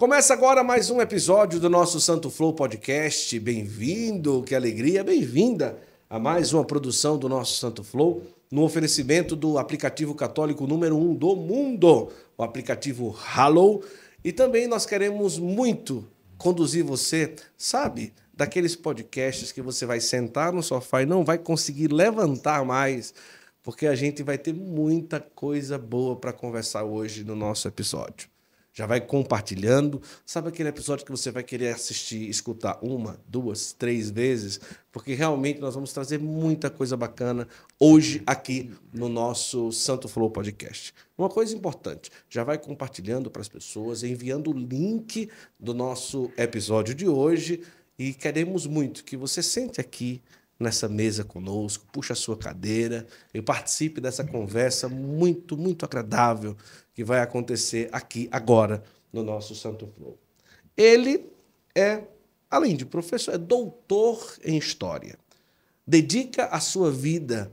Começa agora mais um episódio do nosso Santo Flow Podcast. Bem-vindo, que alegria, bem-vinda a mais uma produção do nosso Santo Flow, no oferecimento do aplicativo católico número um do mundo, o aplicativo Hallow. E também nós queremos muito conduzir você, sabe, daqueles podcasts que você vai sentar no sofá e não vai conseguir levantar mais, porque a gente vai ter muita coisa boa para conversar hoje no nosso episódio já vai compartilhando. Sabe aquele episódio que você vai querer assistir, escutar uma, duas, três vezes? Porque realmente nós vamos trazer muita coisa bacana hoje aqui no nosso Santo Flow Podcast. Uma coisa importante, já vai compartilhando para as pessoas, enviando o link do nosso episódio de hoje. E queremos muito que você sente aqui, nessa mesa conosco, puxa a sua cadeira e participe dessa conversa muito, muito agradável que vai acontecer aqui agora no nosso Santo Flow. Ele é, além de professor, é doutor em história. Dedica a sua vida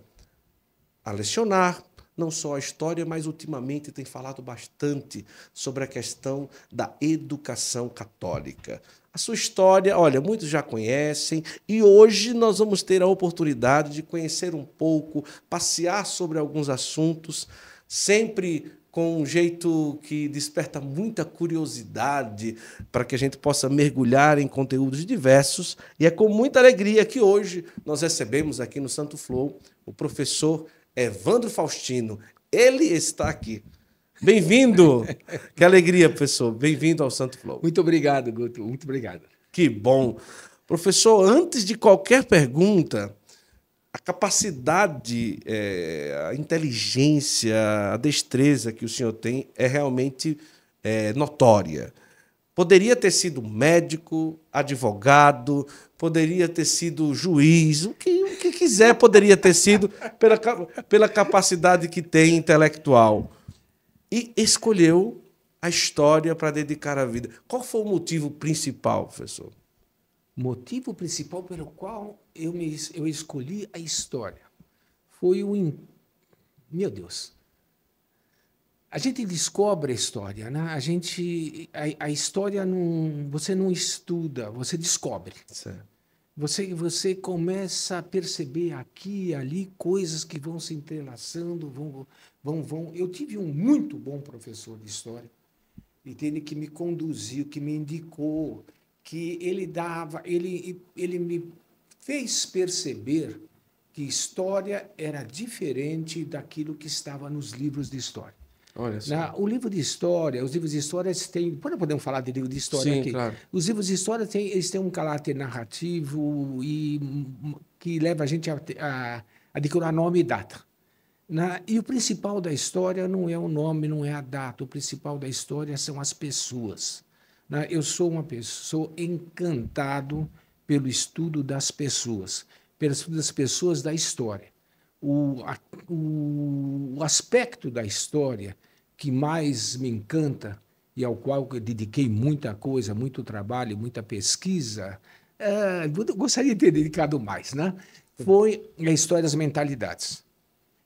a lecionar, não só a história, mas ultimamente tem falado bastante sobre a questão da educação católica. A sua história, olha, muitos já conhecem e hoje nós vamos ter a oportunidade de conhecer um pouco, passear sobre alguns assuntos, sempre com um jeito que desperta muita curiosidade para que a gente possa mergulhar em conteúdos diversos. E é com muita alegria que hoje nós recebemos aqui no Santo Flow o professor Evandro Faustino. Ele está aqui. Bem-vindo! que alegria, professor. Bem-vindo ao Santo Flow. Muito obrigado, Guto. Muito obrigado. Que bom. Professor, antes de qualquer pergunta, a capacidade, é, a inteligência, a destreza que o senhor tem é realmente é, notória. Poderia ter sido médico, advogado, poderia ter sido juiz, o que, o que quiser poderia ter sido, pela, pela capacidade que tem intelectual e escolheu a história para dedicar a vida. Qual foi o motivo principal, professor? Motivo principal pelo qual eu, me, eu escolhi a história foi o. In... Meu Deus! A gente descobre a história, né? A gente. A, a história não. Você não estuda, você descobre. Certo. Você, você começa a perceber aqui e ali coisas que vão se entrelaçando, vão, vão, vão. Eu tive um muito bom professor de história, e ele que me conduziu, que me indicou, que ele dava, ele, ele me fez perceber que história era diferente daquilo que estava nos livros de história. Olha só. Na, o livro de história, os livros de história têm. podemos falar de livro de história Sim, aqui? Claro. Os livros de história têm, eles têm um caráter narrativo e hum, que leva a gente a, a, a nome e data. Na, né? e o principal da história não é o nome, não é a data. O principal da história são as pessoas. Na, né? eu sou uma pessoa encantado pelo estudo das pessoas, pelo estudo das pessoas da história. O, a, o, o aspecto da história que mais me encanta e ao qual eu dediquei muita coisa, muito trabalho, muita pesquisa, é, gostaria de ter dedicado mais, né? Foi a história das mentalidades.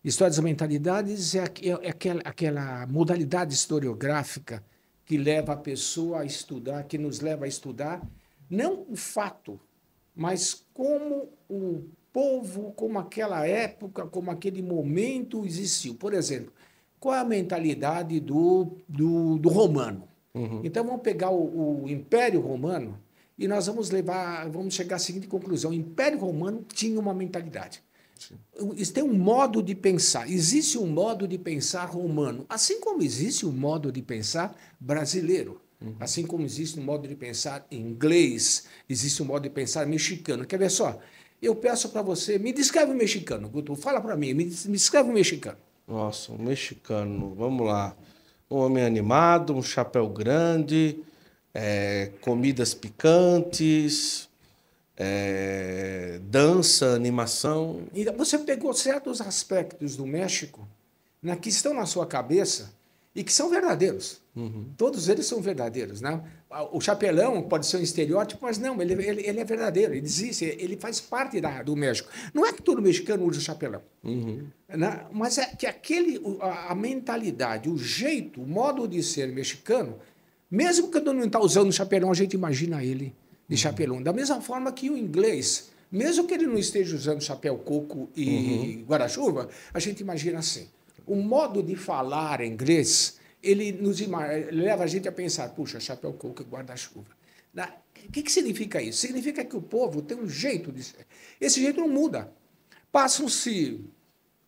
História das mentalidades é, é, é aquela, aquela modalidade historiográfica que leva a pessoa a estudar, que nos leva a estudar não o fato, mas como o povo, como aquela época, como aquele momento existiu. Por exemplo, qual é a mentalidade do, do, do romano. Uhum. Então vamos pegar o, o, Império Romano e nós vamos levar, vamos chegar à seguinte conclusão: o Império Romano tinha uma mentalidade. Isso tem um modo de pensar. Existe um modo de pensar romano, assim como existe um modo de pensar brasileiro. Uhum. Assim como existe um modo de pensar inglês, existe um modo de pensar mexicano. Quer ver só? Eu peço para você, me descreve o mexicano, Guto, fala para mim, me, me descreve o mexicano. Nossa, um mexicano, vamos lá. Um homem animado, um chapéu grande, é, comidas picantes, é, dança, animação. E você pegou certos aspectos do México na, né, que estão na sua cabeça e que são verdadeiros. Uhum. Todos eles são verdadeiros. Né? O chapelão pode ser um estereótipo, mas não, ele, ele, ele é verdadeiro, ele existe, ele faz parte da, do México. Não é que todo mexicano usa o chapelão, uhum. né? mas é que aquele, a, a, mentalidade, o jeito, o modo de ser mexicano, mesmo que não está usando o chapelão, a gente imagina ele de uhum. chapelão. Da mesma forma que o inglês, mesmo que ele não esteja usando chapéu coco e uhum. guarda-chuva, a gente imagina assim. O modo de falar inglês ele nos ele leva a gente a pensar, puxa, chapéu coco e guarda-chuva. O que, que significa isso? Significa que o povo tem um jeito de ser. Esse jeito não muda. Passam-se,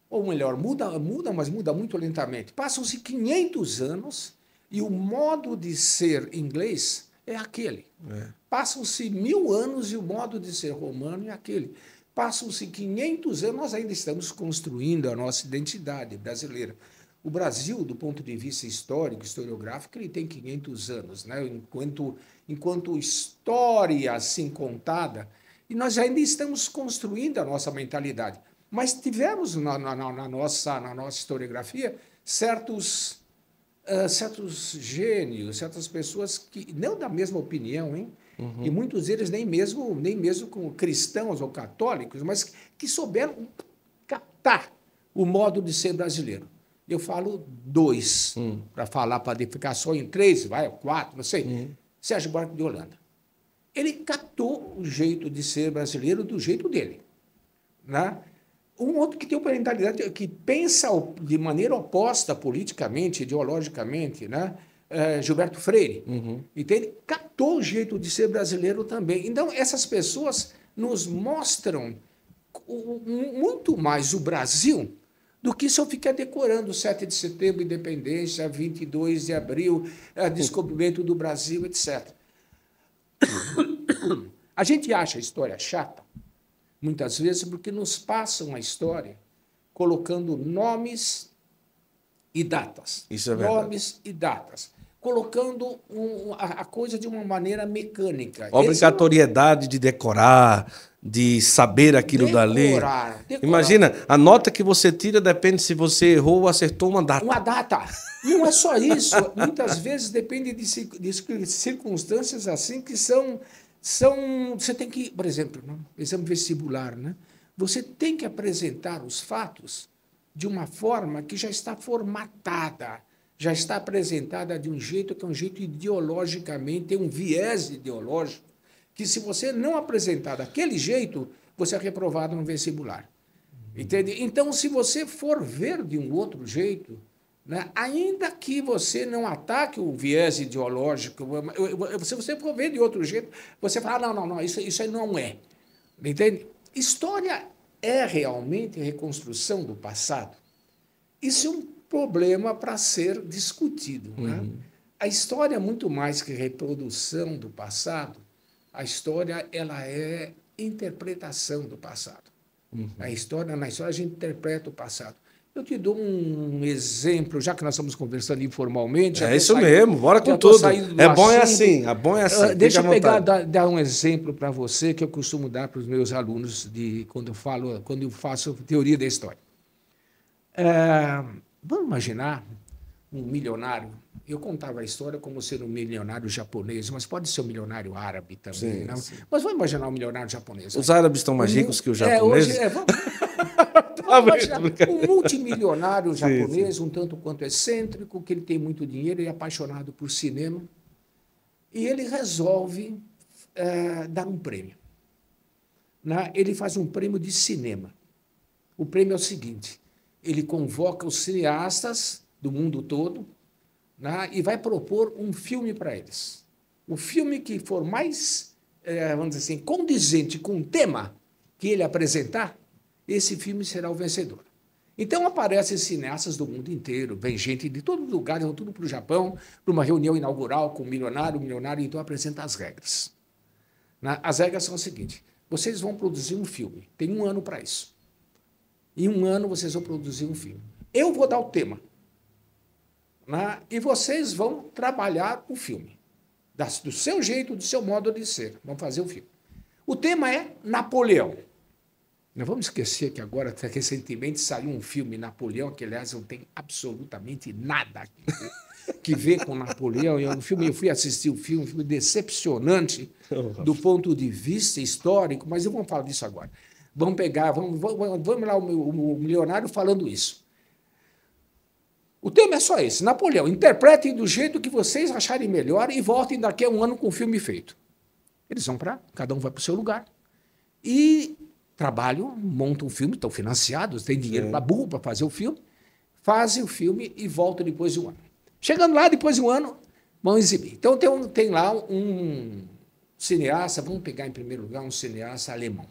ou melhor, muda, muda, mas muda muito lentamente. Passam-se 500 anos e o modo de ser inglês é aquele. É. Passam-se mil anos e o modo de ser romano é aquele. Passam-se 500 anos, nós ainda estamos construindo a nossa identidade brasileira. O Brasil, do ponto de vista histórico, historiográfico, ele tem 500 anos, né? enquanto, enquanto história assim contada, e nós ainda estamos construindo a nossa mentalidade. Mas tivemos na, na, na nossa, na nossa historiografia certos, uh, certos gênios, certas pessoas que não da mesma opinião, hein? Uhum. E muitos deles nem mesmo, nem mesmo como cristãos ou católicos, mas que souberam captar o modo de ser brasileiro eu falo dois, hum. para falar para ficar só em três, vai, quatro, não sei. Hum. Sérgio Buarque de Holanda. Ele captou o jeito de ser brasileiro do jeito dele. Né? Um outro que tem uma mentalidade, que pensa de maneira oposta politicamente, ideologicamente, né? É Gilberto Freire. Uhum. Então, ele captou o jeito de ser brasileiro também. Então, essas pessoas nos mostram muito mais o Brasil do que se eu ficar decorando 7 de setembro, independência, 22 de abril, eh, descobrimento do Brasil, etc. A gente acha a história chata, muitas vezes, porque nos passam a história colocando nomes e datas. Isso é verdade. Nomes e datas colocando um, a, a, coisa de uma maneira mecânica. É Obrigatoriedade de decorar, de saber aquilo decorar, dali. Decorar. Imagina, a nota que você tira depende se você errou ou acertou uma data. Uma data. Não é só isso. Muitas vezes depende de, de circunstâncias assim que são são você tem que por exemplo né? exame vestibular né você tem que apresentar os fatos de uma forma que já está formatada já está apresentada de um jeito que é um jeito ideologicamente, tem é um viés ideológico, que se você não apresentar daquele jeito, você é reprovado no vestibular. Entende? Então, se você for ver de um outro jeito, né, ainda que você não ataque o viés ideológico, se você for ver de outro jeito, você fala: ah, não, não, não, isso, isso aí não é. Entende? História é realmente reconstrução do passado. Isso é um problema para ser discutido. Né? Uhum. Né? A história, é muito mais que reprodução do passado, a história ela é interpretação do passado. Uhum. A história, na história, a gente interpreta o passado. Eu te dou um exemplo, já que nós estamos conversando informalmente. É isso saindo, mesmo, bora com tudo. É bom é assim, é bom é ah, assim. Uh, deixa eu pegar, dar, dar, um exemplo para você que eu costumo dar para os meus alunos de quando eu falo, quando eu faço teoria da história. Uh, Vamos imaginar um milionário. Eu contava a história como ser um milionário japonês, mas pode ser um milionário árabe também. Sim, não? Sim. Mas vamos imaginar um milionário japonês. Os árabes estão mais ricos que os é, japoneses? É, hoje, é, vamos... um multimilionário japonês, sim, sim. um tanto quanto excêntrico, que ele tem muito dinheiro, e é apaixonado por cinema, e ele resolve uh, dar um prêmio. Na, né? ele faz um prêmio de cinema. O prêmio é o seguinte: ele convoca os cineastas do mundo todo né, e vai propor um filme para eles. O filme que for mais, é, vamos dizer assim, condizente com o tema que ele apresentar, esse filme será o vencedor. Então aparecem cineastas do mundo inteiro, vem gente de todo lugar, vão tudo para o Japão, para uma reunião inaugural com um milionário, um milionário, então apresenta as regras. Né, as regras são as seguintes: vocês vão produzir um filme, tem um ano para isso. Em um ano vocês vão produzir um filme. Eu vou dar o tema. Né? E vocês vão trabalhar o filme. Das, do seu jeito, do seu modo de ser. Vão fazer o filme. O tema é Napoleão. Não vamos esquecer que agora, recentemente, saiu um filme Napoleão, que, aliás, não tem absolutamente nada que ver com Napoleão. Eu, é filme, eu fui assistir o filme, um filme decepcionante oh, do ponto de vista histórico, mas eu vou falar disso agora. Vamos pegar, vamos, vamos, vamos lá, o, o milionário falando isso. O tema é só esse. Napoleão, interpretem do jeito que vocês acharem melhor e voltem daqui a um ano com o filme feito. Eles vão para, cada um vai para o seu lugar. E trabalham, montam o filme, estão financiados, têm dinheiro na é. burro para fazer o filme, fazem o filme e voltam depois de um ano. Chegando lá, depois de um ano, vão exibir. Então tem, um, tem lá um cineasta, vamos pegar em primeiro lugar um cineasta alemão.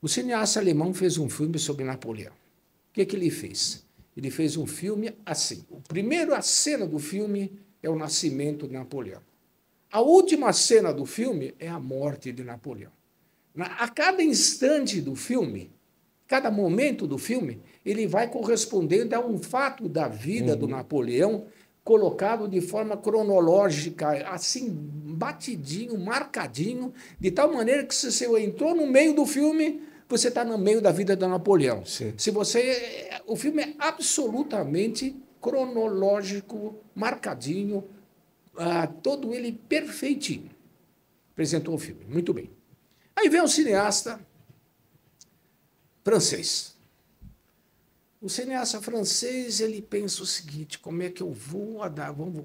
O cineasta alemão fez um filme sobre Napoleão. O que, é que ele fez? Ele fez um filme assim. O primeiro a cena do filme é o nascimento de Napoleão. A última cena do filme é a morte de Napoleão. a cada instante do filme, cada momento do filme, ele vai correspondendo a um fato da vida uhum. do Napoleão colocado de forma cronológica, assim, batidinho, marcadinho, de tal maneira que se você entrou no meio do filme, você está no meio da vida do Napoleão. Sim. Se você, o filme é absolutamente cronológico, marcadinho, ah, todo ele perfeitinho. Apresentou o filme, muito bem. Aí vem um cineasta francês. O cineasta francês ele pensa o seguinte: como é que eu vou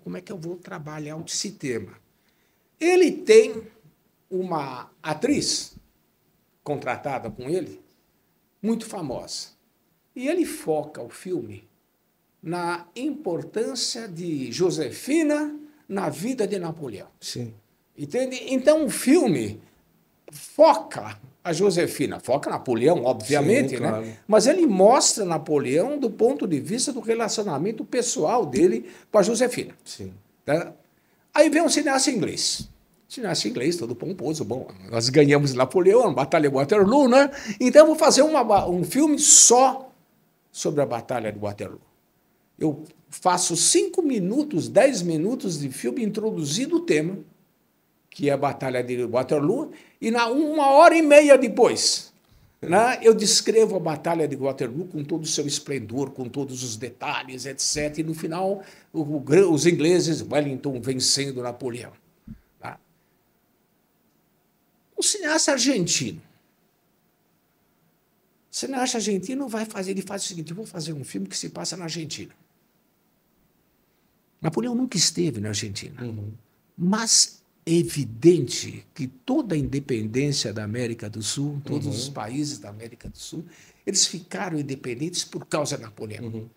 como é que eu vou trabalhar esse tema? Ele tem uma atriz contratada com ele, muito famosa. E ele foca o filme na importância de Josefina na vida de Napoleão. Sim. Entende? Então o filme foca a Josefina, foca Napoleão, obviamente, Sim, né? claro. né? Mas ele mostra Napoleão do ponto de vista do relacionamento pessoal dele com a Josefina. Sim. Tá? Aí vem um cineasta inglês, ginástica inglês, todo pomposo. Bom, nós ganhamos Napoleão, a Batalha de Waterloo, né? Então eu vou fazer uma, um filme só sobre a Batalha de Waterloo. Eu faço cinco minutos, dez minutos de filme introduzindo o tema, que é a Batalha de Waterloo, e na uma hora e meia depois, né, eu descrevo a Batalha de Waterloo com todo o seu esplendor, com todos os detalhes, etc. E no final, o, os ingleses, Wellington vencendo Napoleão. Um cineasta argentino. O cineasta argentino vai fazer, ele faz o seguinte: eu vou fazer um filme que se passa na Argentina. Napoleão nunca esteve na Argentina, uhum. mas é evidente que toda a independência da América do Sul, todos uhum. os países da América do Sul, eles ficaram independentes por causa de Napoleão. Uhum.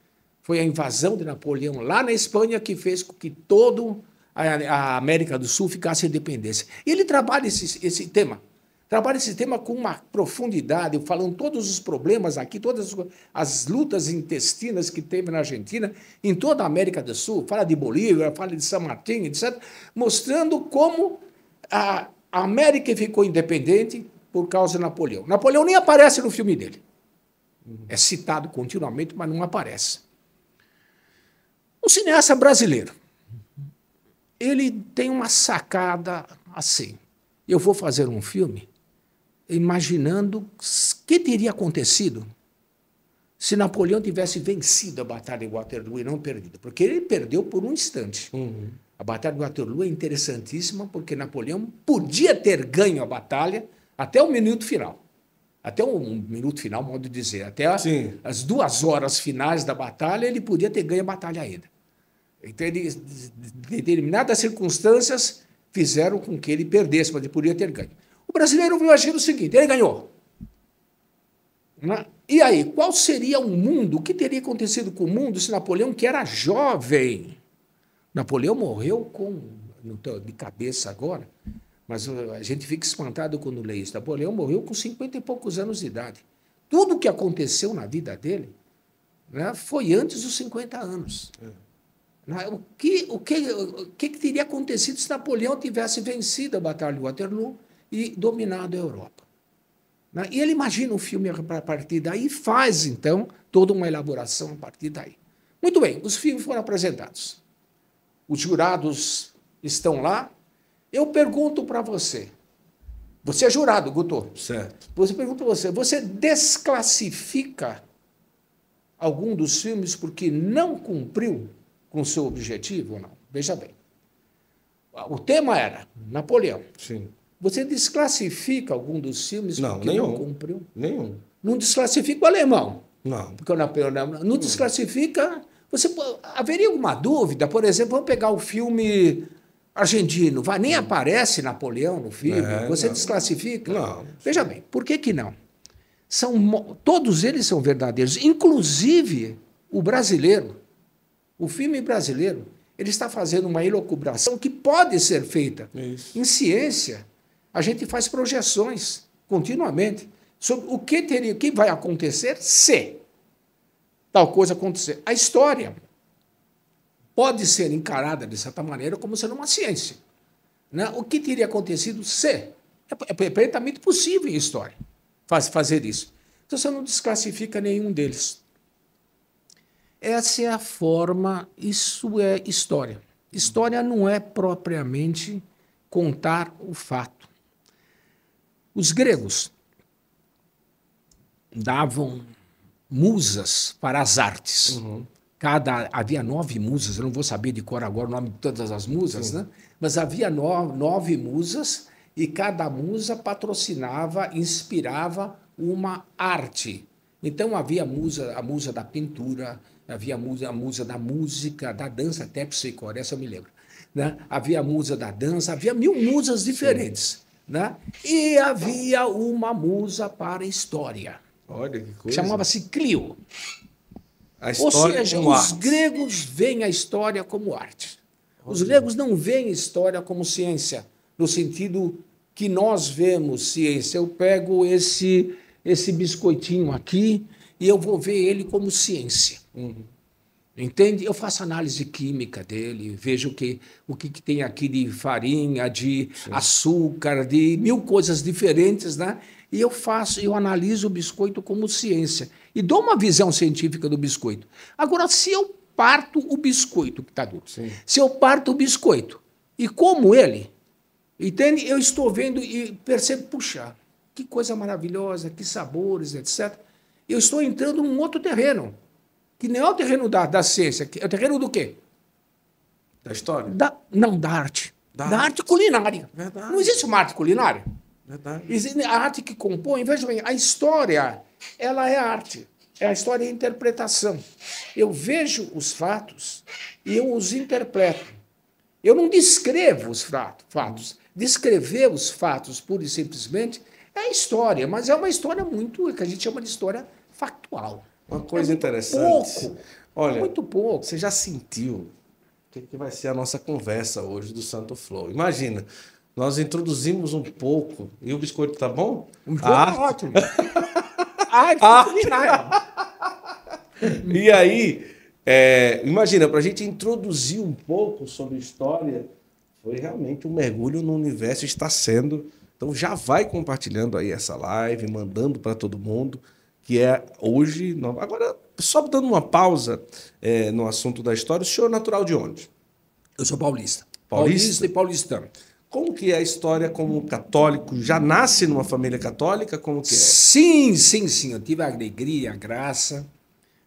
Foi a invasão de Napoleão lá na Espanha que fez com que todo a América do Sul ficasse independência. E ele trabalha esse, esse tema. Trabalha esse tema com uma profundidade, falando todos os problemas aqui, todas as lutas intestinas que teve na Argentina, em toda a América do Sul, fala de Bolívia, fala de San Martín, etc., mostrando como a América ficou independente por causa de Napoleão. Napoleão nem aparece no filme dele. É citado continuamente, mas não aparece. Um cineasta brasileiro ele tem uma sacada assim. Eu vou fazer um filme imaginando o que teria acontecido se Napoleão tivesse vencido a Batalha de Waterloo e não perdido, porque ele perdeu por um instante. Uhum. A Batalha de Waterloo é interessantíssima porque Napoleão podia ter ganho a batalha até o minuto final. Até o um minuto final, modo de dizer, até a, as duas horas finais da batalha, ele podia ter ganho a batalha ainda. Então, ele, determinadas circunstâncias fizeram com que ele perdesse, mas ele podia ter ganho. O brasileiro veio agindo o seguinte: ele ganhou. Né? E aí, qual seria o mundo? O que teria acontecido com o mundo se Napoleão, que era jovem, Napoleão morreu com, não de cabeça agora, mas a gente fica espantado quando lê isso. Napoleão morreu com 50 e poucos anos de idade. Tudo o que aconteceu na vida dele né, foi antes dos 50 anos. É. Né? O que, o, que, o que, teria acontecido se Napoleão tivesse vencido a Batalha de Waterloo e dominado a Europa? Né? E ele imagina o filme a partir daí e faz, então, toda uma elaboração a partir daí. Muito bem, os filmes foram apresentados. Os jurados estão lá. Eu pergunto para você. Você é jurado, Guto. Certo. Você pergunta para você, você desclassifica algum dos filmes porque não cumpriu com o seu objetivo ou não? Veja bem. O tema era Napoleão. Sim. Você desclassifica algum dos filmes não, que nenhum, não cumpriu? Nenhum. Não desclassifica o alemão. Não. Porque o Napoleão não, não desclassifica. Você haveria alguma dúvida? Por exemplo, vamos pegar o filme argentino. Vai, nem hum. aparece Napoleão no filme. É, você não. desclassifica? Não. Veja bem, por que, que não? São, todos eles são verdadeiros, inclusive o brasileiro. O filme brasileiro ele está fazendo uma elocubração que pode ser feita. Isso. Em ciência, a gente faz projeções continuamente sobre o que teria, o que vai acontecer se tal coisa acontecer. A história pode ser encarada de certa maneira como sendo uma ciência. Né? O que teria acontecido se? É, é perfeitamente possível em história fazer isso. Então você não desclassifica nenhum deles. Essa é a forma, isso é história. História não é propriamente contar o fato. Os gregos davam musas para as artes. Uhum. Cada havia nove musas, eu não vou saber de cor agora o nome de todas as musas, né? Mas havia no, nove musas e cada musa patrocinava, inspirava uma arte. Então havia musa, a musa da pintura, Havia a musa, a musa da música, da dança, até psicória, essa eu me lembro. Né? Havia a musa da dança, havia mil musas diferentes. Né? E havia uma musa para história. Olha que coisa. Chamava-se Clio. Ou seja, os arte. gregos veem a história como arte. Os gregos não veem história como ciência, no sentido que nós vemos ciência. Eu pego esse, esse biscoitinho aqui e eu vou ver ele como ciência. Uhum. Entende? Eu faço análise química dele, vejo que, o que, que tem aqui de farinha, de Sim. açúcar, de mil coisas diferentes, né? E eu faço, eu analiso o biscoito como ciência. E dou uma visão científica do biscoito. Agora, se eu parto o biscoito, que está duro, Sim. se eu parto o biscoito e como ele, entende? Eu estou vendo e percebo, puxa, que coisa maravilhosa, que sabores, etc eu estou entrando num outro terreno, que não é o terreno da, da ciência, é o terreno do quê? Da história? Da, não, da arte. Da, da arte. arte culinária. Verdade. Não existe uma arte culinária. Verdade. Existe a arte que compõe, veja bem, a história, ela é arte. É a história e a interpretação. Eu vejo os fatos e eu os interpreto. Eu não descrevo os fatos. Descrever os fatos pura e simplesmente é a história, mas é uma história muito, que a gente chama de história factual. Uma coisa é interessante. Pouco. Olha, muito pouco. Você já sentiu o é que vai ser a nossa conversa hoje do Santo Flow? Imagina, nós introduzimos um pouco. E o biscoito tá bom? O biscoito tá ah. ótimo. ah, e aí, é, imagina, para a gente introduzir um pouco sobre história, foi realmente um mergulho no universo está sendo. Então já vai compartilhando aí essa live, mandando para todo mundo que é hoje. Agora, só dando uma pausa é, no assunto da história, o senhor é natural de onde? Eu sou paulista. Paulista, paulista e paulistano. Como que é a história como católico? Já nasce numa família católica? Como que é? Sim, sim, sim. Eu tive a alegria, a graça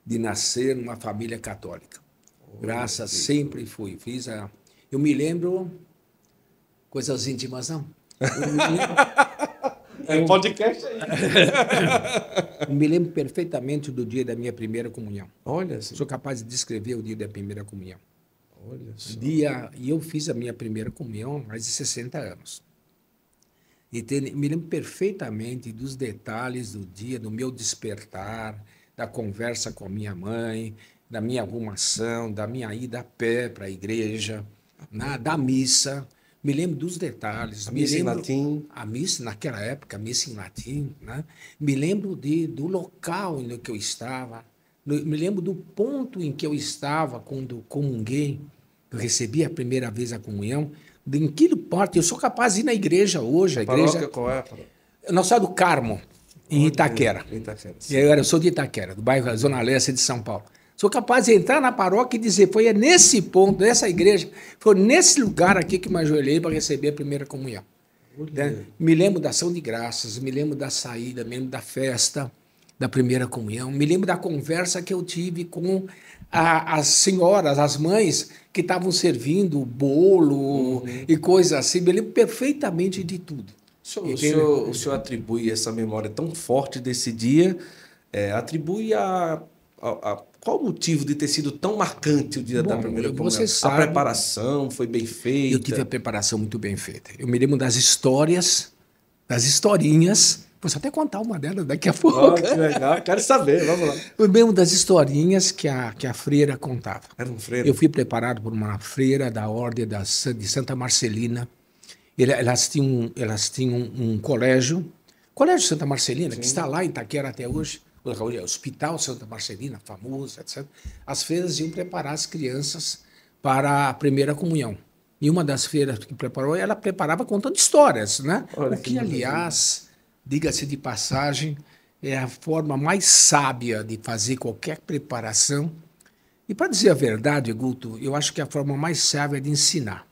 de nascer numa família católica. Oh, graça sempre fui. Fiz a... Eu me lembro coisas íntimas, não? Eu me lembro... É podcast aí. me lembro perfeitamente do dia da minha primeira comunhão. Olha só. Sou capaz de descrever o dia da primeira comunhão. Olha só. Dia, e eu fiz a minha primeira comunhão há mais de 60 anos. E me lembro perfeitamente dos detalhes do dia, do meu despertar, da conversa com a minha mãe, da minha arrumação, da minha ida a pé para a igreja, na, da missa me lembro dos detalhes. A me missa lembro, em latim. A missa, naquela época, a missa em latim. Né? Me lembro de, do local em que eu estava. Me lembro do ponto em que eu estava quando comunguei, recebi a primeira vez a comunhão. em que parte? Eu sou capaz de ir na igreja hoje. A igreja, Paróquia, qual é? é Nossa do Carmo, em Itaquera. Itaquera eu, era, sou de Itaquera, do bairro da Zona Leste de São Paulo. Sou capaz de entrar na paróquia e dizer: foi nesse ponto, nessa igreja, foi nesse lugar aqui que me ajoelhei para receber a primeira comunhão. Né? Me lembro da ação de graças, me lembro da saída, me lembro da festa da primeira comunhão, me lembro da conversa que eu tive com a, as senhoras, as mães que estavam servindo bolo uhum. e coisas assim. Me lembro perfeitamente de tudo. O senhor, o senhor, o senhor atribui essa memória tão forte desse dia, é, atribui a a, a, qual o motivo de ter sido tão marcante o dia Bom, da primeira comunhão? a preparação foi bem feita? Eu tive a preparação muito bem feita. Eu me lembro das histórias, das historinhas. Posso até contar uma delas daqui a pouco. Oh, que legal, quero saber, vamos lá. Eu lembro das historinhas que a, que a freira contava. Era um freira? Eu fui preparado por uma freira da ordem da, de Santa Marcelina. Elas tinham, elas tinham um colégio, Colégio Santa Marcelina, Sim. que está lá em Itaquera até hoje o Hospital Santa Marcelina, famoso, etc. As feiras iam preparar as crianças para a primeira comunhão. E uma das feiras que preparou, ela preparava contando histórias, né? Olha o que, que aliás, diga-se de passagem, é a forma mais sábia de fazer qualquer preparação. E para dizer a verdade, Guto, eu acho que a forma mais sábia é de ensinar.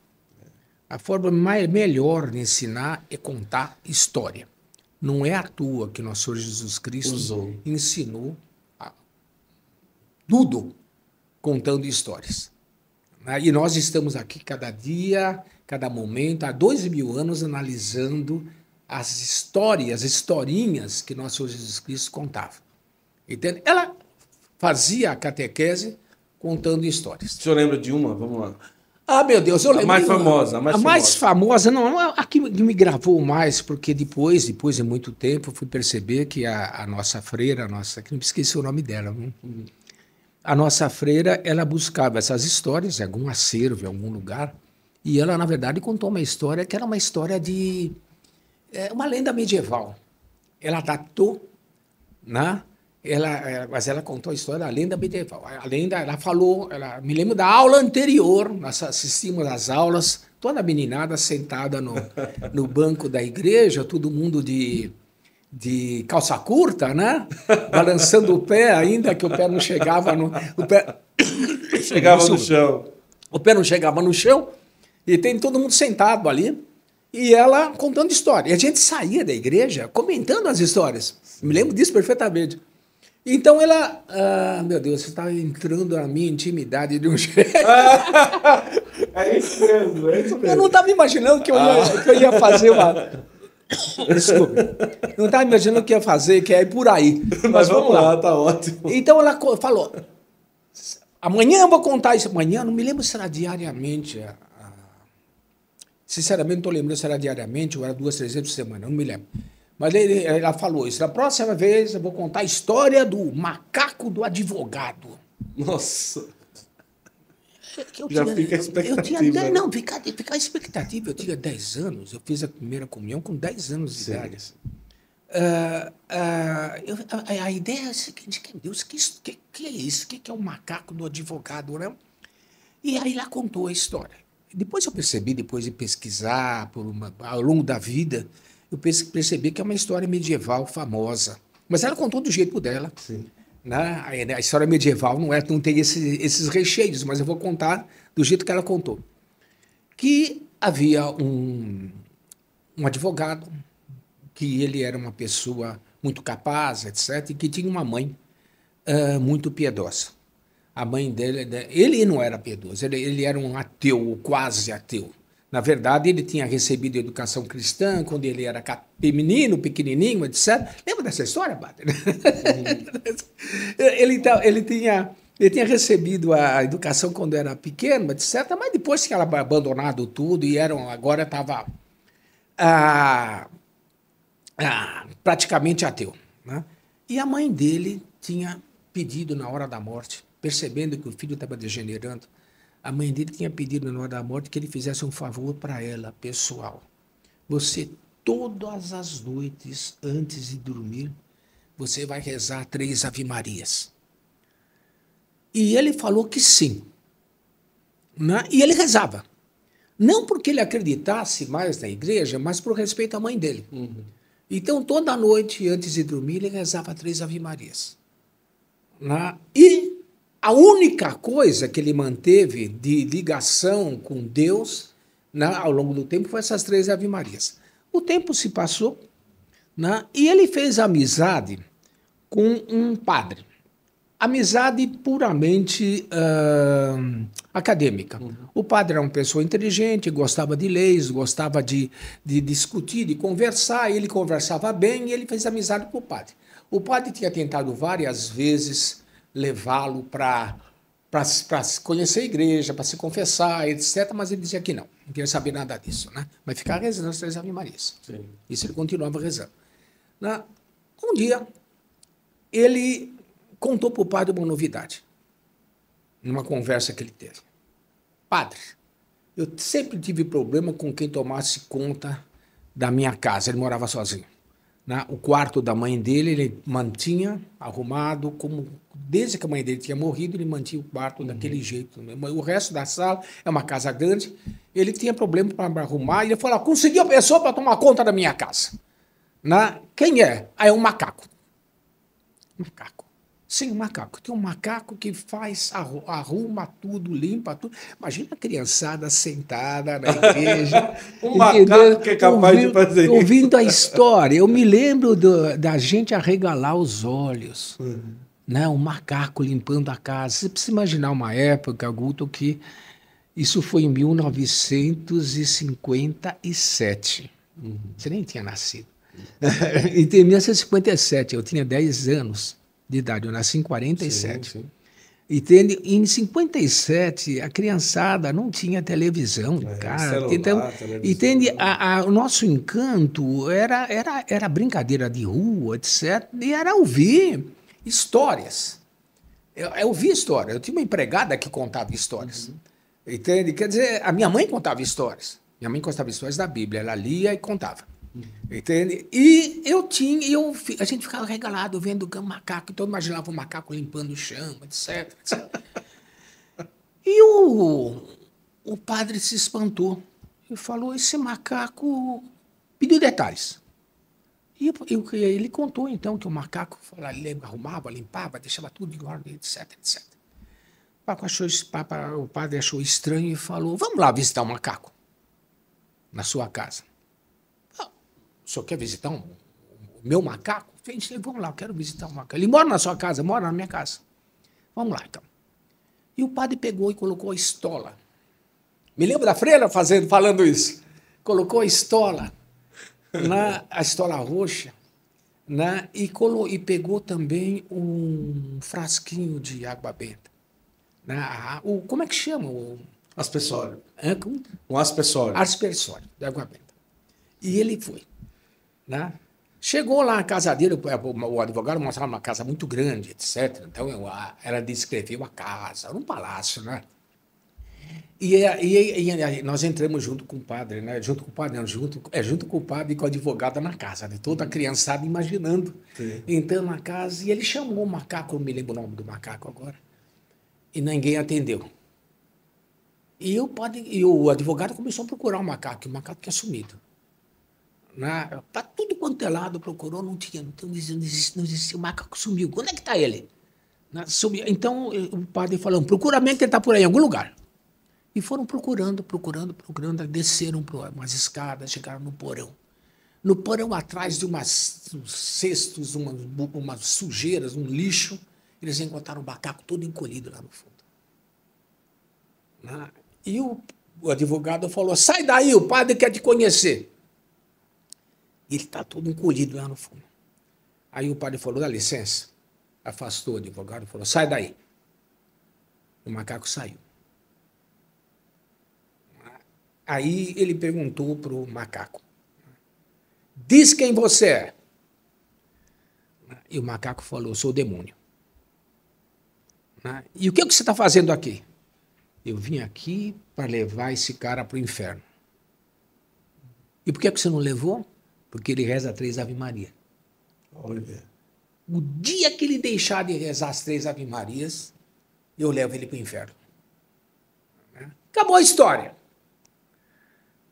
A forma mais, melhor de ensinar é contar história. Não é à toa que nosso Senhor Jesus Cristo Usou. ensinou tudo contando histórias. Né? E nós estamos aqui cada dia, cada momento, há dois mil anos, analisando as histórias, historinhas que nosso Senhor Jesus Cristo contava. Entende? Ela fazia a catequese contando histórias. O senhor lembra de uma? Vamos lá. Ah, meu Deus, eu lembro. A mais famosa, a mais, a famosa. mais famosa. não, é a que me gravou mais, porque depois, depois de muito tempo, fui perceber que a, a nossa freira, a nossa, que não esqueci o nome dela, a nossa freira, ela buscava essas histórias em algum acervo, em algum lugar, e ela, na verdade, contou uma história que era uma história de. É, uma lenda medieval. Ela datou né, ela, é, mas ela contou a história da lenda medieval. A lenda, ela falou, ela, me lembro da aula anterior, nós assistimos às aulas, toda a meninada sentada no, no banco da igreja, todo mundo de, de calça curta, né? Balançando o pé, ainda que o pé não chegava no. O pé, chegava no chão. O pé não chegava no chão, e tem todo mundo sentado ali e ela contando história. E a gente saía da igreja comentando as histórias. Me lembro disso perfeitamente. Então ela. Ah, meu Deus, você está entrando na minha intimidade de um jeito. é isso mesmo, é isso mesmo. Eu não estava imaginando que eu, ia, ah. que eu ia fazer uma. Desculpe. Não estava imaginando o que ia fazer, que é ir por aí. Mas, Mas vamos, vamos tá lá. lá, tá ótimo. Então ela falou: amanhã eu vou contar isso. Amanhã, não me lembro se era diariamente. Sinceramente, não estou lembrando se era diariamente ou era duas, três vezes por semana, não me lembro. Mas ele, ela falou isso. Da próxima vez eu vou contar a história do macaco do advogado. Nossa. Eu Já tinha, fica a expectativa. Eu tinha né? não, fica, fica a expectativa. Eu tinha 10 anos, eu fiz a primeira comunhão com 10 anos de Sim. idade. Uh, uh, eu, a, a, ideia é a seguinte: que Deus, que, que, que é isso? O que, que é o macaco do advogado? Né? E aí ela contou a história. Depois eu percebi, depois de pesquisar por uma, ao longo da vida, eu percebi que é uma história medieval famosa. Mas ela contou do jeito dela. Sim. Né? né? A história medieval não, é, não tem esse, esses recheios, mas eu vou contar do jeito que ela contou. Que havia um, um advogado, que ele era uma pessoa muito capaz, etc., e que tinha uma mãe uh, muito piedosa. A mãe dele, né, ele não era piedoso, ele, ele era um ateu, quase ateu. Na verdade, ele tinha recebido educação cristã quando ele era menino, pequenininho, etc. Lembra dessa história, Bader? ele, então, ele, tinha, ele tinha recebido a educação quando era pequeno, etc. Mas depois que ela abandonado tudo e eram, agora estava ah, ah, praticamente ateu. Né? E a mãe dele tinha pedido na hora da morte, percebendo que o filho estava degenerando, a mãe dele tinha pedido na hora da morte que ele fizesse um favor para ela, pessoal. Você, todas as noites, antes de dormir, você vai rezar três Ave-Marias. E ele falou que sim. Né? E ele rezava. Não porque ele acreditasse mais na igreja, mas por respeito à mãe dele. Uhum. Então, toda noite, antes de dormir, ele rezava três Ave-Marias. Né? E a única coisa que ele manteve de ligação com Deus né, ao longo do tempo foi essas três Ave Marias. O tempo se passou né, e ele fez amizade com um padre. Amizade puramente uh, acadêmica. Uhum. O padre era uma pessoa inteligente, gostava de leis, gostava de, de discutir, de conversar. Ele conversava bem e ele fez amizade com o padre. O padre tinha tentado várias vezes levá-lo para conhecer a igreja, para se confessar, etc. Mas ele dizia que não, não queria saber nada disso, né? Mas ficar rezando as três Ave Marias. Isso ele continuava rezando. Na, um dia, ele contou para o padre uma novidade, numa conversa que ele teve. Padre, eu sempre tive problema com quem tomasse conta da minha casa. Ele morava sozinho né, o quarto da mãe dele, ele mantinha arrumado, como desde que a mãe dele tinha morrido, ele mantinha o quarto uhum. daquele jeito. Né? O resto da sala é uma casa grande, ele tinha problema para arrumar, e ele falou: ah, conseguiu a pessoa para tomar conta da minha casa. Né? Quem é? aí ah, é um macaco. Macaco sem um macaco. Tem um macaco que faz, arruma tudo, limpa tudo. Imagina a criançada sentada na igreja. um macaco que é capaz ouvindo, de fazer isso. Ouvindo a história. Eu me lembro do, da gente arregalar os olhos. Uhum. Né? Um macaco limpando a casa. Você precisa imaginar uma época, Guto, que isso foi em 1957. Uhum. Você nem tinha nascido. em 1957, eu tinha 10 anos de idade. Eu nasci em 47. Sim, sim. E tendo, em 57, a criançada não tinha televisão, é, cara. Celular, então, televisão. E tende, a, a, o nosso encanto era, era, era brincadeira de rua, etc. E era ouvir histórias. Eu, eu ouvia histórias. Eu tinha uma empregada que contava histórias. Uhum. Entende? Quer dizer, a minha mãe contava histórias. Minha mãe contava histórias da Bíblia. Ela lia e contava. Entende? E eu tinha, eu, a gente ficava regalado vendo o macaco, Todo imaginava o um macaco limpando o chão, etc. etc. e o, o padre se espantou e falou: esse macaco pediu detalhes. E eu, ele contou então que o macaco fala, arrumava, limpava, deixava tudo em ordem, etc, etc. O, papo achou, o padre achou estranho e falou: vamos lá visitar o macaco na sua casa o senhor quer visitar um, o meu macaco? Falei, vamos lá, eu quero visitar o um macaco. Ele mora na sua casa? Mora na minha casa. Vamos lá, então. E o padre pegou e colocou a estola. Me lembro da freira fazendo, falando isso. Colocou a estola, na, a estola roxa, na, né? e, colo, e pegou também um frasquinho de água benta. Na, né? ah, o, como é que chama? O, Aspersório. É, um aspersório. Aspersório, de água benta. E ele foi. Né? Chegou lá na casa dele, o é, advogado mostrava uma casa muito grande, etc. Então eu, ela descreveu a casa, era um palácio, né? E, é, e, é, e, nós entramos junto com o padre, né? Junto com o padre, não, junto, é junto com o padre e com a advogada na casa, né? Toda a uhum. criançada imaginando, Sim. entrando na casa. E ele chamou o macaco, não me lembro o nome do macaco agora, e ninguém atendeu. E o, padre, e o advogado começou a procurar o macaco, e o macaco tinha sumido né? Para tudo quanto é lado procurou, não tinha, não, tinha, não, existia, não existia, o macaco sumiu. Quando é que está ele? Né? Sumiu. Então eh, o padre falou, procuramento ele está por aí, em algum lugar. E foram procurando, procurando, procurando, desceram por umas escadas, chegaram no porão. No porão, atrás de umas, uns cestos, umas, umas sujeiras, um lixo, eles encontraram o macaco todo encolhido lá no fundo. Né? E o, o advogado falou: sai daí, o padre quer te conhecer. E ele está todo encolhido lá no fundo. Aí o padre falou: dá licença. Afastou o advogado e falou: sai daí. O macaco saiu. Aí ele perguntou para o macaco: diz quem você é. E o macaco falou: sou o demônio. E o que, é que você está fazendo aqui? Eu vim aqui para levar esse cara para o inferno. E por que, é que você não levou? porque ele reza três Ave Maria. Olha. O dia que ele deixar de rezar as três Ave Marias, eu levo ele para o inferno. Acabou a história.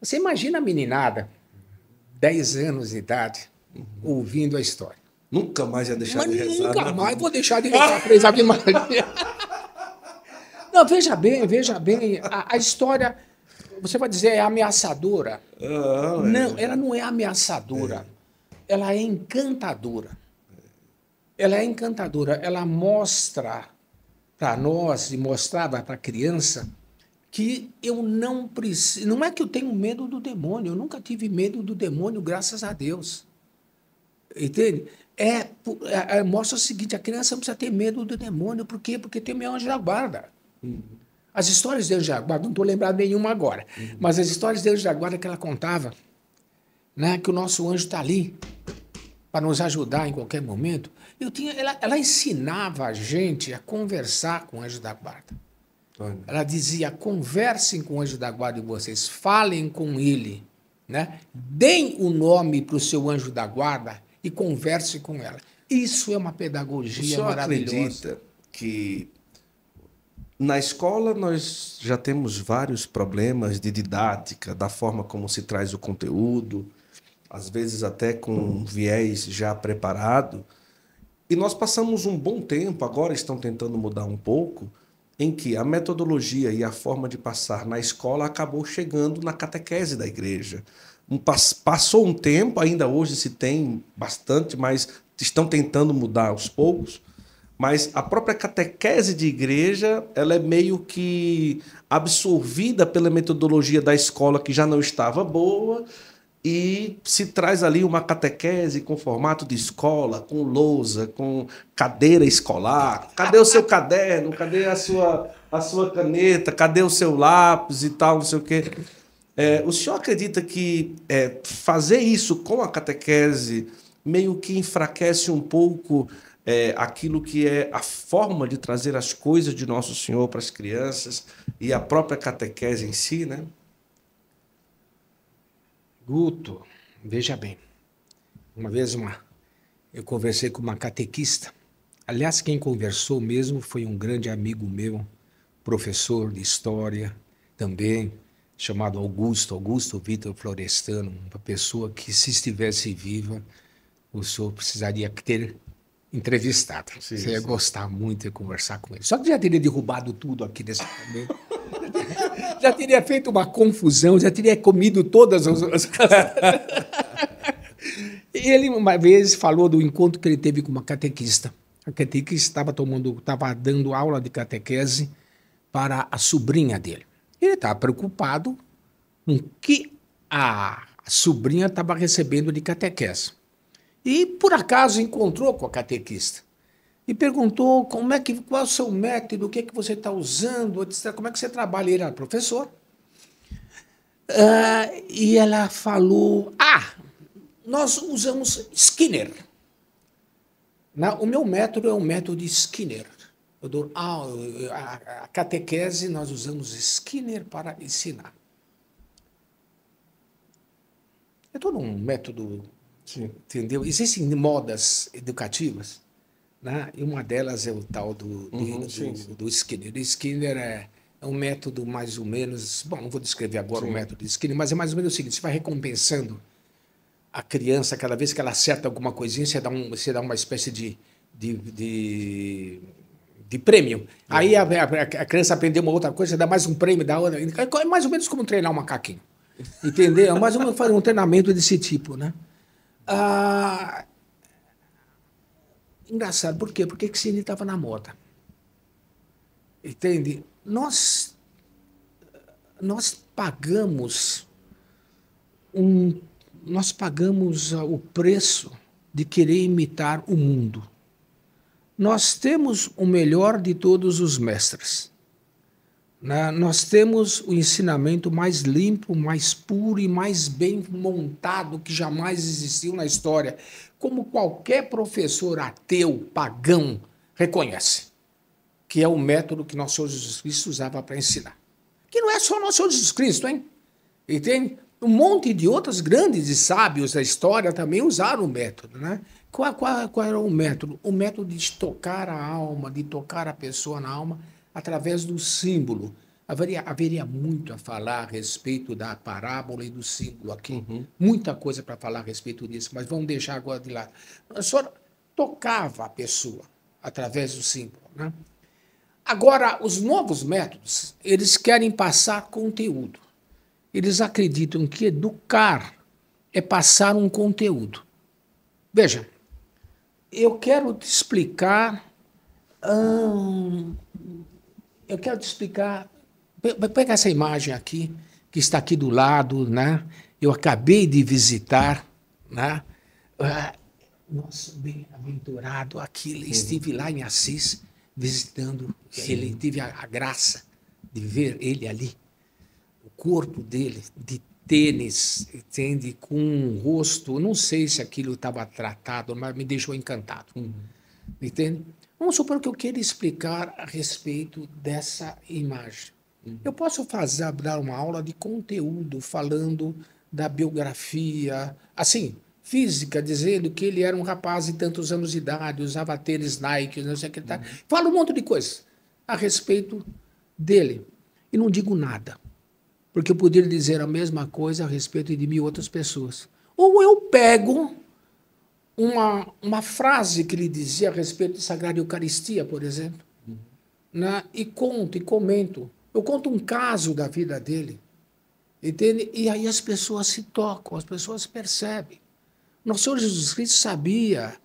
Você imagina a meninada, 10 anos de idade, uhum. ouvindo a história. Nunca mais ia deixar Mas de rezar. Nunca né? mais vou deixar de rezar três Ave Marias. Não, veja bem, veja bem, a, a história você vai dizer é ameaçadora? Ah, não, é. ela não é ameaçadora. É. Ela é encantadora. Ela é encantadora. Ela mostra para nós e mostrava para a criança que eu não preciso. Não é que eu tenho medo do demônio. Eu nunca tive medo do demônio, graças a Deus. Entende? É, é, é mostra o seguinte: a criança não precisa ter medo do demônio. Por quê? Porque tem meu anjo da guarda. Uhum. As histórias de Anjo da Guarda, não estou lembrado nenhuma agora, uhum. mas as histórias de Anjo da Guarda que ela contava, né, que o nosso anjo está ali para nos ajudar em qualquer momento. Eu tinha, ela, ela ensinava a gente a conversar com o anjo da guarda. Ela dizia: conversem com o anjo da guarda de vocês, falem com ele, né? deem o nome para o seu anjo da guarda e converse com ela. Isso é uma pedagogia o maravilhosa. acredita que na escola, nós já temos vários problemas de didática, da forma como se traz o conteúdo, às vezes até com um viés já preparado. E nós passamos um bom tempo, agora estão tentando mudar um pouco, em que a metodologia e a forma de passar na escola acabou chegando na catequese da igreja. Um, passou um tempo, ainda hoje se tem bastante, mas estão tentando mudar aos poucos mas a própria catequese de igreja ela é meio que absorvida pela metodologia da escola que já não estava boa e se traz ali uma catequese com formato de escola, com lousa, com cadeira escolar. Cadê o seu caderno? Cadê a sua, a sua caneta? Cadê o seu lápis e tal, não sei o quê? É, o senhor acredita que é, fazer isso com a catequese meio que enfraquece um pouco é, aquilo que é a forma de trazer as coisas de Nosso Senhor para as crianças e a própria catequese em si, né? Guto, veja bem. Uma vez uma, eu conversei com uma catequista. Aliás, quem conversou mesmo foi um grande amigo meu, professor de história também, chamado Augusto, Augusto Vitor Florestano, uma pessoa que se estivesse viva, o senhor precisaria ter entrevistado. Sim, Você ia sim. gostar muito de conversar com ele. Só que já teria derrubado tudo aqui nesse momento. já teria feito uma confusão, já teria comido todas as. as... ele uma vez falou do encontro que ele teve com uma catequista. A catequista estava tomando, estava dando aula de catequese para a sobrinha dele. Ele estava preocupado com o que a sobrinha estava recebendo de catequese. E por acaso encontrou com a catequista e perguntou como é que qual é o seu método, o que é que você está usando, etc. Como é que você trabalha? Ele era professor. Uh, e ela falou: Ah, nós usamos Skinner. Na, o meu método é o método de Skinner. Eu dou ah, a, a catequese, nós usamos Skinner para ensinar. É todo um método Sim. Entendeu? Existem modas educativas, né? e uma delas é o tal do, uhum, do, sim, sim. do Skinner. Skinner é, é um método mais ou menos. Bom, não vou descrever agora sim. o método de Skinner, mas é mais ou menos o seguinte: você vai recompensando a criança cada vez que ela acerta alguma coisinha, você dá, um, você dá uma espécie de, de, de de prêmio. Aí a, a, a, criança aprendeu uma outra coisa, dá mais um prêmio, dá outra. É mais ou menos como treinar um macaquinho. Entendeu? É mais ou menos fazer um treinamento desse tipo, né? Ah, engraçado, por quê? Porque Cine estava na moda. Entende? Nós, nós pagamos um, nós pagamos o preço de querer imitar o mundo. Nós temos o melhor de todos os mestres né, nós temos o ensinamento mais limpo, mais puro e mais bem montado que jamais existiu na história, como qualquer professor ateu, pagão, reconhece, que é o método que nosso Senhor Jesus Cristo usava para ensinar. Que não é só nosso Senhor Jesus Cristo, hein? E tem um monte de outros grandes e sábios da história também usaram o método, né? Qual, qual, qual era o método? O método de tocar a alma, de tocar a pessoa na alma através do símbolo. Haveria, haveria muito a falar a respeito da parábola e do símbolo aqui. Uhum. Muita coisa para falar a respeito disso, mas vamos deixar agora de lado. A senhora tocava a pessoa através do símbolo. Né? Agora, os novos métodos, eles querem passar conteúdo. Eles acreditam que educar é passar um conteúdo. Veja, eu quero te explicar hum, eu quero te explicar. Pega essa imagem aqui, que está aqui do lado, né? Eu acabei de visitar, né? Ah, Nossa, bem-aventurado aquele. Uhum. Estive lá em Assis visitando Sim. ele. Tive a, a, graça de ver ele ali. O corpo dele, de tênis, entende? Com um rosto. Não sei se aquilo estava tratado, mas me deixou encantado. Uhum. Entende? Vamos supor que eu queira explicar a respeito dessa imagem. Eu posso fazer, dar uma aula de conteúdo falando da biografia, assim, física, dizendo que ele era um rapaz de tantos anos de idade, usava tênis Nike, não sei o que tá. Uhum. Falo um monte de coisas a respeito dele. E não digo nada, porque eu poderia dizer a mesma coisa a respeito de mil outras pessoas. Ou eu pego uma, uma frase que ele dizia a respeito da Sagrada Eucaristia, por exemplo, uhum. né? e conto, e comento. Eu conto um caso da vida dele, entende? E aí as pessoas se tocam, as pessoas percebem. Nosso Senhor Jesus Cristo sabia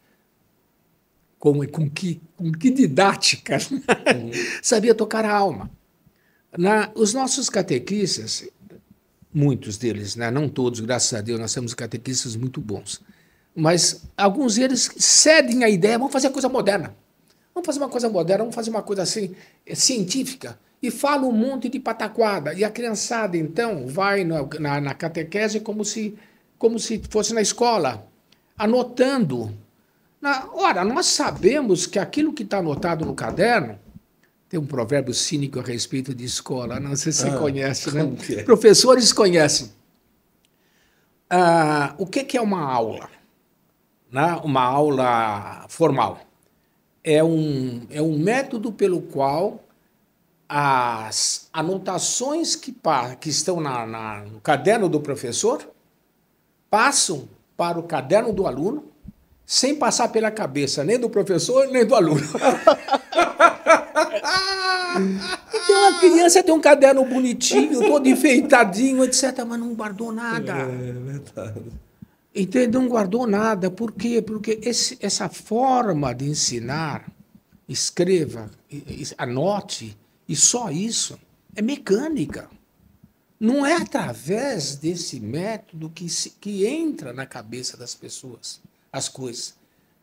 com, com, que, com que didática, né? uhum. sabia tocar a alma. Na, né? os nossos catequistas, muitos deles, né? não todos, graças a Deus, nós temos catequistas muito bons, mas alguns deles cedem à ideia, vamos fazer coisa moderna. Vamos fazer uma coisa moderna, vamos fazer uma coisa assim, eh, científica. E fala um monte de pataquada. E a criançada, então, vai na, na, na catequese como se, como se fosse na escola, anotando. Na, ora, nós sabemos que aquilo que está anotado no caderno, tem um provérbio cínico a respeito de escola, não sei se ah, você conhece, né? É? Professores conhecem. Ah, o que, que é uma aula? né, uma aula formal. É um, é um método pelo qual as anotações que, que estão na, na, no caderno do professor passam para o caderno do aluno, sem passar pela cabeça nem do professor nem do aluno. então a criança tem um caderno bonitinho, todo enfeitadinho, etc., mas não guardou nada. É, é verdade. Entende? Não guardou nada. Por quê? Porque esse, essa forma de ensinar, escreva, anote, e só isso, é mecânica. Não é através desse método que, se, que entra na cabeça das pessoas as coisas.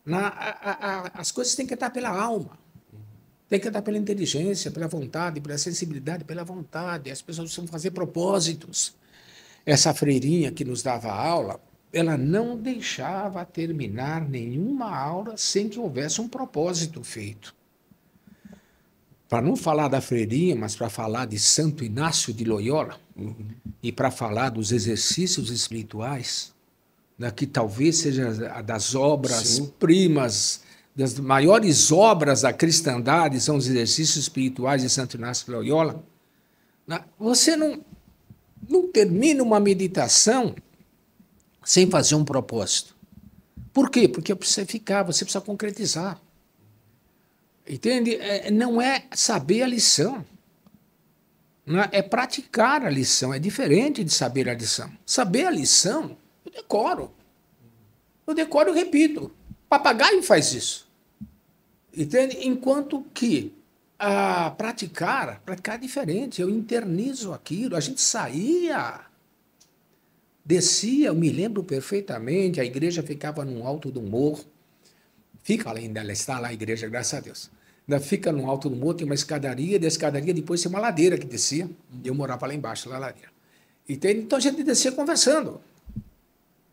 Na, a, a, as coisas têm que estar pela alma. Tem que estar pela inteligência, pela vontade, pela sensibilidade, pela vontade. As pessoas precisam fazer propósitos. Essa freirinha que nos dava aula, ela não deixava terminar nenhuma aula sem que houvesse um propósito feito. Para não falar da freirinha, mas para falar de Santo Inácio de Loyola uhum. e para falar dos exercícios espirituais, né, que talvez seja das obras Sim. primas, das maiores obras da cristandade, são os exercícios espirituais de Santo Inácio de Loyola. Né. Você não, não termina uma meditação sem fazer um propósito. Por quê? Porque precisa ficar, você precisa concretizar. Entende? É, não é saber a lição. É, é praticar a lição. É diferente de saber a lição. Saber a lição, eu decoro. Eu decoro e repito. Papagaio faz isso. Entende? Enquanto que a ah, praticar, praticar é diferente. Eu internizo aquilo. A gente saía descia, eu me lembro perfeitamente, a igreja ficava num alto do morro, fica ainda, ela está lá a igreja, graças a Deus. Ainda fica num alto do morro, tem uma escadaria, da escadaria depois tem uma ladeira que descia, eu morava lá embaixo, lá na ladeira. E tem, então a gente descia conversando.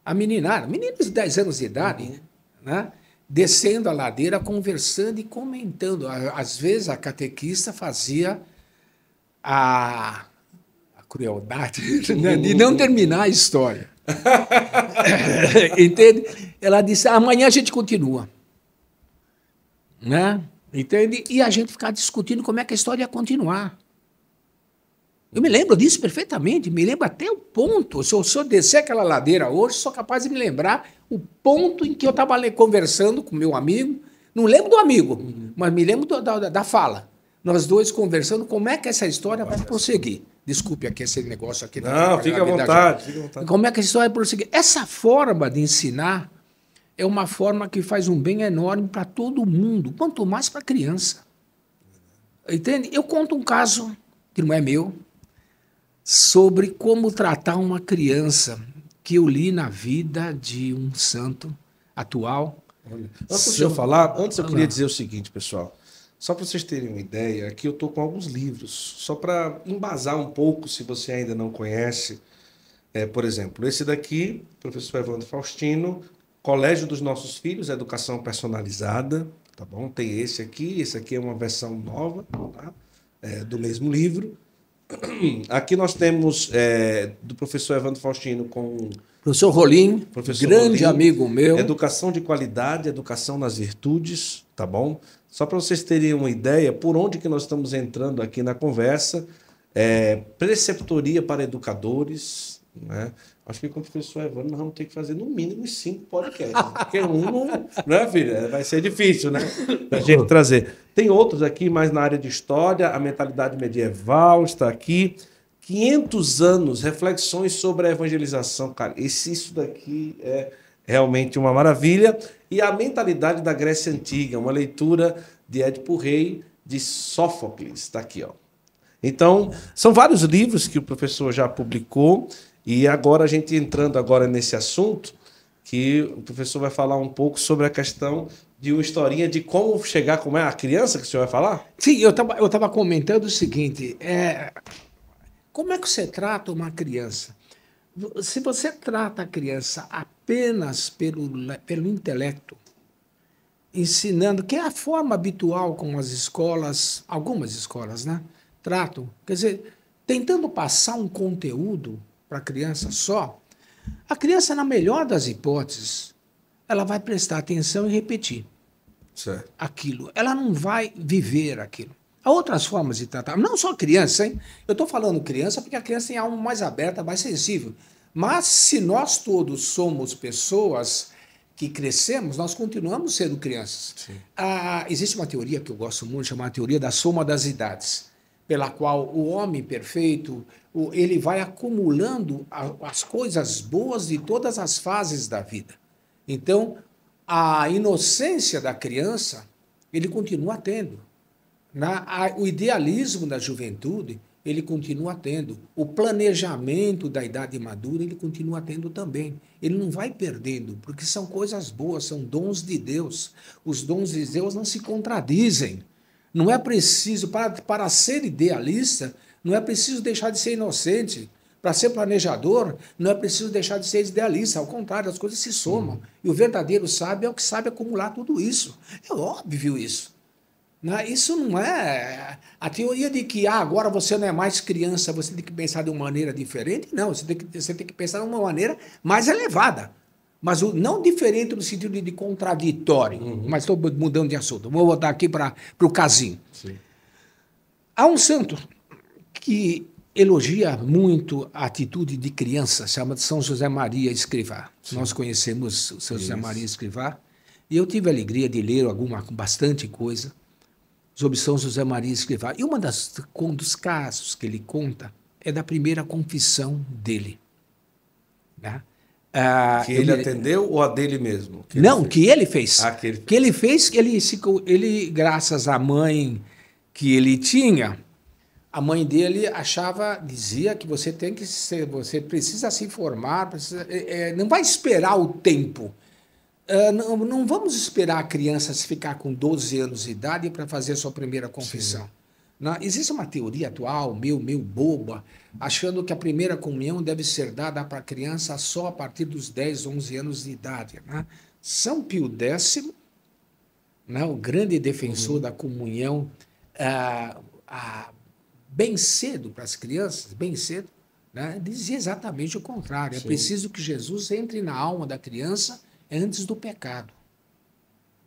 A meninada, meninos de 10 anos de idade, uhum. né? descendo a ladeira, conversando e comentando. Às vezes a catequista fazia a crueldade né? de não terminar a história. Entende? Ela disse: amanhã a gente continua. Né? Entende? E a gente ficar discutindo como é que a história ia continuar. Eu me lembro disso perfeitamente, me lembro até o ponto. Se eu, se eu descer aquela ladeira hoje, sou capaz de me lembrar o ponto em que eu estava conversando com meu amigo. Não lembro do amigo, mas me lembro do, da, da fala. Nós dois conversando como é que essa história vai prosseguir. Desculpe aqui esse negócio aqui. Não, fica à, vontade, fica à vontade. Como é que a história é prossegue? Essa forma de ensinar é uma forma que faz um bem enorme para todo mundo, quanto mais para a criança. Entende? Eu conto um caso, que não é meu, sobre como tratar uma criança que eu li na vida de um santo atual. antes de eu falar, antes eu queria dizer o seguinte, pessoal. Só para vocês terem uma ideia, aqui eu estou com alguns livros, só para embasar um pouco, se você ainda não conhece. É, por exemplo, esse daqui, professor Evandro Faustino, Colégio dos Nossos Filhos, Educação Personalizada, tá bom? Tem esse aqui, esse aqui é uma versão nova tá? é, do mesmo livro. Aqui nós temos é, do professor Evandro Faustino com. Professor Rolim, professor grande Rolim, amigo meu. Educação de qualidade, educação nas virtudes, tá bom? Só para vocês terem uma ideia, por onde que nós estamos entrando aqui na conversa, é, preceptoria para educadores, né? Acho que com o professor Evandro nós vamos ter que fazer no mínimo cinco podcasts. Né? porque um não. Né, filha? Vai ser difícil, né? A gente trazer. Tem outros aqui, mais na área de história, a mentalidade medieval está aqui. 500 anos, reflexões sobre a evangelização, cara. Esse, isso daqui é realmente uma maravilha. E a mentalidade da Grécia Antiga, uma leitura de Édipo Rei, de Sófocles, está aqui. Ó. Então, são vários livros que o professor já publicou, e agora a gente entrando agora nesse assunto, que o professor vai falar um pouco sobre a questão de uma historinha de como chegar, como é a criança que o senhor vai falar? Sim, eu estava eu tava comentando o seguinte, é, como é que você trata uma criança? se você trata a criança apenas pelo, pelo intelecto, ensinando, que é a forma habitual com as escolas, algumas escolas, né, tratam, quer dizer, tentando passar um conteúdo para a criança só, a criança, na melhor das hipóteses, ela vai prestar atenção e repetir certo. aquilo. Ela não vai viver aquilo. Há outras formas de tratar, não só criança, hein? Eu estou falando criança porque a criança tem a alma mais aberta, mais sensível. Mas se nós todos somos pessoas que crescemos, nós continuamos sendo crianças. Ah, existe uma teoria que eu gosto muito, chamada teoria da soma das idades, pela qual o homem perfeito ele vai acumulando as coisas boas de todas as fases da vida. Então, a inocência da criança ele continua tendo na, a, o idealismo da juventude, ele continua tendo. O planejamento da idade madura, ele continua tendo também. Ele não vai perdendo, porque são coisas boas, são dons de Deus. Os dons de Deus não se contradizem. Não é preciso, para, para ser idealista, não é preciso deixar de ser inocente. Para ser planejador, não é preciso deixar de ser idealista. Ao contrário, as coisas se somam. Hum. E o verdadeiro sábio é o que sabe acumular tudo isso. É óbvio isso. Né? Isso não é. A teoria de que ah, agora você não é mais criança, você tem que pensar de uma maneira diferente, não. Você tem que, você tem que pensar de uma maneira mais elevada. Mas o, não diferente no sentido de, de contraditório. Uhum. Mas estou mudando de assunto. Vou voltar aqui para o casinho. Sim. Há um santo que elogia muito a atitude de criança, chama de São José Maria Escrivá. Sim. Nós conhecemos o São José Maria Escrivá e eu tive a alegria de ler alguma bastante coisa sobre São José Maria Escrivá. E uma das um dos casos que ele conta é da primeira confissão dele. Né? Ah, que ele, atendeu ou a dele mesmo? Que não, ele que ele fez. Ah, que, ele... que ele fez, que ele, se, ele, graças à mãe que ele tinha, a mãe dele achava, dizia que você tem que ser, você precisa se formar, precisa, é, é não vai esperar o tempo. Ah, não, não, vamos esperar a criança ficar com 12 anos de idade para fazer sua primeira confissão. Né? existe uma teoria atual, meu, meu boba, achando que a primeira comunhão deve ser dada para a criança só a partir dos 10, 11 anos de idade. Né? São Pio X, né, o grande defensor uhum. da comunhão, ah, ah, bem cedo para as crianças, bem cedo, né, dizia exatamente o contrário. É Sim. É preciso que Jesus entre na alma da criança antes do pecado.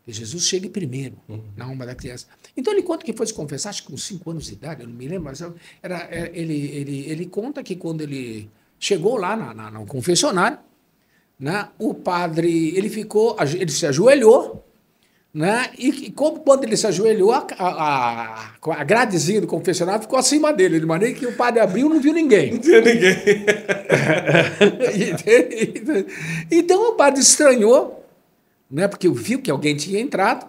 E Jesus chega primeiro uhum. na alma da criança. Então ele conta que foi se confessar, acho que com 5 anos de idade, eu não me lembro, mas era, é, ele, ele, ele conta que quando ele chegou lá na, na, no confessionário, né, o padre ele ficou, ele se ajoelhou, né, e, e como quando ele se ajoelhou, a, a, a gradezinha do confessionário ficou acima dele, de maneira que o padre abriu e não viu ninguém. Não viu ninguém. então o padre estranhou, né, porque viu que alguém tinha entrado,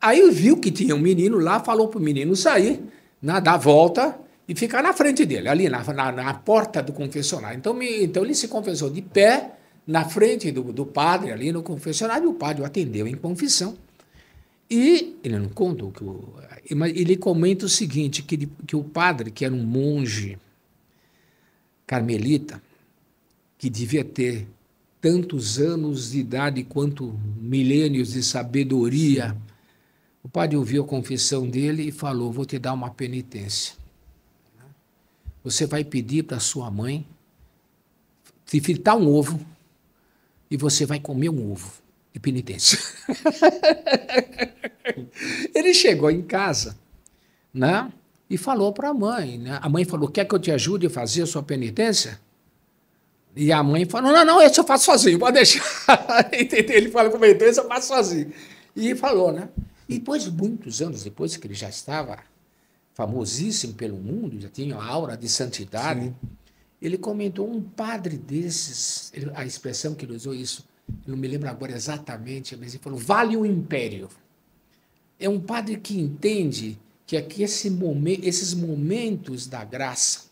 aí viu que tinha um menino lá, falou para o menino sair, né, dar volta e ficar na frente dele, ali na, na, na porta do confessionário. Então, me, então ele se confessou de pé na frente do, do padre, ali no confessionário, e o padre o atendeu em confissão. E ele não conta o que o, ele comenta o seguinte, que, que o padre, que era um monge carmelita, que devia ter tantos anos de idade quanto milênios de sabedoria. O padre ouviu a confissão dele e falou: Vou te dar uma penitência. Você vai pedir para sua mãe te fritar um ovo e você vai comer um ovo de penitência. Ele chegou em casa, né? E falou para a mãe, né? A mãe falou: Quer que eu te ajude a fazer a sua penitência? E a mãe falou: não, não, esse eu faço sozinho, pode deixar. Ele falou comentou, esse eu faço sozinho. E falou, né? E depois, muitos anos depois, que ele já estava famosíssimo pelo mundo, já tinha a aura de santidade, Sim. ele comentou: um padre desses, ele, a expressão que ele usou isso, eu não me lembro agora exatamente, mas ele falou: vale o império. É um padre que entende que aqui esse momen esses momentos da graça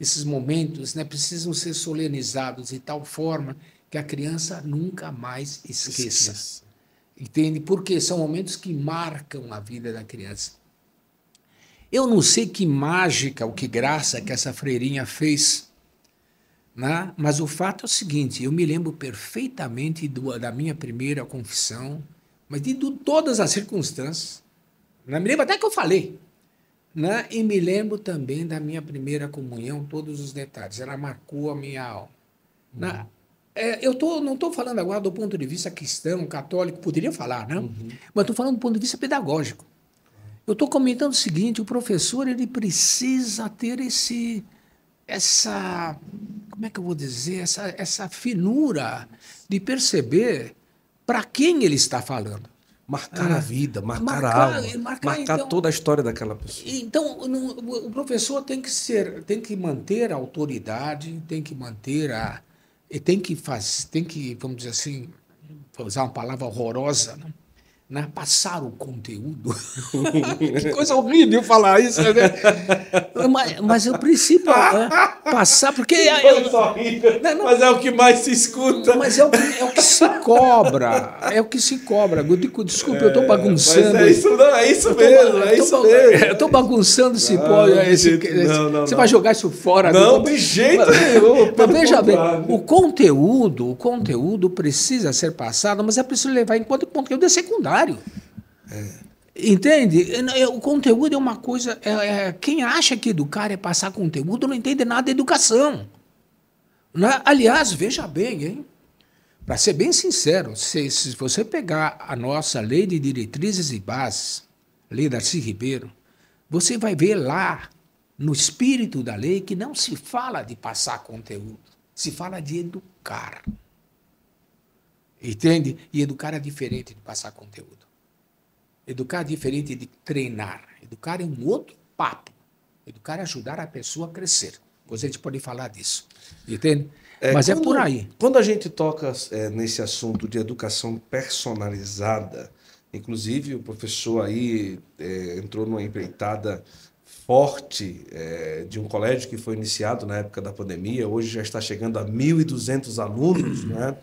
esses momentos né, precisam ser solenizados de tal forma que a criança nunca mais esqueça. esqueça. Entende? Porque são momentos que marcam a vida da criança. Eu não sei que mágica ou que graça que essa freirinha fez, né? mas o fato é o seguinte: eu me lembro perfeitamente do, da minha primeira confissão, mas de, de todas as circunstâncias. Né? Me lembro até que eu falei. Né? E me lembro também da minha primeira comunhão, todos os detalhes. Ela marcou a minha alma. Né? Uhum. É, eu tô, não estou falando agora do ponto de vista cristão, católico, poderia falar, né? Uhum. Mas estou falando do ponto de vista pedagógico. Eu estou comentando o seguinte: o professor ele precisa ter esse, essa, como é que eu vou dizer, essa, essa finura de perceber para quem ele está falando marcar a ah, vida, marcar, marcar a alma, marcar, marcar então, toda a história daquela pessoa. Então, o professor tem que ser, tem que manter a autoridade, tem que manter a, tem que fazer tem que, vamos dizer assim, usar uma palavra horrorosa, né? né, passar o conteúdo. que coisa horrível falar isso, né? mas, mas eu princípio é, né, passar, porque. eu, horrível, não, não, mas é o que mais se escuta. Mas é o que, é o que se cobra. É o que se cobra. desculpe desculpa, é, eu estou bagunçando. é isso, não, é isso mesmo, é isso Eu estou bagunçando esse não, pó. você vai jogar isso fora. Não, de jeito nenhum. Mas veja bem, o conteúdo, o conteúdo precisa ser passado, mas é preciso levar em conta o conteúdo é secundário. É. Entende? É, o conteúdo é uma coisa. É, é, quem acha que educar é passar conteúdo não entende nada de educação. Né? Aliás, veja bem, hein? Para ser bem sincero, se, se você pegar a nossa lei de diretrizes e bases, lei Darcy Ribeiro, você vai ver lá, no espírito da lei, que não se fala de passar conteúdo, se fala de educar. Entende? E educar é diferente de passar conteúdo. Educar é diferente de treinar. Educar é um outro papo. Educar é ajudar a pessoa a crescer. Depois a gente pode falar disso. Entende? É, Mas é quando, é por aí. Quando a gente toca é, nesse assunto de educação personalizada, inclusive o professor aí é, entrou numa empreitada forte é, de um colégio que foi iniciado na época da pandemia, hoje já está chegando a 1.200 alunos, né?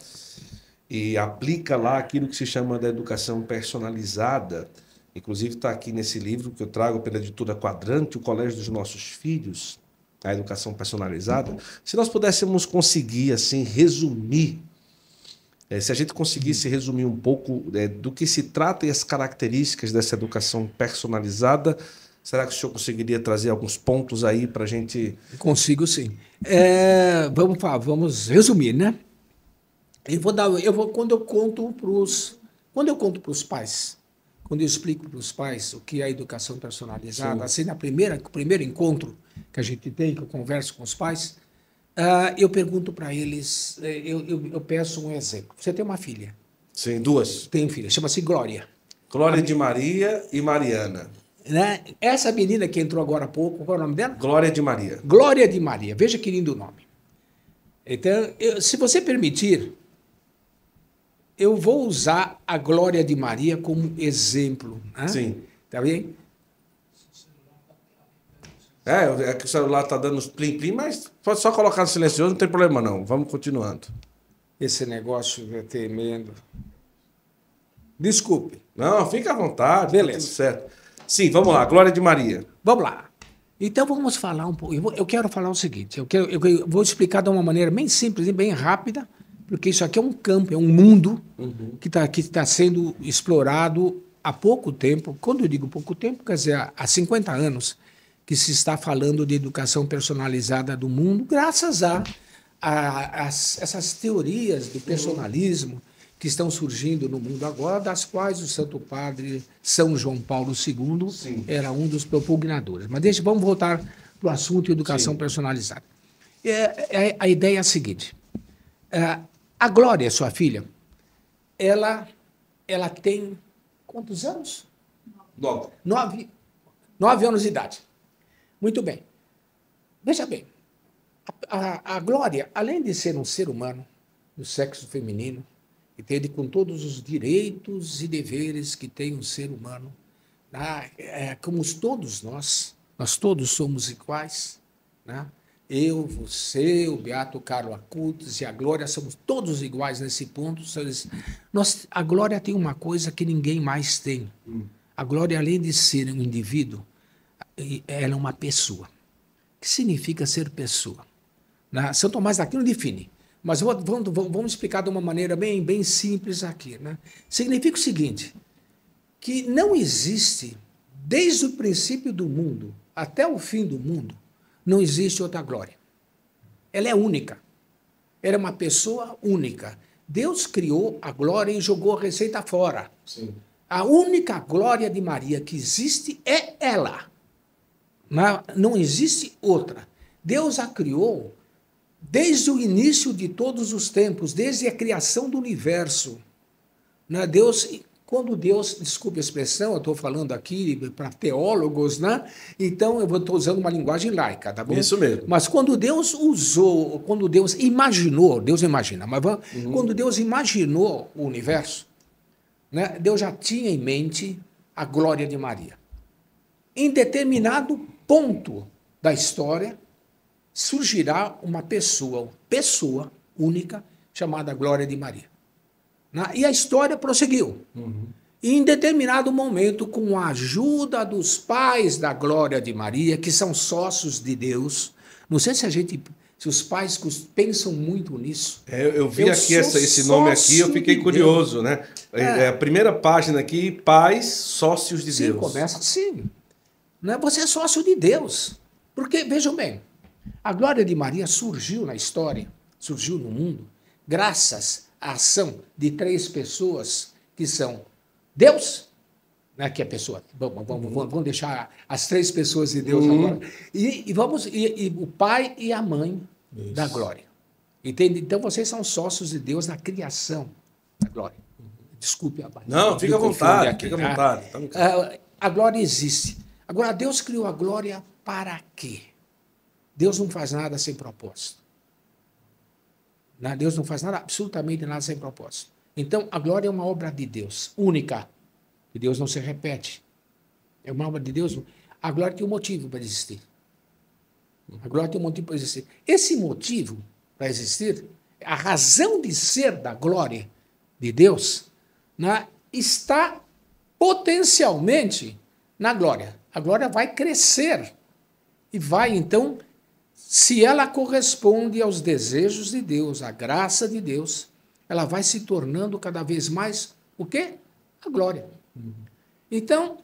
e aplica lá aquilo que se chama da educação personalizada. Inclusive está aqui nesse livro que eu trago pela editora Quadrante, o Colégio dos Nossos Filhos, a educação personalizada. Se nós pudéssemos conseguir assim resumir, é, se a gente conseguisse resumir um pouco é, do que se trata e as características dessa educação personalizada, será que o senhor conseguiria trazer alguns pontos aí para a gente? Consigo sim. É, vamos vamos resumir, né? Eu vou dar, eu vou quando eu conto para os, quando eu conto para os pais, quando eu explico para os pais o que é a educação personalizada, Sim. assim na primeira, primeiro encontro que a gente tem, que eu converso com os pais, uh, eu pergunto para eles, eh, eu, eu, eu, peço um exemplo. Você tem uma filha? Sim, duas. Tem filha, chama-se Glória. Glória a de Maria e Mariana. Né? Essa menina que entrou agora há pouco, qual é o nome dela? Glória de Maria. Glória de Maria, veja que lindo nome. Então, eu, se você permitir, eu vou usar a glória de Maria como exemplo. Né? Sim. Tá bem? É, é que o celular tá dando os plim-plim, mas pode só colocar no silencioso, não tem problema não. Vamos continuando. Esse negócio é tremendo. Desculpe. Não, fica à vontade. Beleza. Tá tudo certo. Sim, vamos lá. Glória de Maria. Vamos lá. Então vamos falar um pouco. Eu quero falar o seguinte. Eu, quero, eu vou explicar de uma maneira bem simples e bem rápida porque isso aqui é um campo, é um mundo uhum. que está que tá sendo explorado há pouco tempo. Quando eu digo pouco tempo, quer dizer, há 50 anos que se está falando de educação personalizada do mundo, graças a, a, a essas teorias do personalismo que estão surgindo no mundo agora, das quais o Santo Padre São João Paulo II Sim. era um dos propugnadores. Mas deixa, vamos voltar para o assunto educação Sim. personalizada. É, é, a ideia é a seguinte. É, a Glória, sua filha, ela, ela tem quantos anos? Nove. Nove, nove anos de idade. Muito bem. Veja bem, a, a, a Glória, além de ser um ser humano do sexo feminino, e de com todos os direitos e deveres que tem um ser humano, né? é, como todos nós, nós todos somos iguais, né? Eu, você, o Beato Carlos Acutis e a Glória somos todos iguais nesse ponto. Nós, a Glória tem uma coisa que ninguém mais tem. Hum. A Glória, além de ser um indivíduo, ela é uma pessoa. O que significa ser pessoa? Na, São Tomás daqui não define, mas vamos, vamos, explicar de uma maneira bem, bem simples aqui. Né? Significa o seguinte: que não existe, desde o princípio do mundo até o fim do mundo, não existe outra glória. Ela é única. Era uma pessoa única. Deus criou a glória e jogou a receita fora. Sim. A única glória de Maria que existe é ela. Não existe outra. Deus a criou desde o início de todos os tempos, desde a criação do universo. É? Deus quando Deus, desculpe a expressão, eu estou falando aqui para teólogos, né? Então eu estou usando uma linguagem laica, tá bom? Isso mesmo. Mas quando Deus usou, quando Deus imaginou, Deus imagina, mas vamos, uhum. quando Deus imaginou o universo, né? Deus já tinha em mente a glória de Maria. Em determinado ponto da história surgirá uma pessoa, pessoa única chamada Glória de Maria. Né? E a história prosseguiu. Uhum. E em determinado momento, com a ajuda dos pais da glória de Maria, que são sócios de Deus, não sei se a gente se os pais pensam muito nisso. É, eu vi eu aqui essa, esse nome aqui, eu fiquei de curioso, Deus. né? É, é. é. a primeira página aqui, pais sócios de Sim, Deus. começa assim. Né? Você é sócio de Deus. Porque, vejam bem, a glória de Maria surgiu na história, surgiu no mundo, graças a ação de três pessoas que são Deus, né, que é a pessoa. Vamos, vamos, uhum. vamos deixar as três pessoas de Deus uhum. agora. E, e vamos e, e, o Pai e a Mãe Isso. da Glória. Entende? Então vocês são sócios de Deus na criação da glória. Desculpe a Não, fica à vontade, aqui, fica à tá? vontade. Ah, a glória existe. Agora Deus criou a glória para quê? Deus não faz nada sem propósito. Né? Deus não faz nada, absolutamente nada sem propósito. Então, a glória é uma obra de Deus, única. E Deus não se repete. É uma obra de Deus. A glória tem um motivo para existir. A glória tem um motivo para existir. Esse motivo para existir, a razão de ser da glória de Deus, né, está potencialmente na glória. A glória vai crescer e vai, então, se ela corresponde aos desejos de Deus, à graça de Deus, ela vai se tornando cada vez mais o quê? A glória. Uhum. Então,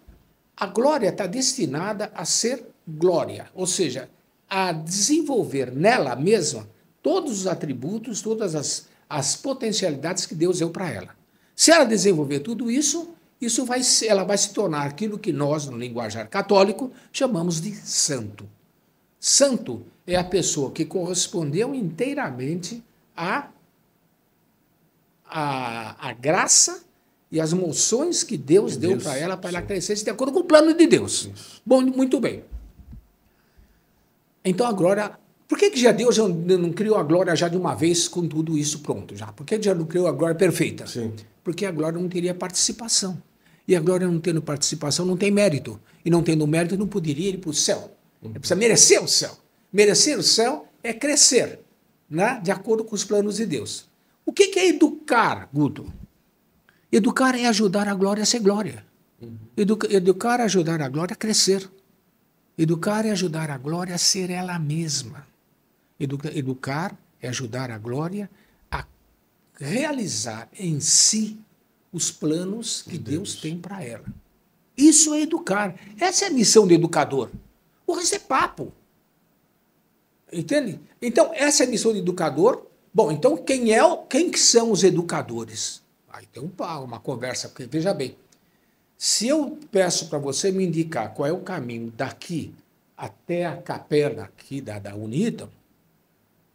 a glória está destinada a ser glória, ou seja, a desenvolver nela mesma todos os atributos, todas as, as potencialidades que Deus deu para ela. Se ela desenvolver tudo isso, isso vai, ela vai se tornar aquilo que nós, no linguajar católico, chamamos de santo. Santo é a pessoa que correspondeu inteiramente à à graça e às moções que Deus, deu para ela para ela crescer de acordo com o plano de Deus. Isso. Bom, muito bem. Então a glória. por que, que já Deus já não criou a glória já de uma vez com tudo isso pronto já? Por que já não criou a glória perfeita? Sim. Porque a glória não teria participação. E a glória não tendo participação não tem mérito. E não tendo mérito não poderia ir para o céu. Ele uhum. precisa merecer o céu. Merecer o céu é crescer, né? de acordo com os planos de Deus. O que, é educar, Guto? Educar é ajudar a glória a ser glória. Educa, educar é ajudar a glória a crescer. Educar é ajudar a glória a ser ela mesma. Educa, educar é ajudar a glória a realizar em si os planos que Deus, Deus tem para ela. Isso é educar. Essa é a missão do educador. O resto é papo. Entende? Então, essa é a missão do educador. Bom, então quem é, quem são os educadores? Aí tem uma, uma conversa, porque veja bem, se eu peço para você me indicar qual é o caminho daqui até a capela aqui da, da Unida,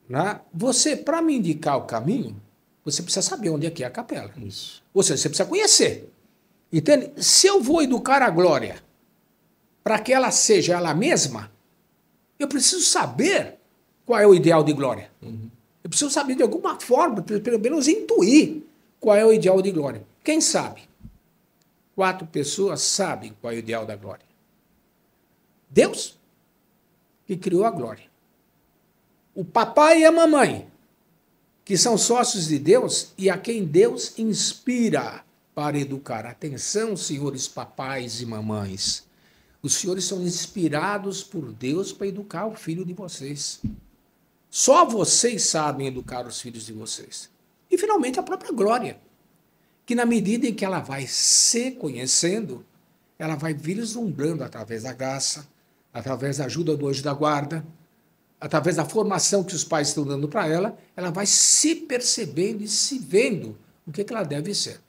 né? você, para me indicar o caminho, você precisa saber onde é que é a capela. Isso. Ou seja, você precisa conhecer. Entende? Se eu vou educar a glória para que ela seja ela mesma, eu preciso saber qual é o ideal de glória. Uhum. Eu preciso saber de alguma forma, pelo menos intuir qual é o ideal de glória. Quem sabe? Quatro pessoas sabem qual é o ideal da glória. Deus, que criou a glória. O papai e a mamãe, que são sócios de Deus e a quem Deus inspira para educar. Atenção, senhores papais e mamães. Os senhores são inspirados por Deus para educar o filho de vocês. Só vocês sabem educar os filhos de vocês. E finalmente a própria glória, que na medida em que ela vai se conhecendo, ela vai vislumbrando através da graça, através da ajuda do anjo da guarda, através da formação que os pais estão dando para ela, ela vai se percebendo e se vendo o que, que ela deve ser.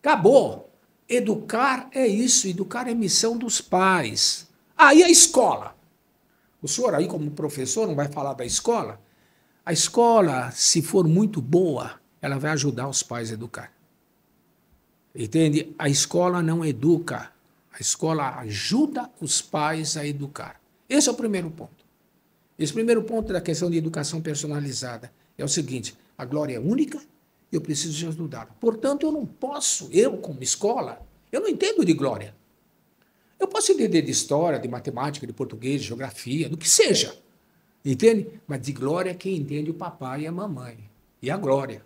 Acabou. Educar é isso, educar é missão dos pais. Aí ah, a escola. O senhor aí, como professor, não vai falar da escola? A escola, se for muito boa, ela vai ajudar os pais a educar. Entende? A escola não educa, a escola ajuda os pais a educar. Esse é o primeiro ponto. Esse primeiro ponto é da questão de educação personalizada é o seguinte: a glória é única e eu preciso de ajudar. Portanto, eu não posso, eu como escola, eu não entendo de glória. Eu posso entender de história, de matemática, de português, de geografia, do que seja. Entende? Mas de glória é quem entende o papai e a mamãe. E a glória.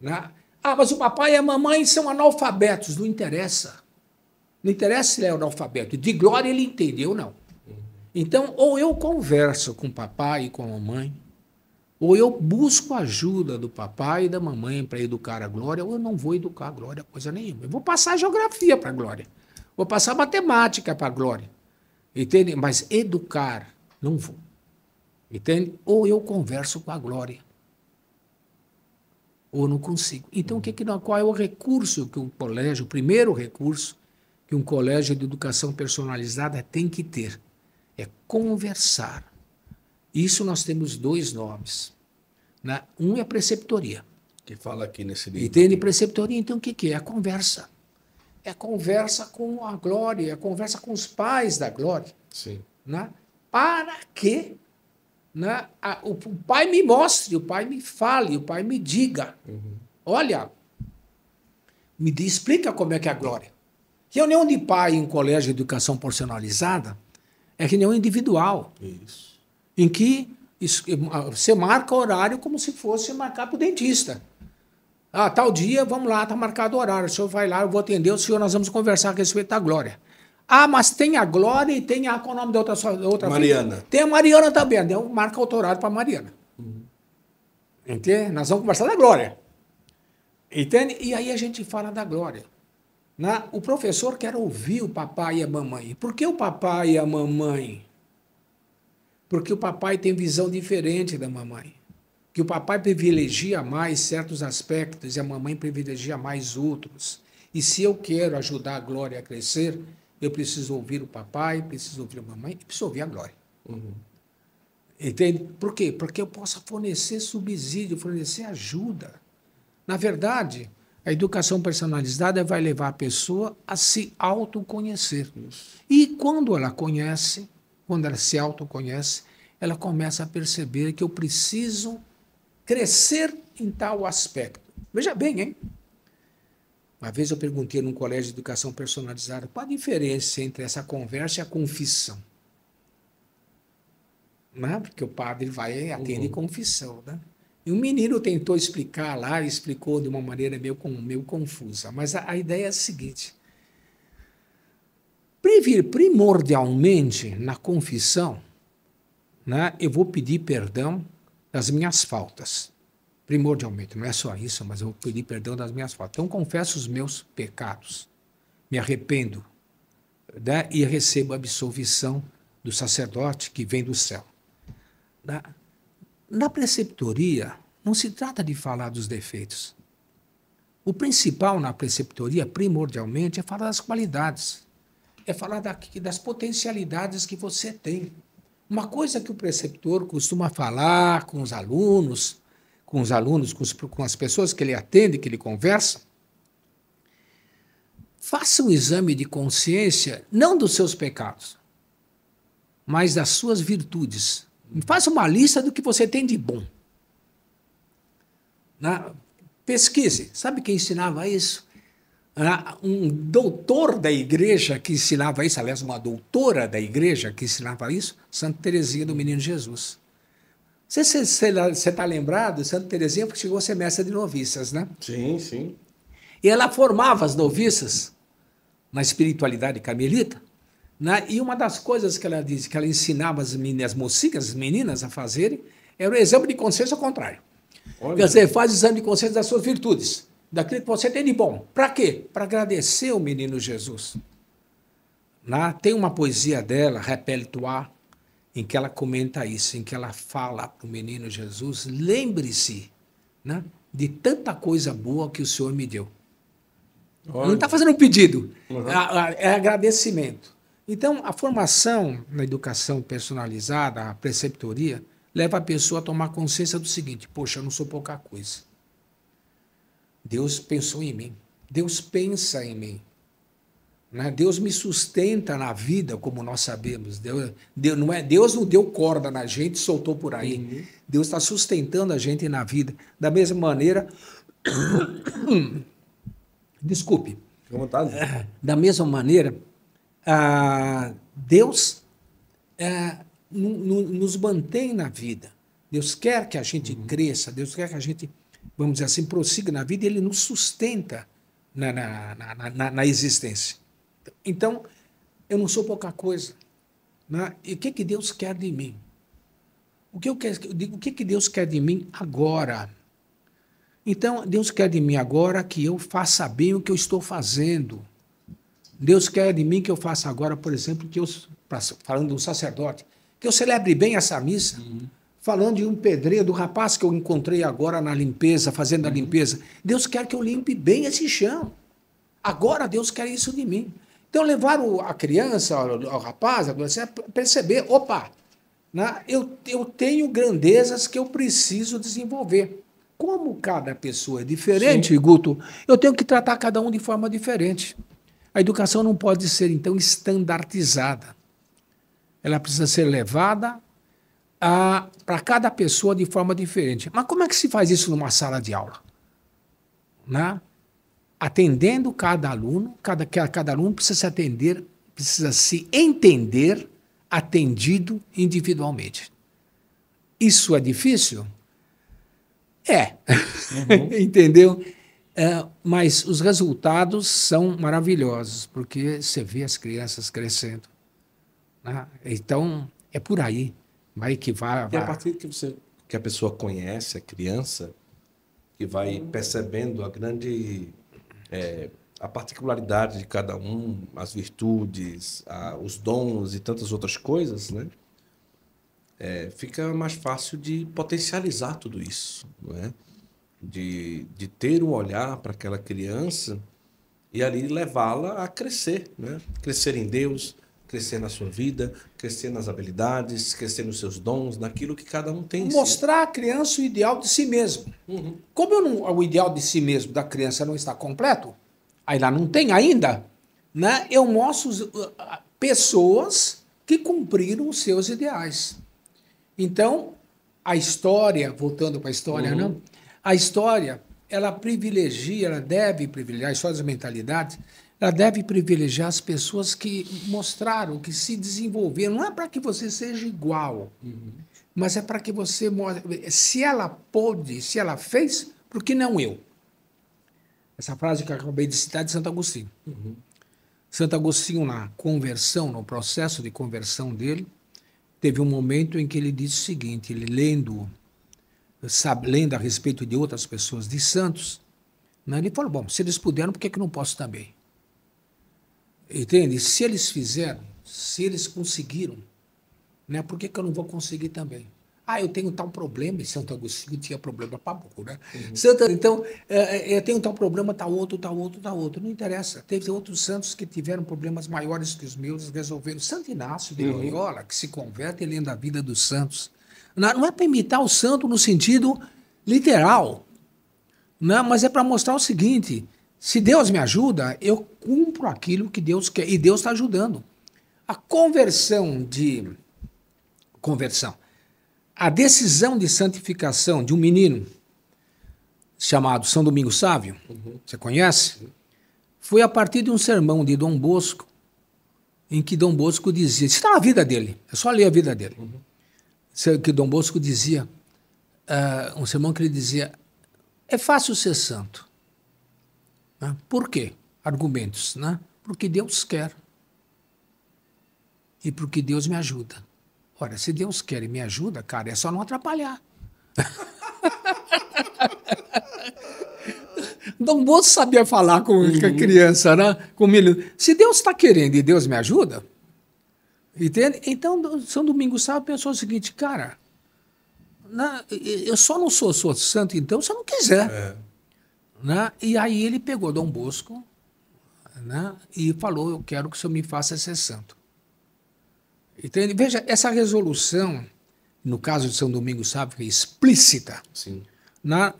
Né? Ah, mas o papai e a mamãe são analfabetos. Não interessa. Não interessa se ele é analfabeto. De glória ele entendeu, não. Então, ou eu converso com o papai e com a mamãe, ou eu busco a ajuda do papai e da mamãe para educar a glória, ou eu não vou educar a glória, coisa nenhuma. Eu vou passar a geografia para a glória. Vou passar matemática para a Glória. Entende? Mas educar, não vou. Entende? Ou eu converso com a Glória. Ou não consigo. Então, o que, que, qual é o recurso que um colégio, o primeiro recurso que um colégio de educação personalizada tem que ter? É conversar. Isso nós temos dois nomes. Né? Um é preceptoria. Que fala aqui nesse livro. E tem preceptoria, então o que, que é? é a conversa é a conversa com a glória, é a conversa com os pais da glória. Sim. Né? Para que né, a, o, o, pai me mostre, o pai me fale, o pai me diga. Uhum. Olha, me explica como é que é a glória. Reunião de pai em colégio de educação personalizada é reunião individual. Isso. Em que isso, você marca horário como se fosse marcar para o dentista. Ah, tal dia, vamos lá, está marcado o horário. O senhor vai lá, eu vou atender o senhor, nós vamos conversar a respeito da Glória. Ah, mas tem a Glória e tem a. Qual o nome da outra, outra Mariana. Filha? Tem a Mariana também. Então, marca outro horário para a Mariana. Uhum. Entende? Nós vamos conversar da Glória. Entende? E aí a gente fala da Glória. Na, o professor quer ouvir o papai e a mamãe. Por que o papai e a mamãe? Porque o papai tem visão diferente da mamãe que o papai privilegia mais certos aspectos e a mamãe privilegia mais outros. E se eu quero ajudar a Glória a crescer, eu preciso ouvir o papai, preciso ouvir a mamãe e preciso ouvir a Glória. Uhum. Entende? Por quê? Porque eu possa fornecer subsídio, fornecer ajuda. Na verdade, a educação personalizada vai levar a pessoa a se autoconhecer. E quando ela conhece, quando ela se autoconhece, ela começa a perceber que eu preciso crescer em tal aspecto. Veja bem, hein? Uma vez eu perguntei num colégio de educação personalizada qual a diferença entre essa conversa e a confissão. Né? Porque o padre vai atender uhum. confissão. Né? E o menino tentou explicar lá, explicou de uma maneira meio, meio confusa. Mas a, a ideia é a seguinte: primordialmente na confissão, né, eu vou pedir perdão das minhas faltas. Primordialmente, não é só isso, mas eu pedi perdão das minhas faltas. Então, confesso os meus pecados, me arrependo né? e recebo a absolvição do sacerdote que vem do céu. Na, na preceptoria, não se trata de falar dos defeitos. O principal na preceptoria, primordialmente, é falar das qualidades, é falar da, das potencialidades que você tem. Uma coisa que o preceptor costuma falar com os alunos, com os alunos, com, os, com as pessoas que ele atende, que ele conversa, faça um exame de consciência não dos seus pecados, mas das suas virtudes. Faça uma lista do que você tem de bom. Na, pesquise. Sabe quem ensinava isso? um doutor da igreja que ensinava isso, aliás, uma doutora da igreja que ensinava isso, Santa Teresinha do Menino Jesus. Você está lembrado? Santa Teresinha chegou a ser mestra de noviças, né? Sim, sim. E ela formava as noviças na espiritualidade camelita. Né? E uma das coisas que ela disse, que ela ensinava as, meninas, as mocinhas, as meninas a fazerem, era o exame de consciência ao contrário. Olha. Quer dizer, faz o exame de consciência das suas virtudes daquilo que você tem de bom. Para quê? Para agradecer o menino Jesus. Lá né? tem uma poesia dela, Repertoire, em que ela comenta isso, em que ela fala para o menino Jesus: lembre-se né, de tanta coisa boa que o Senhor me deu. Tá Olha. Não está fazendo um pedido, uhum. É, é, é agradecimento. Então, a formação na educação personalizada, a preceptoria, leva a pessoa a tomar consciência do seguinte: poxa, eu não sou pouca coisa. Deus pensou em mim. Deus pensa em mim. Né? Deus me sustenta na vida, como nós sabemos. Deus, Deus, não é, Deus não deu corda na gente e soltou por aí. Uhum. Deus está sustentando a gente na vida. Da mesma maneira. Desculpe. Fique à vontade. Da mesma maneira, ah, Deus ah, nos mantém na vida. Deus quer que a gente uhum. cresça, Deus quer que a gente vamos dizer assim, prossiga na vida e ele nos sustenta na, na, na, na, na existência. Então, eu não sou pouca coisa. Né? E o que, que Deus quer de mim? O que, eu quero, o que, que Deus quer de mim agora? Então, Deus quer de mim agora que eu faça bem o que eu estou fazendo. Deus quer de mim que eu faça agora, por exemplo, que eu, falando de um sacerdote, que eu celebre bem essa missa. Uhum falando de um pedreiro, do rapaz que eu encontrei agora na limpeza, fazendo a uhum. limpeza. Deus quer que eu limpe bem esse chão. Agora Deus quer isso de mim. Então levaram a criança, o rapaz, a adolescente, a perceber, opa, né, eu, eu tenho grandezas que eu preciso desenvolver. Como cada pessoa é diferente, Sim. Guto, eu tenho que tratar cada um de forma diferente. A educação não pode ser, então, estandartizada. Ela precisa ser levada para cada pessoa de forma diferente. Mas como é que se faz isso numa sala de aula? Né? Atendendo cada aluno, cada, cada aluno precisa se atender, precisa se entender atendido individualmente. Isso é difícil? É. Uhum. Entendeu? É, mas os resultados são maravilhosos, porque você vê as crianças crescendo. Né? Então, é por aí. Vai que vai, vai. E a partir que você que a pessoa conhece a criança, que vai uhum. percebendo a grande é, a particularidade de cada um, as virtudes, a, os dons e tantas outras coisas, né? É, fica mais fácil de potencializar tudo isso, não é? De, de ter um olhar para aquela criança e ali levá-la a crescer, né? Crescer em Deus, crescer na sua vida, crescer nas habilidades, crescer nos seus dons, naquilo que cada um tem. Mostrar à criança o ideal de si mesmo. Uhum. Como não, o ideal de si mesmo da criança não está completo, aí lá não tem ainda, né? Eu mostro uh, uh, pessoas que cumpriram os seus ideais. Então, a história, voltando para a história, uhum. Né, a história, ela privilegia, ela deve privilegiar, a história das mentalidades, ela deve privilegiar as pessoas que mostraram, que se desenvolveram. Não é para que você seja igual, uhum. mas é para que você mostre. Se ela pôde, se ela fez, por que não eu? Essa frase que eu acabei de citar é de Santo Agostinho. Uhum. Santo Agostinho, na conversão, no processo de conversão dele, teve um momento em que ele disse o seguinte: ele lendo, sabe, lendo a respeito de outras pessoas, de santos, né, ele falou: bom, se eles puderam, por que, que não posso também? Entende? Se eles fizeram, se eles conseguiram, né, por que, que eu não vou conseguir também? Ah, eu tenho tal problema, e Santo Agostinho tinha problema para pouco, né? Uhum. Santa, então, é, é, eu tenho tal problema, tal outro, tal outro, tal outro. Não interessa. Teve outros santos que tiveram problemas maiores que os meus, resolveram. Santo Inácio de uhum. Loyola, que se converte lendo a vida dos santos. Não é para imitar o santo no sentido literal, né? mas é para mostrar o seguinte: se Deus me ajuda, eu cumpro aquilo que Deus quer. E Deus está ajudando. A conversão de. Conversão. A decisão de santificação de um menino chamado São Domingo Sávio, uhum. você conhece? Uhum. Foi a partir de um sermão de Dom Bosco, em que Dom Bosco dizia, está na vida dele, é só ler a vida dele, uhum. É que Dom Bosco dizia, uh, um sermão que ele dizia, é fácil ser santo. Né? Por quê? argumentos, né? Porque Deus quer e porque Deus me ajuda. Ora, se Deus quer e me ajuda, cara, é só não atrapalhar. Dom Bosco sabia falar uhum. com, a criança, né? com milho. Se Deus está querendo e Deus me ajuda, entende? Então, São Domingos Sábio pensou o seguinte, cara, né, eu só não sou, sou santo então se eu não quiser. É. Né? E aí ele pegou Dom Bosco, né? e falou: Eu quero que o senhor me faça ser santo. Entende? Veja, essa resolução, no caso de São Domingos Sábio, é explícita. Sim. Na, né,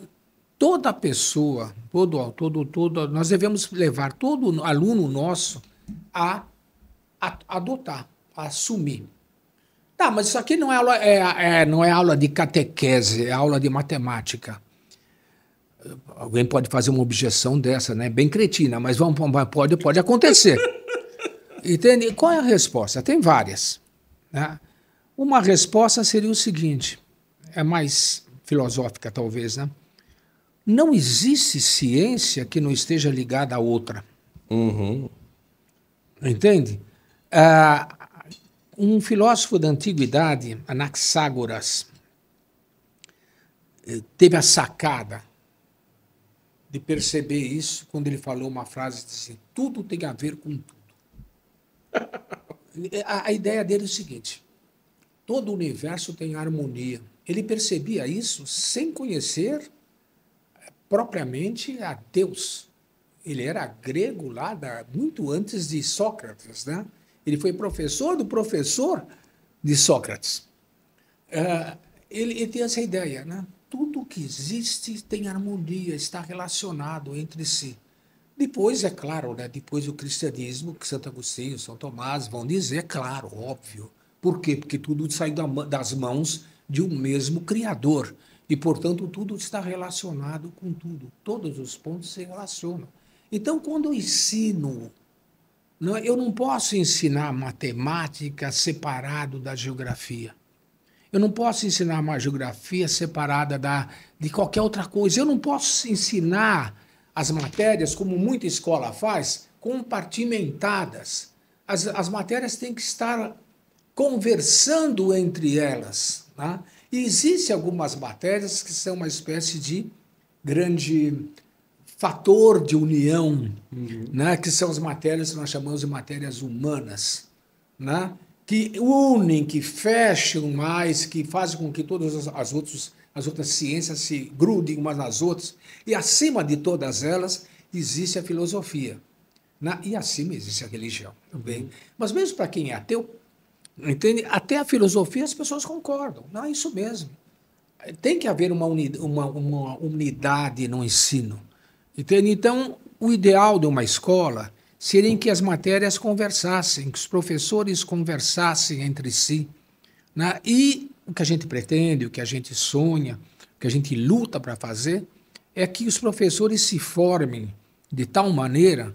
toda pessoa, todo autor, todo, todo, nós devemos levar todo aluno nosso a, a, adotar, a assumir. Tá, mas isso aqui não é, aula, é, é, não é aula de catequese, é aula de matemática. Alguém pode fazer uma objeção dessa, né? Bem cretina, mas vamos, pode, pode acontecer. Entende? Qual é a resposta? Tem várias. Né? Uma resposta seria o seguinte: é mais filosófica, talvez, né? Não existe ciência que não esteja ligada a outra. Uhum. Entende? Uh, um filósofo da antiguidade, Anaxágoras, eh, teve a sacada de perceber isso quando ele falou uma frase assim: tudo tem a ver com tudo. a, a ideia dele é o seguinte: todo o universo tem harmonia. Ele percebia isso sem conhecer eh, propriamente a Deus. Ele era grego lá da, muito antes de Sócrates, né? Ele foi professor do professor de Sócrates. Uh, ele, ele essa ideia, né? tudo que existe tem harmonia, está relacionado entre si. Depois, é claro, né, depois do cristianismo, que Santo Agostinho, São Tomás vão dizer, é claro, óbvio. Por quê? Porque tudo saiu das mãos de um mesmo Criador. E, portanto, tudo está relacionado com tudo. Todos os pontos se relacionam. Então, quando eu ensino, é? eu não posso ensinar matemática separado da geografia. Eu não posso ensinar uma geografia separada da, de qualquer outra coisa. Eu não posso ensinar as matérias, como muita escola faz, compartimentadas. As, as matérias têm que estar conversando entre elas. Né? E existem algumas matérias que são uma espécie de grande fator de união, uhum. né? que são as matérias que nós chamamos de matérias humanas. Né? que unem, que fecham mais, que fazem com que todas as outras, as outras ciências se grudem umas nas outras. E acima de todas elas existe a filosofia. Na, né? e acima existe a religião também. Uhum. Mas mesmo para quem é ateu, entende? Até a filosofia as pessoas concordam. Não, é isso mesmo. Tem que haver uma, uni, uma, uma unidade no ensino. Entende? Então, o ideal de uma escola seria em que as matérias conversassem, que os professores conversassem entre si. Né? E o que a gente pretende, o que a gente sonha, o que a gente luta para fazer, é que os professores se formem de tal maneira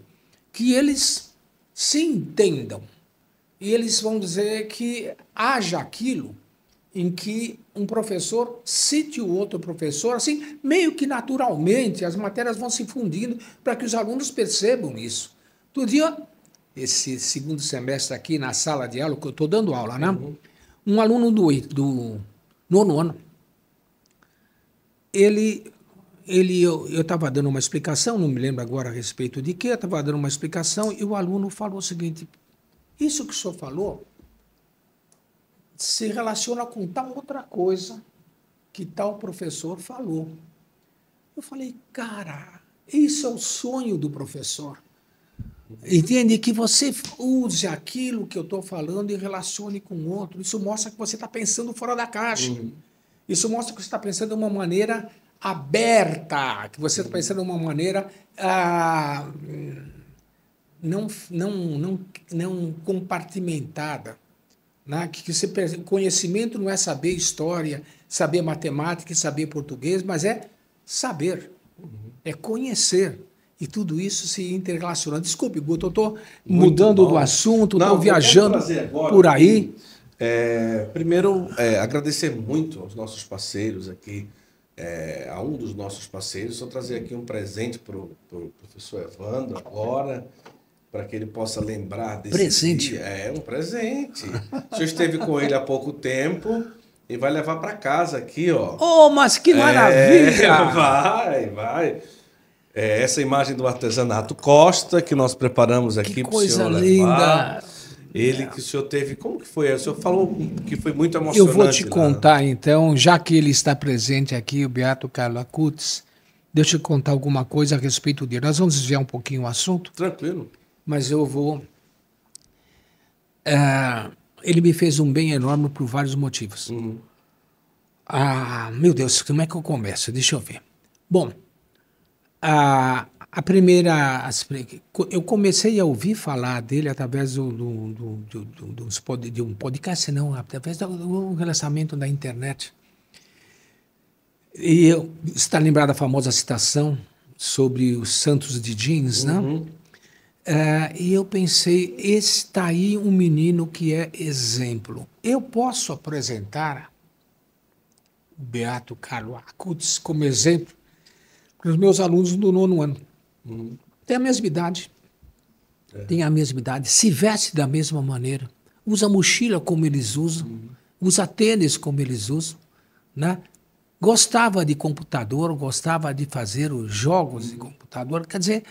que eles se entendam. E eles vão dizer que haja aquilo em que um professor cite o outro professor, assim, meio que naturalmente, as matérias vão se fundindo para que os alunos percebam isso. No dia, esse segundo semestre aqui na sala de aula, que eu estou dando aula, né? Uhum. Um aluno do, do nono ano, ele, ele eu estava dando uma explicação, não me lembro agora a respeito de quê, eu estava dando uma explicação e o aluno falou o seguinte: Isso que o senhor falou se relaciona com tal outra coisa que tal professor falou. Eu falei, cara, isso é o sonho do professor. Entende? Que você use aquilo que eu estou falando e relacione com outro. Isso mostra que você está pensando fora da caixa. Uhum. Isso mostra que você está pensando de uma maneira aberta, que você está pensando de uma maneira ah, não, não, não, não compartimentada. Né? Que você, conhecimento não é saber história, saber matemática e saber português, mas é saber, uhum. é conhecer. E tudo isso se interrelaciona. Desculpe, Guto, eu estou mudando bom. do assunto, estou viajando agora, por aí. É, primeiro, é, agradecer muito aos nossos parceiros aqui, é, a um dos nossos parceiros. Só trazer aqui um presente para o pro professor Evandro agora, para que ele possa lembrar desse. Presente? Dia. É, um presente. o senhor esteve com ele há pouco tempo. E vai levar para casa aqui, ó. Oh, mas que é, maravilha! vai, vai. É, essa imagem do artesanato Costa, que nós preparamos aqui para o coisa linda! Ele é. que o senhor teve. Como que foi? O senhor falou que foi muito emocionante. Eu vou te né? contar, então, já que ele está presente aqui, o Beato Carlos Cutes deixa eu contar alguma coisa a respeito dele. Nós vamos desviar um pouquinho o assunto. Tranquilo. Mas eu vou. Eh, ele me fez um bem enorme por vários motivos. Uhum. Ah, meu Deus, como é que eu começo? Deixa eu ver. Bom, a, a primeira. Eu comecei a ouvir falar dele através do, do, do, de um podcast, não, através do, do relacionamento da internet. E eu, está lembrada a famosa citação sobre os santos de jeans, uhum. né? Uh, e eu pensei, está aí um menino que é exemplo. Eu posso apresentar o Beato Carlo Acutis como exemplo para os meus alunos do nono ano. Uhum. Tem a mesma idade. É. Tem a mesma idade. Se veste da mesma maneira. Usa mochila como eles usam. Uhum. Usa tênis como eles usam. Né? Gostava de computador, gostava de fazer os jogos uhum. de computador. Quer dizer,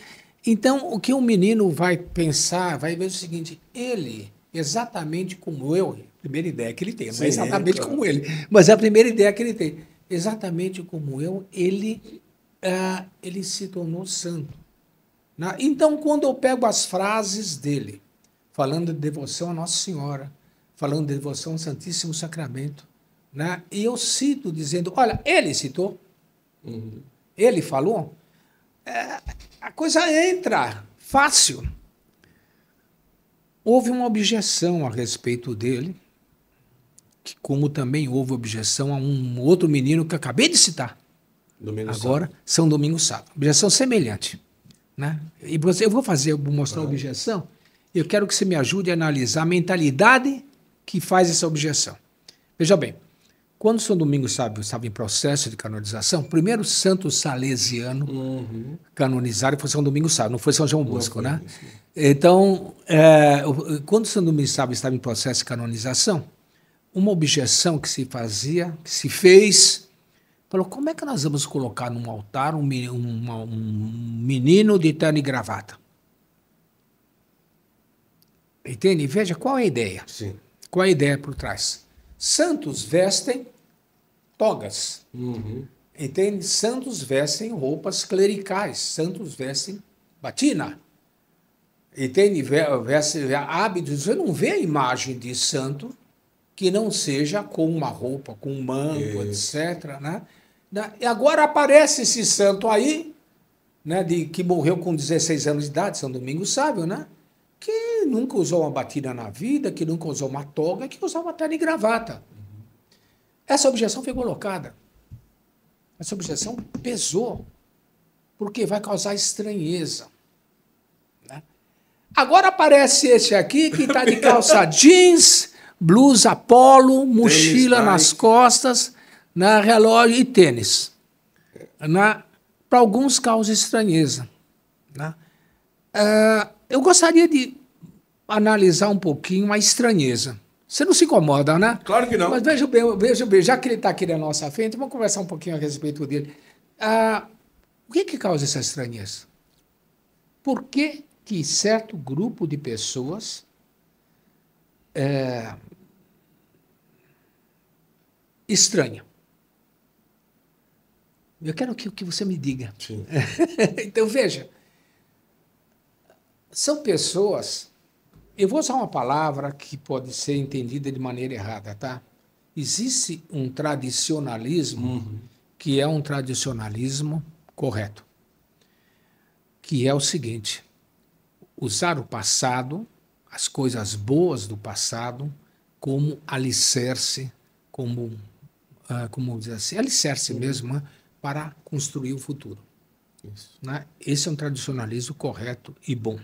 então o que um menino vai pensar, vai ver o seguinte: ele, exatamente como eu, primeira ideia que ele tem, é Sim, exatamente é, claro. como ele, mas é a primeira ideia que ele tem. Exatamente como eu, ele é, ele se tornou santo. Né? então, quando eu pego as frases dele, falando de devoção à Nossa Senhora, falando de devoção ao Santíssimo Sacramento, né, e eu cito dizendo: olha, ele citou, uhum. ele falou, é, a coisa entra fácil. Houve uma objeção a respeito dele, que como também houve objeção a um outro menino que eu acabei de citar. Domingo é agora sábado. são domingo sábado. Objeção semelhante. Né? E você, eu vou fazer, vou mostrar a objeção. Eu quero que você me ajude a analisar a mentalidade que faz essa objeção. Veja bem, quando São Domingos Sábio estava em processo de canonização, primeiro santo salesiano uhum. canonizado foi São Domingos Sábio, não foi São João Bosco, né? Então, é, quando São Domingos Sábio estava em processo de canonização, uma objeção que se fazia, que se fez, Falou, como é que nós vamos colocar num altar um, um, um menino de terno e gravata? Entende? Veja qual é a ideia. Sim. Qual é a ideia por trás? Santos vestem togas. Uhum. Entende? Santos vestem roupas clericais. Santos vestem batina. Entende? veste hábitos. Você não vê a imagem de santo que não seja com uma roupa, com um manto, etc. Né? Né? E agora aparece esse santo aí, né, de, que morreu com 16 anos de idade, São Domingos Sábio, né? que nunca usou uma batida na vida, que nunca usou uma toga, que usava terno e gravata. Essa objeção foi colocada. Essa objeção pesou, porque vai causar estranheza. Né? Agora aparece esse aqui que está de calça jeans, blusa polo, mochila nas costas, na relógio e tênis. Né? Para alguns causa estranheza. Né? Uh, eu gostaria de analisar um pouquinho a estranheza. Você não se incomoda, né? Claro que não. Mas veja bem, veja bem já que ele está aqui na nossa frente, vamos conversar um pouquinho a respeito dele. Ah, o que, que causa essa estranheza? Por que, que certo grupo de pessoas é, estranha? Eu quero que, que você me diga. então, veja. São pessoas. Eu vou usar uma palavra que pode ser entendida de maneira errada, tá? Existe um tradicionalismo uhum. que é um tradicionalismo correto, que é o seguinte: usar o passado, as coisas boas do passado, como alicerce, como, ah, como dizer assim, alicerce uhum. mesmo, né? para construir o futuro. Isso. Né? Esse é um tradicionalismo correto e bom.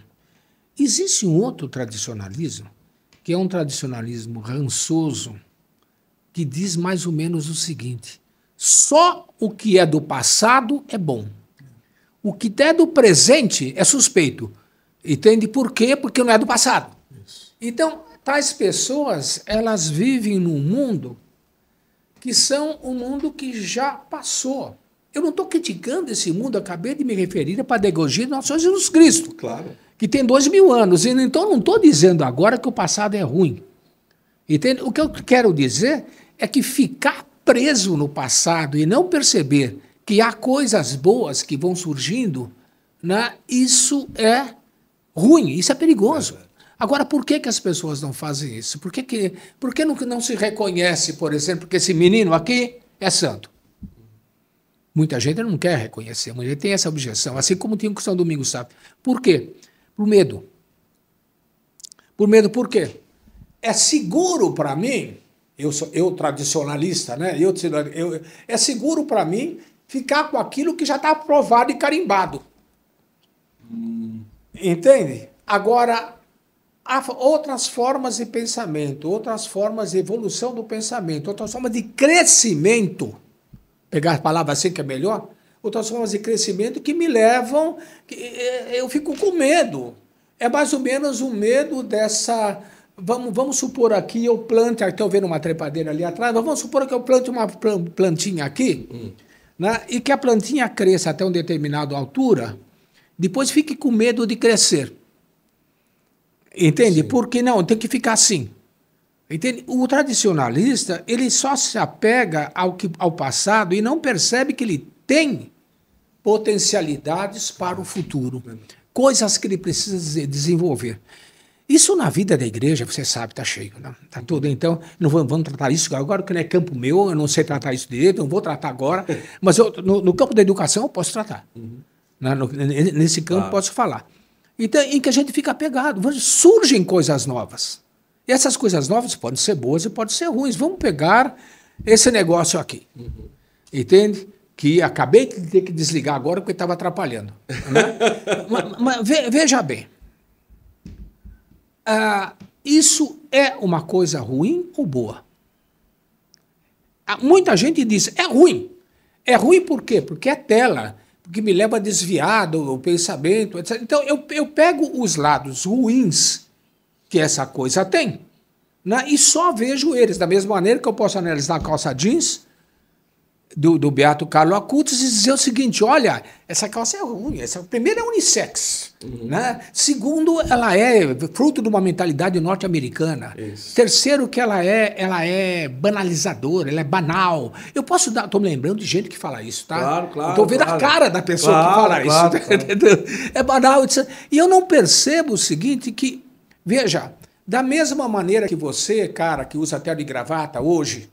Existe um outro tradicionalismo, que é um tradicionalismo rançoso, que diz mais ou menos o seguinte: só o que é do passado é bom. O que é do presente é suspeito. Entende por quê? Porque não é do passado. Isso. Então, tais pessoas, elas vivem num mundo que são um mundo que já passou. Eu não estou criticando esse mundo, acabei de me referir à pedagogia de nosso Senhor Jesus Cristo. Claro. Que tem dois mil anos. Então não estou dizendo agora que o passado é ruim. Entende? O que eu quero dizer é que ficar preso no passado e não perceber que há coisas boas que vão surgindo, né? isso é ruim, isso é perigoso. É. Agora, por que, que as pessoas não fazem isso? Por que, que, por que não, não se reconhece, por exemplo, que esse menino aqui é santo? Muita gente não quer reconhecer, muita gente tem essa objeção, assim como tinha o são Domingos sabe. Por quê? Por medo. Por medo por quê? É seguro para mim, eu sou eu tradicionalista, né? Eu, eu é seguro para mim ficar com aquilo que já está aprovado e carimbado. Hum. Entende? Agora, há outras formas de pensamento, outras formas de evolução do pensamento, outras formas de crescimento pegar a palavra assim que é melhor, outras formas de crescimento que me levam, que é, é, eu fico com medo. É mais ou menos o medo dessa. Vamos, vamos supor aqui, eu plante, estou vendo uma trepadeira ali atrás, mas vamos supor que eu plante uma plantinha aqui, hum. né, e que a plantinha cresça até uma determinada altura, depois fique com medo de crescer. Entende? Sim. Porque não, tem que ficar assim. Entende? O tradicionalista, ele só se apega ao, que, ao passado e não percebe que ele tem potencialidades para o futuro, coisas que ele precisa desenvolver. Isso na vida da igreja, você sabe, está cheio, né? tá tudo. Então, não vamos, vamos, tratar isso agora, porque não é campo meu, eu não sei tratar isso direito, não vou tratar agora. Mas eu, no, no, campo da educação eu posso tratar. Uhum. Né? No, nesse campo claro. posso falar. Então, em que a gente fica apegado, surgem coisas novas. E essas coisas novas podem ser boas e podem ser ruins. Vamos pegar esse negócio aqui. Uhum. Entende? Que acabei de ter que desligar agora porque estava atrapalhando. Né? mas, mas, veja bem. Ah, isso é uma coisa ruim ou boa? Ah, muita gente diz, é ruim. É ruim por quê? Porque é tela, porque me leva a desviar do, pensamento, etc. Então, eu, eu pego os lados ruins que essa coisa tem. Né? E só vejo eles, da mesma maneira que eu posso analisar a calça jeans do, do Beato Carlo Acutis e dizer o seguinte: olha, essa calça é ruim, essa primeira é unissex. Uhum. Né? Segundo, ela é fruto de uma mentalidade norte-americana. Terceiro, que ela é, ela é banalizadora, ela é banal. Eu posso dar. Estou me lembrando de gente que fala isso, tá? Claro, claro. Estou vendo claro. a cara da pessoa claro, que fala claro, isso. É banal. E eu não percebo o seguinte: que Veja, da mesma maneira que você, cara, que usa terno e gravata hoje,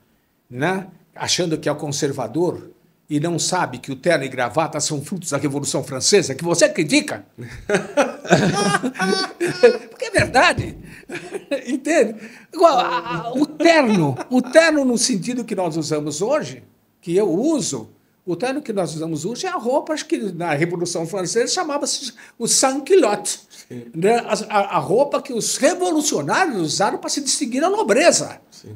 né, achando que é o conservador e não sabe que o terno e gravata são frutos da Revolução Francesa, que você critica. Porque é verdade. Entende? O terno, o terno no sentido que nós usamos hoje, que eu uso, o terno que nós usamos hoje é a roupa que na Revolução Francesa chamava-se o sanquilote. Né? A, a, roupa que os revolucionários usaram para se distinguir da nobreza. Sim.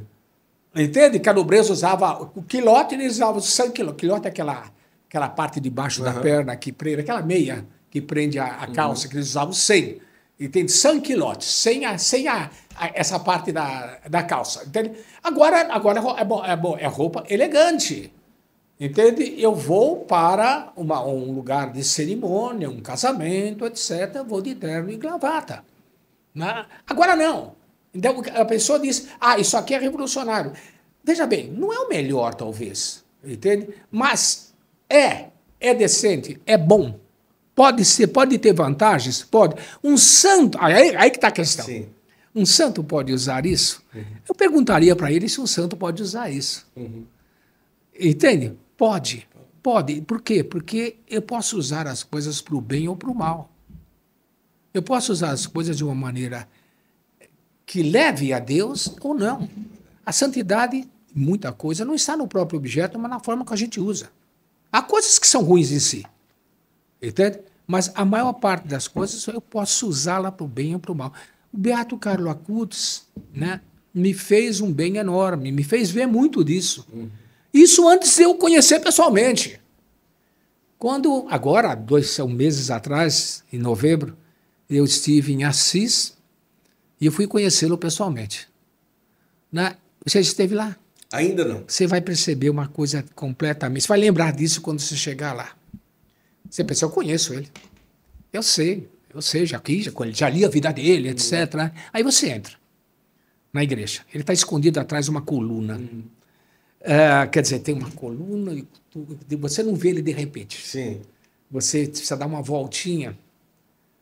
Entende? Que a nobreza usava o quilote, eles usavam o sanquilote. Quilote é aquela, aquela parte de baixo uhum. da perna que prende, aquela meia que prende a, a calça, uhum. que eles usavam sem. Entende? Sanquilote, sem a, sem a, a, essa parte da, da calça. Entende? Agora, agora é, é bom, é, bom, é roupa elegante. Entende? Eu vou para uma, um lugar de cerimônia, um casamento, etc. Vou de terno e gravata. Né? Agora não. Então a pessoa diz: ah, isso aqui é revolucionário. Veja bem, não é o melhor, talvez. Entende? Mas é, é decente, é bom. Pode ser, pode ter vantagens, pode. Um santo, aí, aí que está a questão. Sim. Um santo pode usar isso? Uhum. Eu perguntaria para ele se um santo pode usar isso. Uhum. Entende? Pode, pode. Por quê? Porque eu posso usar as coisas para o bem ou para o mal. Eu posso usar as coisas de uma maneira que leve a Deus ou não. A santidade, muita coisa, não está no próprio objeto, mas na forma que a gente usa. Há coisas que são ruins em si, entende? Mas a maior parte das coisas eu posso usá-la para o bem ou para o mal. O Beato Carlo Acutis né, me fez um bem enorme, me fez ver muito disso. Uhum isso antes de eu conhecer pessoalmente. Quando, agora, dois meses atrás, em novembro, eu estive em Assis e eu fui conhecê-lo pessoalmente. Na, você esteve lá? Ainda não. Você vai perceber uma coisa completamente. Você vai lembrar disso quando você chegar lá. Você pensa, eu conheço ele. Eu sei, eu sei, já, já, já li a vida dele, etc. Aí você entra na igreja. Ele está escondido atrás de uma coluna. Hum. É, quer dizer, tem uma coluna e você não vê ele de repente. Sim. Você precisa dar uma voltinha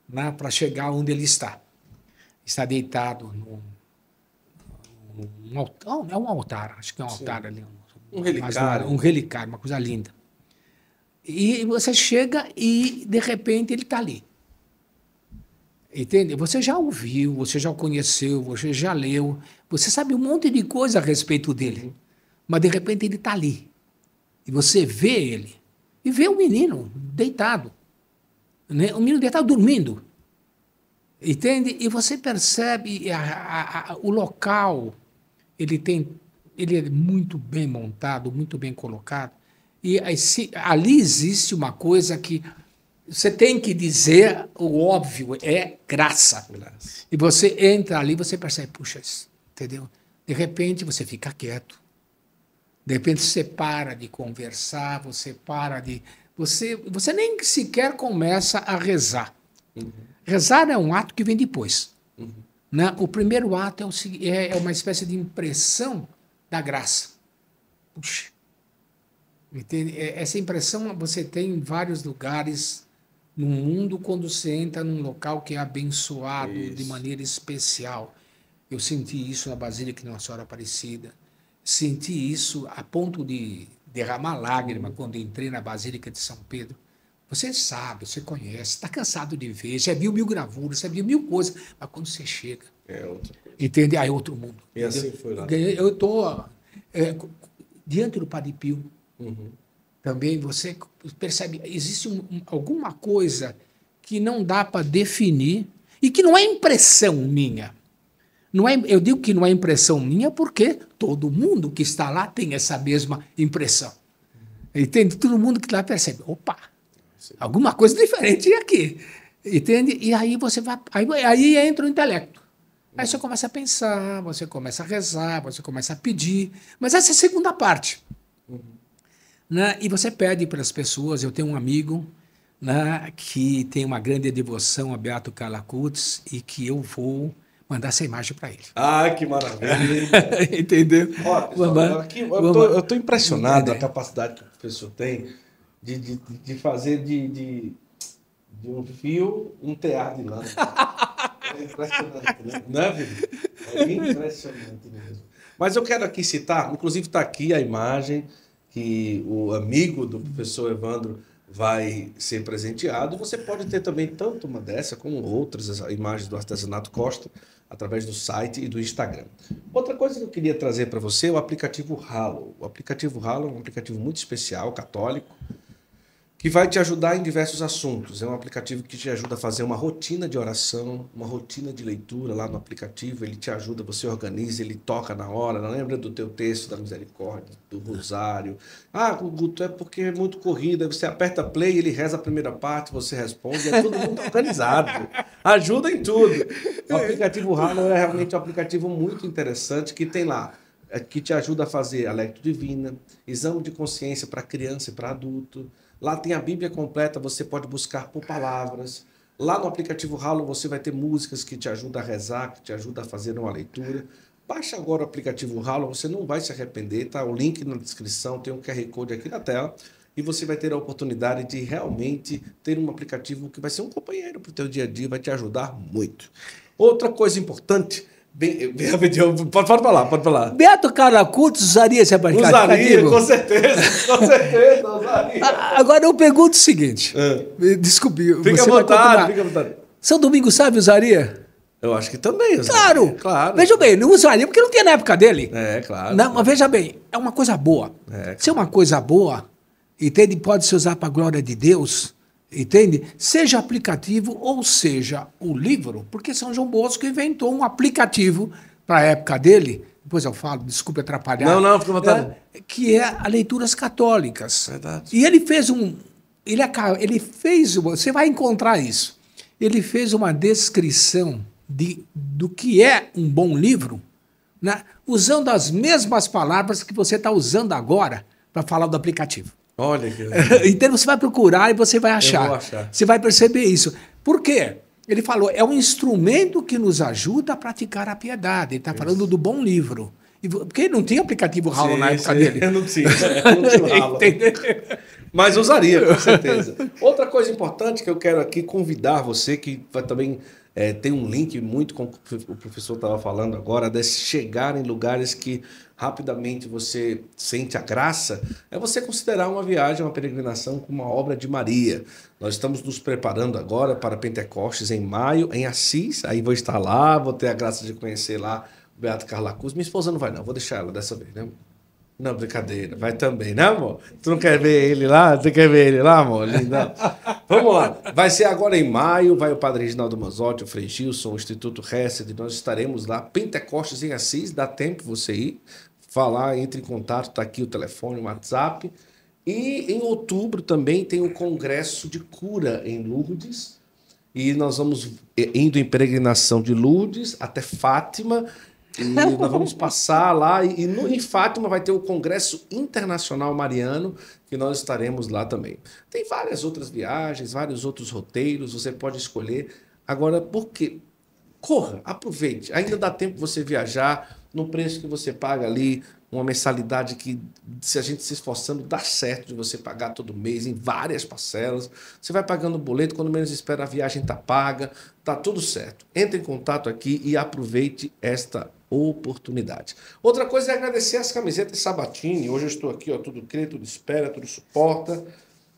né, para chegar onde ele está. Está deitado num, num altar, é um altar, acho que é um Sim. altar ali. Um, um relicário. Um, um relicário, uma coisa linda. E você chega e, de repente, ele está ali. Entende? Você já ouviu, você já o conheceu, você já leu, você sabe um monte de coisa a respeito dele. Uhum. Mas de repente ele está ali. E você vê ele. E vê o menino deitado. Né? O menino deitado dormindo. Entende? E você percebe a, a, a, o local. Ele tem. Ele é muito bem montado, muito bem colocado. E esse, ali existe uma coisa que você tem que dizer o óbvio, é graça. graça. E você entra ali, você percebe, puxa, entendeu? De repente você fica quieto de repente você para de conversar, você para de. Você, você nem sequer começa a rezar. Uhum. Rezar é um ato que vem depois. Uhum. Né? O primeiro ato é, o, é, é, uma espécie de impressão da graça. Puxa. Entende? É, essa impressão você tem em vários lugares no mundo quando você entra num local que é abençoado isso. de maneira especial. Eu senti isso na Basílica de Nossa Senhora Aparecida senti isso a ponto de derramar lágrima quando entrei na Basílica de São Pedro. Você sabe, você conhece, está cansado de ver, já viu é mil gravuras, já viu é mil coisas, mas quando você chega, é entende? Aí é outro mundo. E é assim entendeu? assim foi lá. Eu estou é, diante do Padre Pio. Uhum. Também você percebe, existe um, alguma coisa que não dá para definir e que não é impressão minha. Não é, eu digo que não é impressão minha porque todo mundo que está lá tem essa mesma impressão. Entende? Todo mundo que lá percebe, opa, alguma coisa diferente aqui. Entende? E aí você vai, aí, aí entra o intelecto. Aí você começa a pensar, você começa a rezar, você começa a pedir. Mas essa é a segunda parte. Uhum. Né? E você pede para as pessoas. Eu tenho um amigo né, que tem uma grande devoção a Beato Calacutes e que eu vou mandar essa imagem para ele. Ah, que maravilha! Entendeu? Ó, pessoal, aqui, eu estou impressionado com é. a capacidade que o professor tem de, de, de fazer de, de, de, um fio um tear de lã. É impressionante, né? Não é, Vivi? É impressionante mesmo. Mas eu quero aqui citar, inclusive está aqui a imagem que o amigo do professor Evandro vai ser presenteado. Você pode ter também tanto uma dessa como outras imagens do artesanato Costa através do site e do Instagram. Outra coisa que eu queria trazer para você é o aplicativo Halo. O aplicativo Halo é um aplicativo muito especial, católico, que vai te ajudar em diversos assuntos. É um aplicativo que te ajuda a fazer uma rotina de oração, uma rotina de leitura lá no aplicativo. Ele te ajuda, você organiza, ele toca na hora, lembra do teu texto da misericórdia, do rosário. Ah, Guto, é porque é muito corrida. Você aperta play, ele reza a primeira parte, você responde. É tudo muito organizado. Ajuda em tudo. O aplicativo Halo é realmente um aplicativo muito interessante que tem lá é, que te ajuda a fazer a leitura divina, exame de consciência para criança e para adulto, Lá tem a Bíblia completa, você pode buscar por palavras. Lá no aplicativo Halo você vai ter músicas que te ajudam a rezar, que te ajudam a fazer uma leitura. Baixa agora o aplicativo Halo, você não vai se arrepender, tá? O link na descrição, tem um QR Code aqui na tela. E você vai ter a oportunidade de realmente ter um aplicativo que vai ser um companheiro para o teu dia a dia, vai te ajudar muito. Outra coisa importante Bem, pode, pode falar, pode falar. Beto Caracuto usaria esse aplicativo? Usaria, com certeza, com certeza, usaria. Agora eu pergunto o seguinte: é. desculpe, fica à vontade, fica à vontade. São Domingos sabe usaria? Eu acho que também. Usaria. Claro, claro. Veja bem, não usaria porque não tinha na época dele. É, claro. Não, mas veja bem, é uma coisa boa. É. Se é uma coisa boa e pode se usar para a glória de Deus, Entende? Seja aplicativo ou seja o livro, porque São João Bosco inventou um aplicativo para a época dele, depois eu falo, desculpe atrapalhar. Não, não, fica né, vontade. É, que é a leituras católicas. Verdade. E ele fez um. Ele, ele fez. Você vai encontrar isso. Ele fez uma descrição de, do que é um bom livro, né? usando as mesmas palavras que você está usando agora para falar do aplicativo. Olha que legal. Então você vai procurar e você vai achar. achar. Você vai perceber isso. Por quê? Ele falou, é um instrumento que nos ajuda a praticar a piedade. Ele está falando do bom livro. Porque não tinha aplicativo ralo sim, na época sim. dele. Não tinha, não tinha ralo. Mas usaria, com certeza. Outra coisa importante que eu quero aqui convidar você, que vai também é, tem um link muito com o que o professor estava falando agora, de chegar em lugares que rapidamente você sente a graça, é você considerar uma viagem, uma peregrinação como uma obra de Maria. Nós estamos nos preparando agora para Pentecostes em maio, em Assis, aí vou estar lá, vou ter a graça de conhecer lá o Beato Carla Minha esposa não vai não, vou deixar ela dessa vez, né? Não, brincadeira. Vai também, né, amor? Tu não quer ver ele lá? Tu quer ver ele lá, amor? Lindão. Vamos lá. Vai ser agora em maio. Vai o Padre Reginaldo Manzotti, o Frei Gilson, o Instituto Hesed. Nós estaremos lá. Pentecostes em Assis. Dá tempo você ir. Falar, entre em contato. Está aqui o telefone, o WhatsApp. E em outubro também tem o Congresso de Cura em Lourdes. E nós vamos eh, indo em peregrinação de Lourdes até Fátima e nós vamos passar lá. E, e no, em Fátima vai ter o Congresso Internacional Mariano, que nós estaremos lá também. Tem várias outras viagens, vários outros roteiros, você pode escolher. Agora, por quê? Corra, aproveite. Ainda dá tempo você viajar no preço que você paga ali, uma mensalidade que, se a gente se esforçando, dá certo de você pagar todo mês em várias parcelas. Você vai pagando o boleto, quando menos espera, a viagem está paga, está tudo certo. Entre em contato aqui e aproveite esta oportunidade. Outra coisa é agradecer as camisetas Sabatini. Hoje eu estou aqui, ó, tudo crê, tudo espera, tudo suporta.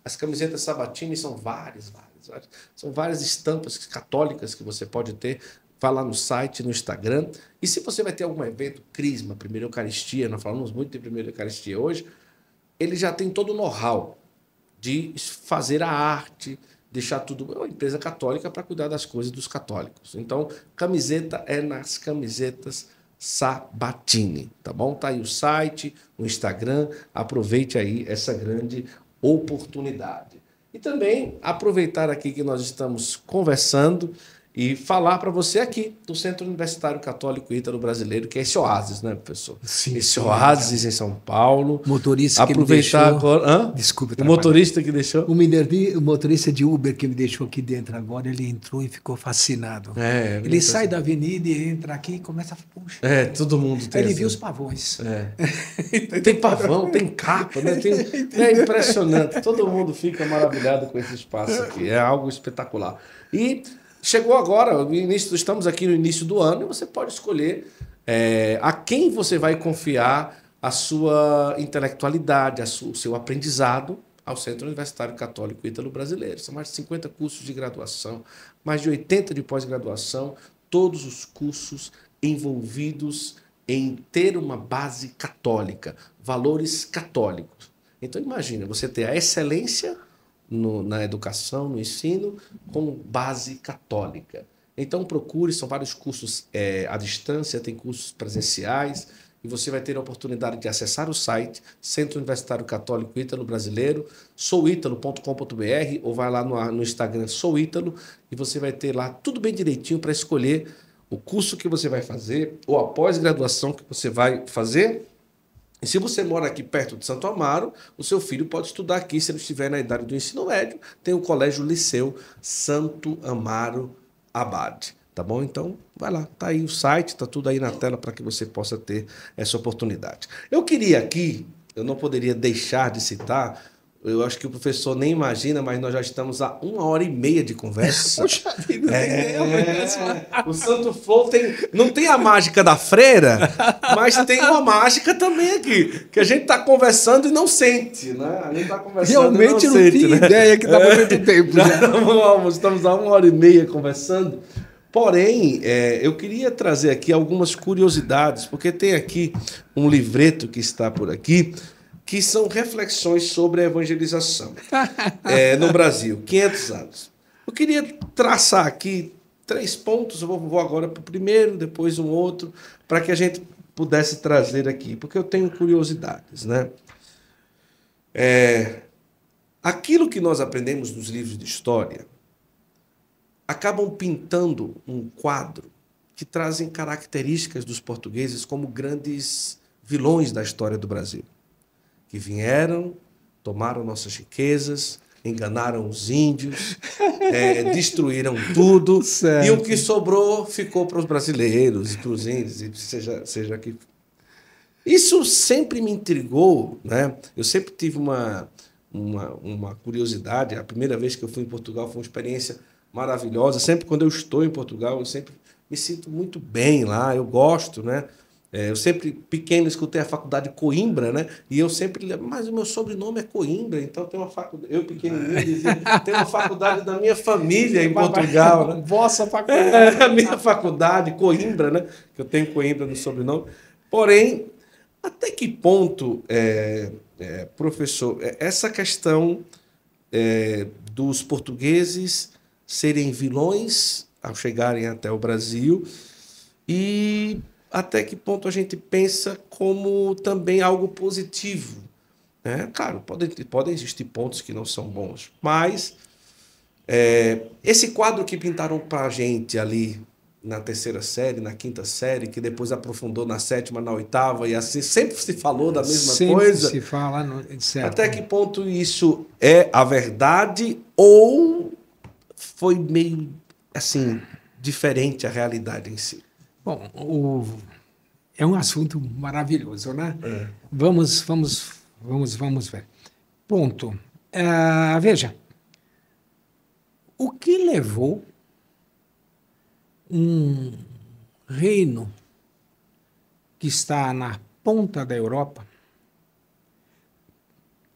As camisetas Sabatini são várias, várias, várias. São várias estampas católicas que você pode ter. Vai lá no site, no Instagram. E se você vai ter algum evento, Crisma, Primeira Eucaristia, nós falamos muito de Primeira Eucaristia hoje, ele já tem todo o know-how de fazer a arte, deixar tudo. É uma empresa católica para cuidar das coisas dos católicos. Então, camiseta é nas camisetas Sabatini, tá bom? Tá aí o site, o Instagram, aproveite aí essa grande oportunidade. E também aproveitar aqui que nós estamos conversando, e falar para você aqui do Centro Universitário Católico Ítalo Brasileiro, que é esse oásis, né, professor? Sim, esse oásis em São Paulo. Motorista Aproveitar que me deixou. agora. Hã? Desculpa, o tá motorista que deixou. O, motorista de Uber que me deixou aqui dentro agora, ele entrou e ficou fascinado. É, é ele sai assim. da avenida e entra aqui e começa a. Puxa. É, todo mundo tem. Aí ele viu os pavões. É. tem pavão, tem capa, né? Tem... é impressionante. Todo mundo fica maravilhado com esse espaço aqui. É algo espetacular. E Chegou agora, início, estamos aqui no início do ano e você pode escolher é, a quem você vai confiar a sua intelectualidade, a su, o seu aprendizado ao Centro Universitário Católico Ítalo Brasileiro. São mais de 50 cursos de graduação, mais de 80 de pós-graduação, todos os cursos envolvidos em ter uma base católica, valores católicos. Então imagina, você ter a excelência no, na educação, no ensino, com base católica. Então procure, são vários cursos é, à distância, tem cursos presenciais, e você vai ter a oportunidade de acessar o site Centro Universitário Católico Ítalo Brasileiro, souítalo.com.br, ou vai lá no, no Instagram souítalo, e você vai ter lá tudo bem direitinho para escolher o curso que você vai fazer ou a pós-graduação que você vai fazer e se você mora aqui perto de Santo Amaro, o seu filho pode estudar aqui, se ele estiver na idade do ensino médio, tem o Colégio Liceu Santo Amaro Abade. Tá bom? Então, vai lá, tá aí o site, tá tudo aí na tela para que você possa ter essa oportunidade. Eu queria aqui, eu não poderia deixar de citar eu acho que o professor nem imagina, mas nós já estamos a uma hora e meia de conversa. Puxa vida, é, o Santo Flow tem, não tem a mágica da freira, mas tem uma mágica também aqui, que a gente está conversando e não sente, né? A gente está conversando Realmente e não, não sente, né? ideia que estava é. muito tempo. Já, né? estamos a uma hora e meia conversando. Porém, é, eu queria trazer aqui algumas curiosidades, porque tem aqui um livreto que está por aqui que são reflexões sobre a evangelização é, no Brasil, 500 anos. Eu queria traçar aqui três pontos, eu vou agora para o primeiro, depois um outro, para que a gente pudesse trazer aqui, porque eu tenho curiosidades, né? É, aquilo que nós aprendemos nos livros de história acabam pintando um quadro que trazem características dos portugueses como grandes vilões da história do Brasil que vieram, tomaram nossas riquezas, enganaram os índios, é, destruíram tudo. Certo. E o que sobrou ficou para os brasileiros e para os índios, e seja, seja que. Isso sempre me intrigou, né? Eu sempre tive uma, uma, uma curiosidade. A primeira vez que eu fui em Portugal foi uma experiência maravilhosa. Sempre quando eu estou em Portugal, eu sempre me sinto muito bem lá, eu gosto, né? É, eu sempre, pequeno, escutei a faculdade Coimbra, né? E eu sempre, mas o meu sobrenome é Coimbra, então tem uma faculdade. Eu, pequeno dizia, é. tem uma faculdade da minha família em Portugal. Né? Vossa é, faculdade. É, a minha faculdade, Coimbra, né? Que eu tenho Coimbra no sobrenome. Porém, até que ponto, é, é, professor, é, essa questão é, dos portugueses serem vilões ao chegarem até o Brasil e até que ponto a gente pensa como também algo positivo. Né? Claro, podem, podem existir pontos que não são bons, mas é, esse quadro que pintaram para a gente ali na terceira série, na quinta série, que depois aprofundou na sétima, na oitava, e assim sempre se falou da mesma sempre coisa. se fala, no, certo. Até que ponto isso é a verdade ou foi meio assim diferente a realidade em si? Bom, o, é um assunto maravilhoso, né? É. Vamos, vamos, vamos, vamos ver. Ponto. Uh, veja, o que levou um reino que está na ponta da Europa,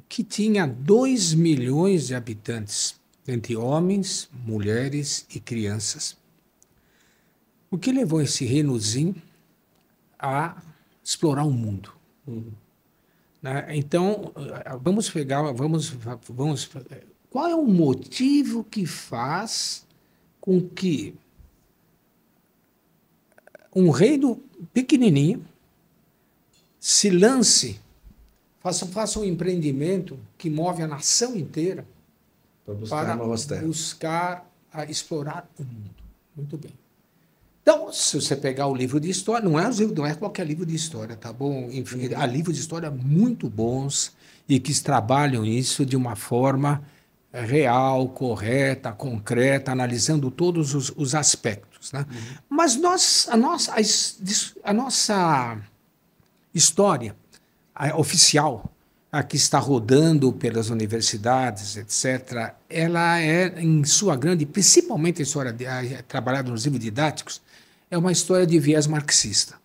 que tinha 2 milhões de habitantes, entre homens, mulheres e crianças, o que levou esse Renuzin a explorar o mundo? Uhum. Né? Então, eh, vamos pegar, vamos, vamos. Qual é o motivo que faz com que um reino pequenininho se lance, faça, faça um empreendimento que move a nação inteira para buscar, para buscar a, explorar o mundo? Muito bem. Então, se você pegar o livro de história, não é, não é qualquer livro de história, tá bom? Enfim, há livros de história muito bons e que trabalham isso de uma forma eh, real, correta, concreta, analisando todos os, os aspectos. Né? Uhum. Mas nós, a, nossa, a, a nossa história a, oficial, a que está rodando pelas universidades, etc., ela é, em sua grande, principalmente a história é trabalhada nos livros didáticos, é uma história de viés marxista.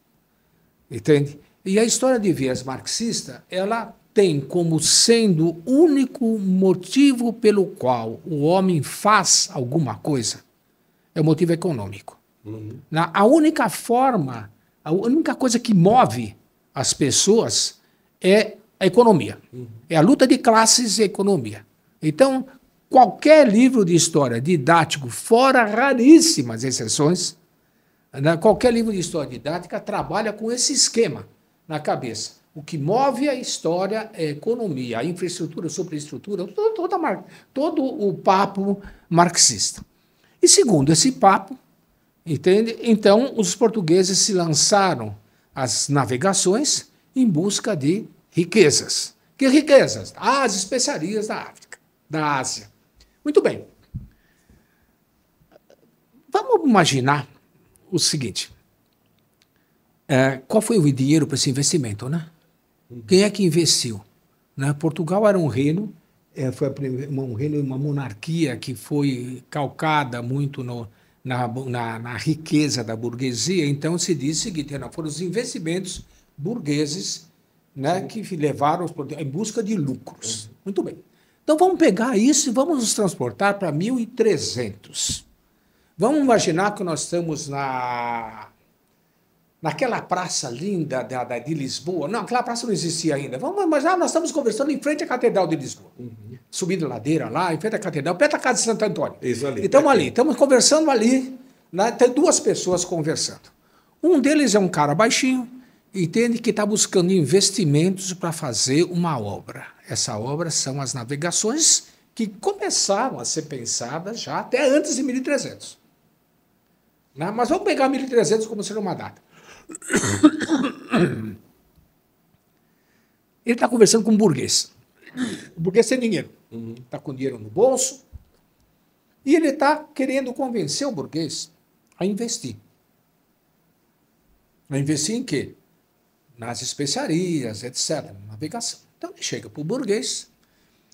Entende? E a história de viés marxista, ela tem como sendo o único motivo pelo qual o homem faz alguma coisa é o motivo econômico. Uhum. Na, a única forma, a única coisa que move as pessoas é a economia. Uhum. É a luta de classes e a economia. Então, qualquer livro de história didático, fora raríssimas exceções, Qualquer livro de história didática trabalha com esse esquema na cabeça. O que move a história é a economia, a infraestrutura, a superestrutura, todo o papo marxista. E segundo esse papo, entende? Então, os portugueses se lançaram às navegações em busca de riquezas. Que riquezas? As especiarias da África, da Ásia. Muito bem. Vamos imaginar o seguinte: é, qual foi o dinheiro para esse investimento, né? Uhum. Quem é que investiu? Né? Portugal era um reino, é, foi uma, um reino, uma monarquia que foi calcada muito no, na, na, na, riqueza da burguesia. Então se disse que né, foram os investimentos burgueses, né, que levaram os em busca de lucros. Uhum. Muito bem. Então vamos pegar isso e vamos nos transportar para 1300. Vamos imaginar que nós estamos na naquela praça linda da, da, de Lisboa. Não, aquela praça não existia ainda. Vamos imaginar, nós estamos conversando em frente à Catedral de Lisboa. Uhum. Subindo a ladeira lá, em frente à Catedral, perto da Casa de Santo Antônio. Isso ali. E estamos ali, estamos conversando ali. Né? Tem duas pessoas conversando. Um deles é um cara baixinho, entende que está buscando investimentos para fazer uma obra. Essa obra são as navegações que começaram a ser pensadas já até antes de 1300. Né? Mas vamos pegar 1.300 como sendo uma data. Ele está conversando com um burguês. O burguês tem dinheiro. Está uhum. com dinheiro no bolso. E ele está querendo convencer o burguês a investir. A investir em quê? Nas especiarias, etc. Navegação. Então ele chega para o burguês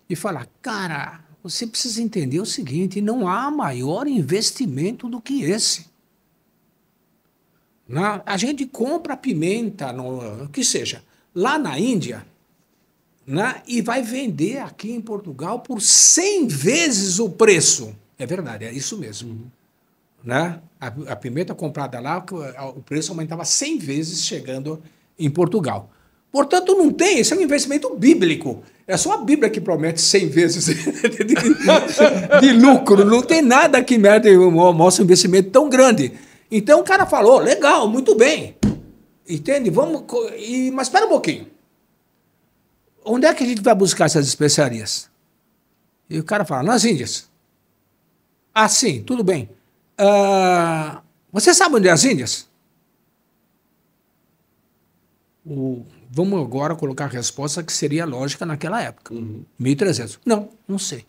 e fala: Cara, você precisa entender o seguinte: não há maior investimento do que esse. Né? A gente compra pimenta, o que seja, lá na Índia, né? e vai vender aqui em Portugal por 100 vezes o preço. É verdade, é isso mesmo. Uhum. Né? A, a, pimenta comprada lá, o preço aumentava 100 vezes chegando em Portugal. Portanto, não tem, esse é um investimento bíblico. É só a Bíblia que promete 100 vezes de, de lucro. Não tem nada que mede, mostra um investimento tão grande. Então o cara falou, legal, muito bem. Entende? Vamos. E, mas espera um pouquinho. Onde é que a gente vai buscar essas especiarias? E o cara fala, nas Índias. Ah, sim, tudo bem. Uh, você sabe onde é as Índias? O, vamos agora colocar a resposta que seria lógica naquela época. Uhum. 1300. Não, não sei.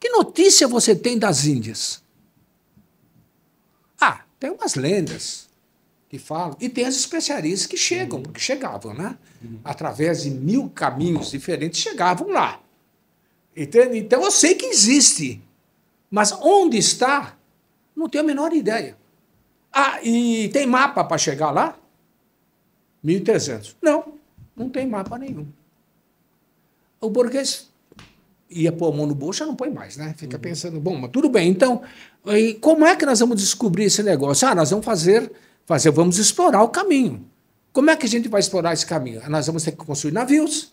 Que notícia você tem das Índias? Tem umas lendas que falam, e tem as especiarias que chegam, uhum. porque chegavam, né? Através de mil caminhos diferentes, chegavam lá. Entende? Então eu sei que existe, mas onde está, não tenho a menor ideia. Ah, e tem mapa para chegar lá? 1.300. Não, não tem mapa nenhum. O burguês ia pôr a mão no bolso, já não põe mais, né? Fica uhum. pensando, bom, mas tudo bem, então e como é que nós vamos descobrir esse negócio? Ah, nós vamos fazer, fazer, vamos explorar o caminho. Como é que a gente vai explorar esse caminho? Ah, nós vamos ter que construir navios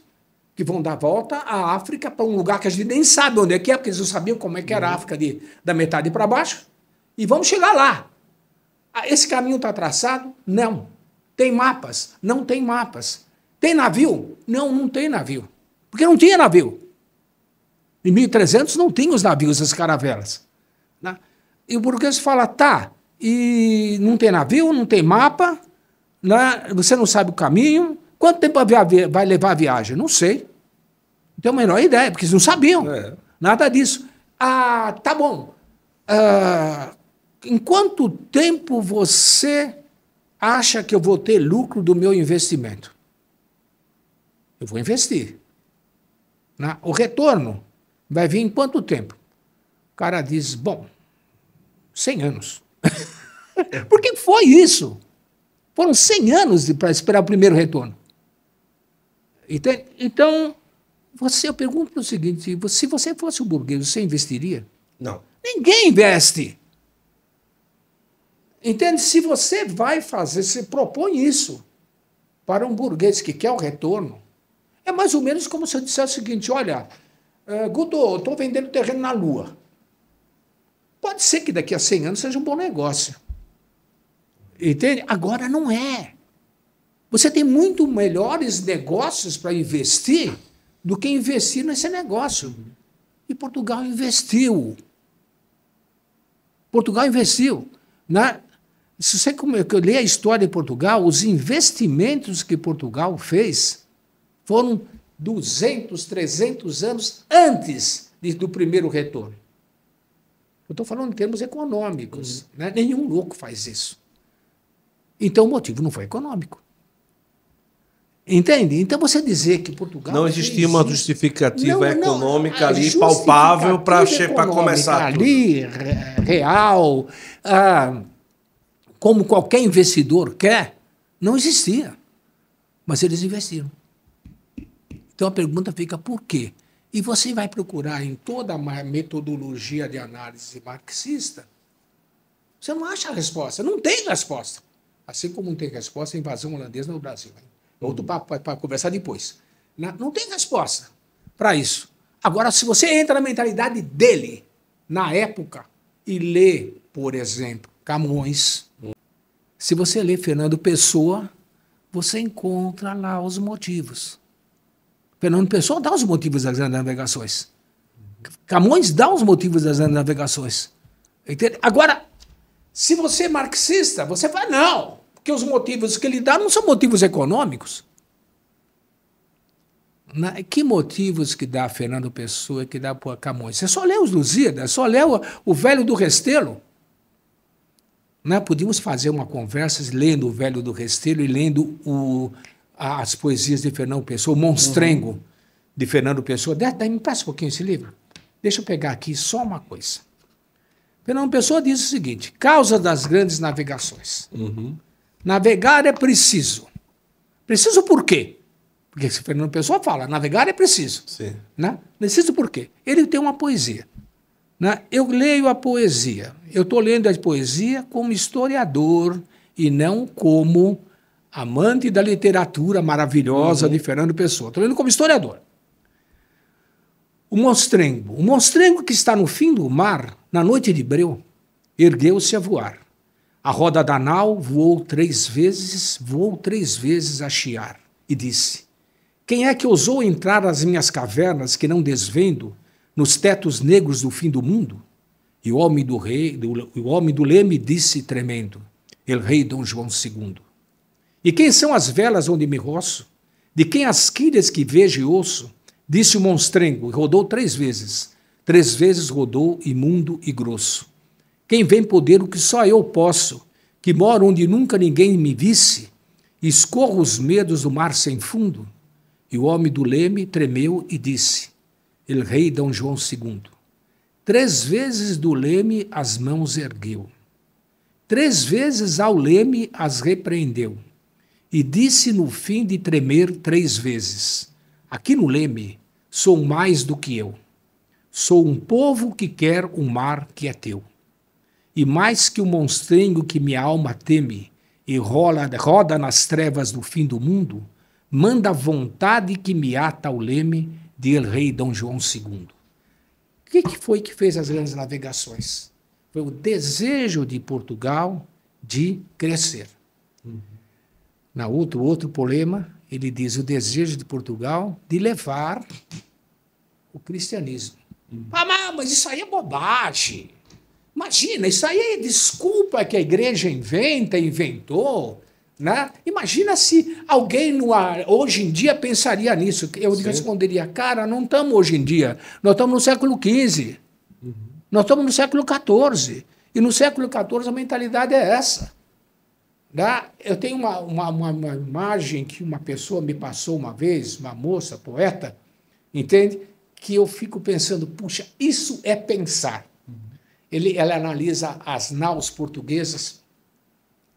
que vão dar volta à África para um lugar que a gente nem sabe onde é que é, porque eles não sabiam como é que era a África de, da metade para baixo. E vamos chegar lá. Ah, esse caminho está traçado? Não. Tem mapas? Não tem mapas. Tem navio? Não, não tem navio. Porque não tinha navio. Em 1300 não tinha os navios, as caravelas. Né? E o burguês fala, tá, e não tem navio, não tem mapa, né? você não sabe o caminho. Quanto tempo vai levar a viagem? Não sei. Não tenho a menor ideia, porque eles não sabiam. É. Nada disso. Ah, tá bom. Ah, em quanto tempo você acha que eu vou ter lucro do meu investimento? Eu vou investir. O retorno vai vir em quanto tempo? O cara diz: bom, 100 anos. É. Porque foi isso. Foram 100 anos para esperar o primeiro retorno. Entende? Então, você, eu pergunto o seguinte: se você fosse um burguês, você investiria? Não. Ninguém investe. Entende? Se você vai fazer, se propõe isso para um burguês que quer o retorno, é mais ou menos como se eu dissesse o seguinte: olha, uh, Guto, estou vendendo terreno na Lua. Pode ser que daqui a 100 anos seja um bom negócio. Entende? Agora não é. Você tem muito melhores negócios para investir do que investir nesse negócio. E Portugal investiu. Portugal investiu. Né? Se você ler a história de Portugal, os investimentos que Portugal fez foram 200, 300 anos antes de, do primeiro retorno. Eu estou falando em termos econômicos. Uhum. Né? Nenhum louco faz isso. Então o motivo não foi econômico. Entende? Então você dizer que Portugal. Não é existia uma justificativa não, não, econômica ali palpável para começar. Ali, tudo. real, ah, como qualquer investidor quer, não existia. Mas eles investiram. Então a pergunta fica por quê? E você vai procurar em toda a metodologia de análise marxista, você não acha a resposta, não tem resposta. Assim como não tem resposta a invasão holandesa no Brasil. Hein? Outro uhum. papo para conversar depois. Não tem resposta para isso. Agora, se você entra na mentalidade dele, na época, e lê, por exemplo, Camões, uhum. se você lê Fernando Pessoa, você encontra lá os motivos. Fernando Pessoa dá os motivos das grandes navegações. Camões dá os motivos das grandes navegações. Entende? Agora, se você é marxista, você fala, não, porque os motivos que ele dá não são motivos econômicos. Na, que motivos que dá Fernando Pessoa que dá para Camões? Você só lê os Lusíadas, só lê o, o Velho do Restelo. Né? Podíamos fazer uma conversa lendo o Velho do Restelo e lendo o as poesias de Fernando Pessoa, o Monstrengo uhum. de Fernando Pessoa. Dá, me passa um pouquinho esse livro. Deixa eu pegar aqui só uma coisa. Fernando Pessoa diz o seguinte: causa das grandes navegações. Uhum. Navegar é preciso. Preciso por quê? Porque se Fernando Pessoa fala, navegar é preciso. Sim. Né? Preciso por quê? Ele tem uma poesia. Né? Eu leio a poesia. Eu estou lendo a poesia como historiador e não como amante da literatura maravilhosa uhum. de Fernando Pessoa, estou lendo como historiador. O mostrengo, o mostrengo que está no fim do mar, na noite de breu, ergueu-se a voar. A roda da nau voou três vezes, voou três vezes a chiar, e disse: Quem é que ousou entrar às minhas cavernas que não desvendo, nos tetos negros do fim do mundo? E o homem do rei, do, o homem do leme disse tremendo: El rei Dom João II. E quem são as velas onde me roço? De quem as quilhas que vejo e ouço? Disse o monstrengo, e rodou três vezes. Três vezes rodou, imundo e grosso. Quem vem poder o que só eu posso, que moro onde nunca ninguém me visse, escorro os medos do mar sem fundo? E o homem do leme tremeu e disse: El rei Dom João II. Três vezes do leme as mãos ergueu. Três vezes ao leme as repreendeu e disse no fim de tremer três vezes: Aqui no leme sou mais do que eu. Sou um povo que quer o um mar que é teu. E mais que o um monstrengo que minha alma teme e rola, roda nas trevas do fim do mundo, manda a vontade que me ata ao leme de El Rei Dom João II. O que, que foi que fez as grandes navegações? Foi o desejo de Portugal de crescer na outro, outro poema, ele diz o desejo de Portugal de levar o cristianismo. Uhum. Ah, mas isso aí é bobagem. Imagina, isso aí é desculpa que a igreja inventa, inventou. Né? Imagina se alguém no ar, hoje em dia pensaria nisso. Eu Sim. responderia, cara, não estamos hoje em dia, nós estamos no século XV, uhum. nós estamos no século XIV. E no século XIV a mentalidade é essa. Tá? Eu tenho uma, uma, uma, uma imagem que uma pessoa me passou uma vez, uma moça, poeta, entende? Que eu fico pensando, puxa, isso é pensar. Uhum. Ele, ela analisa as naus portuguesas,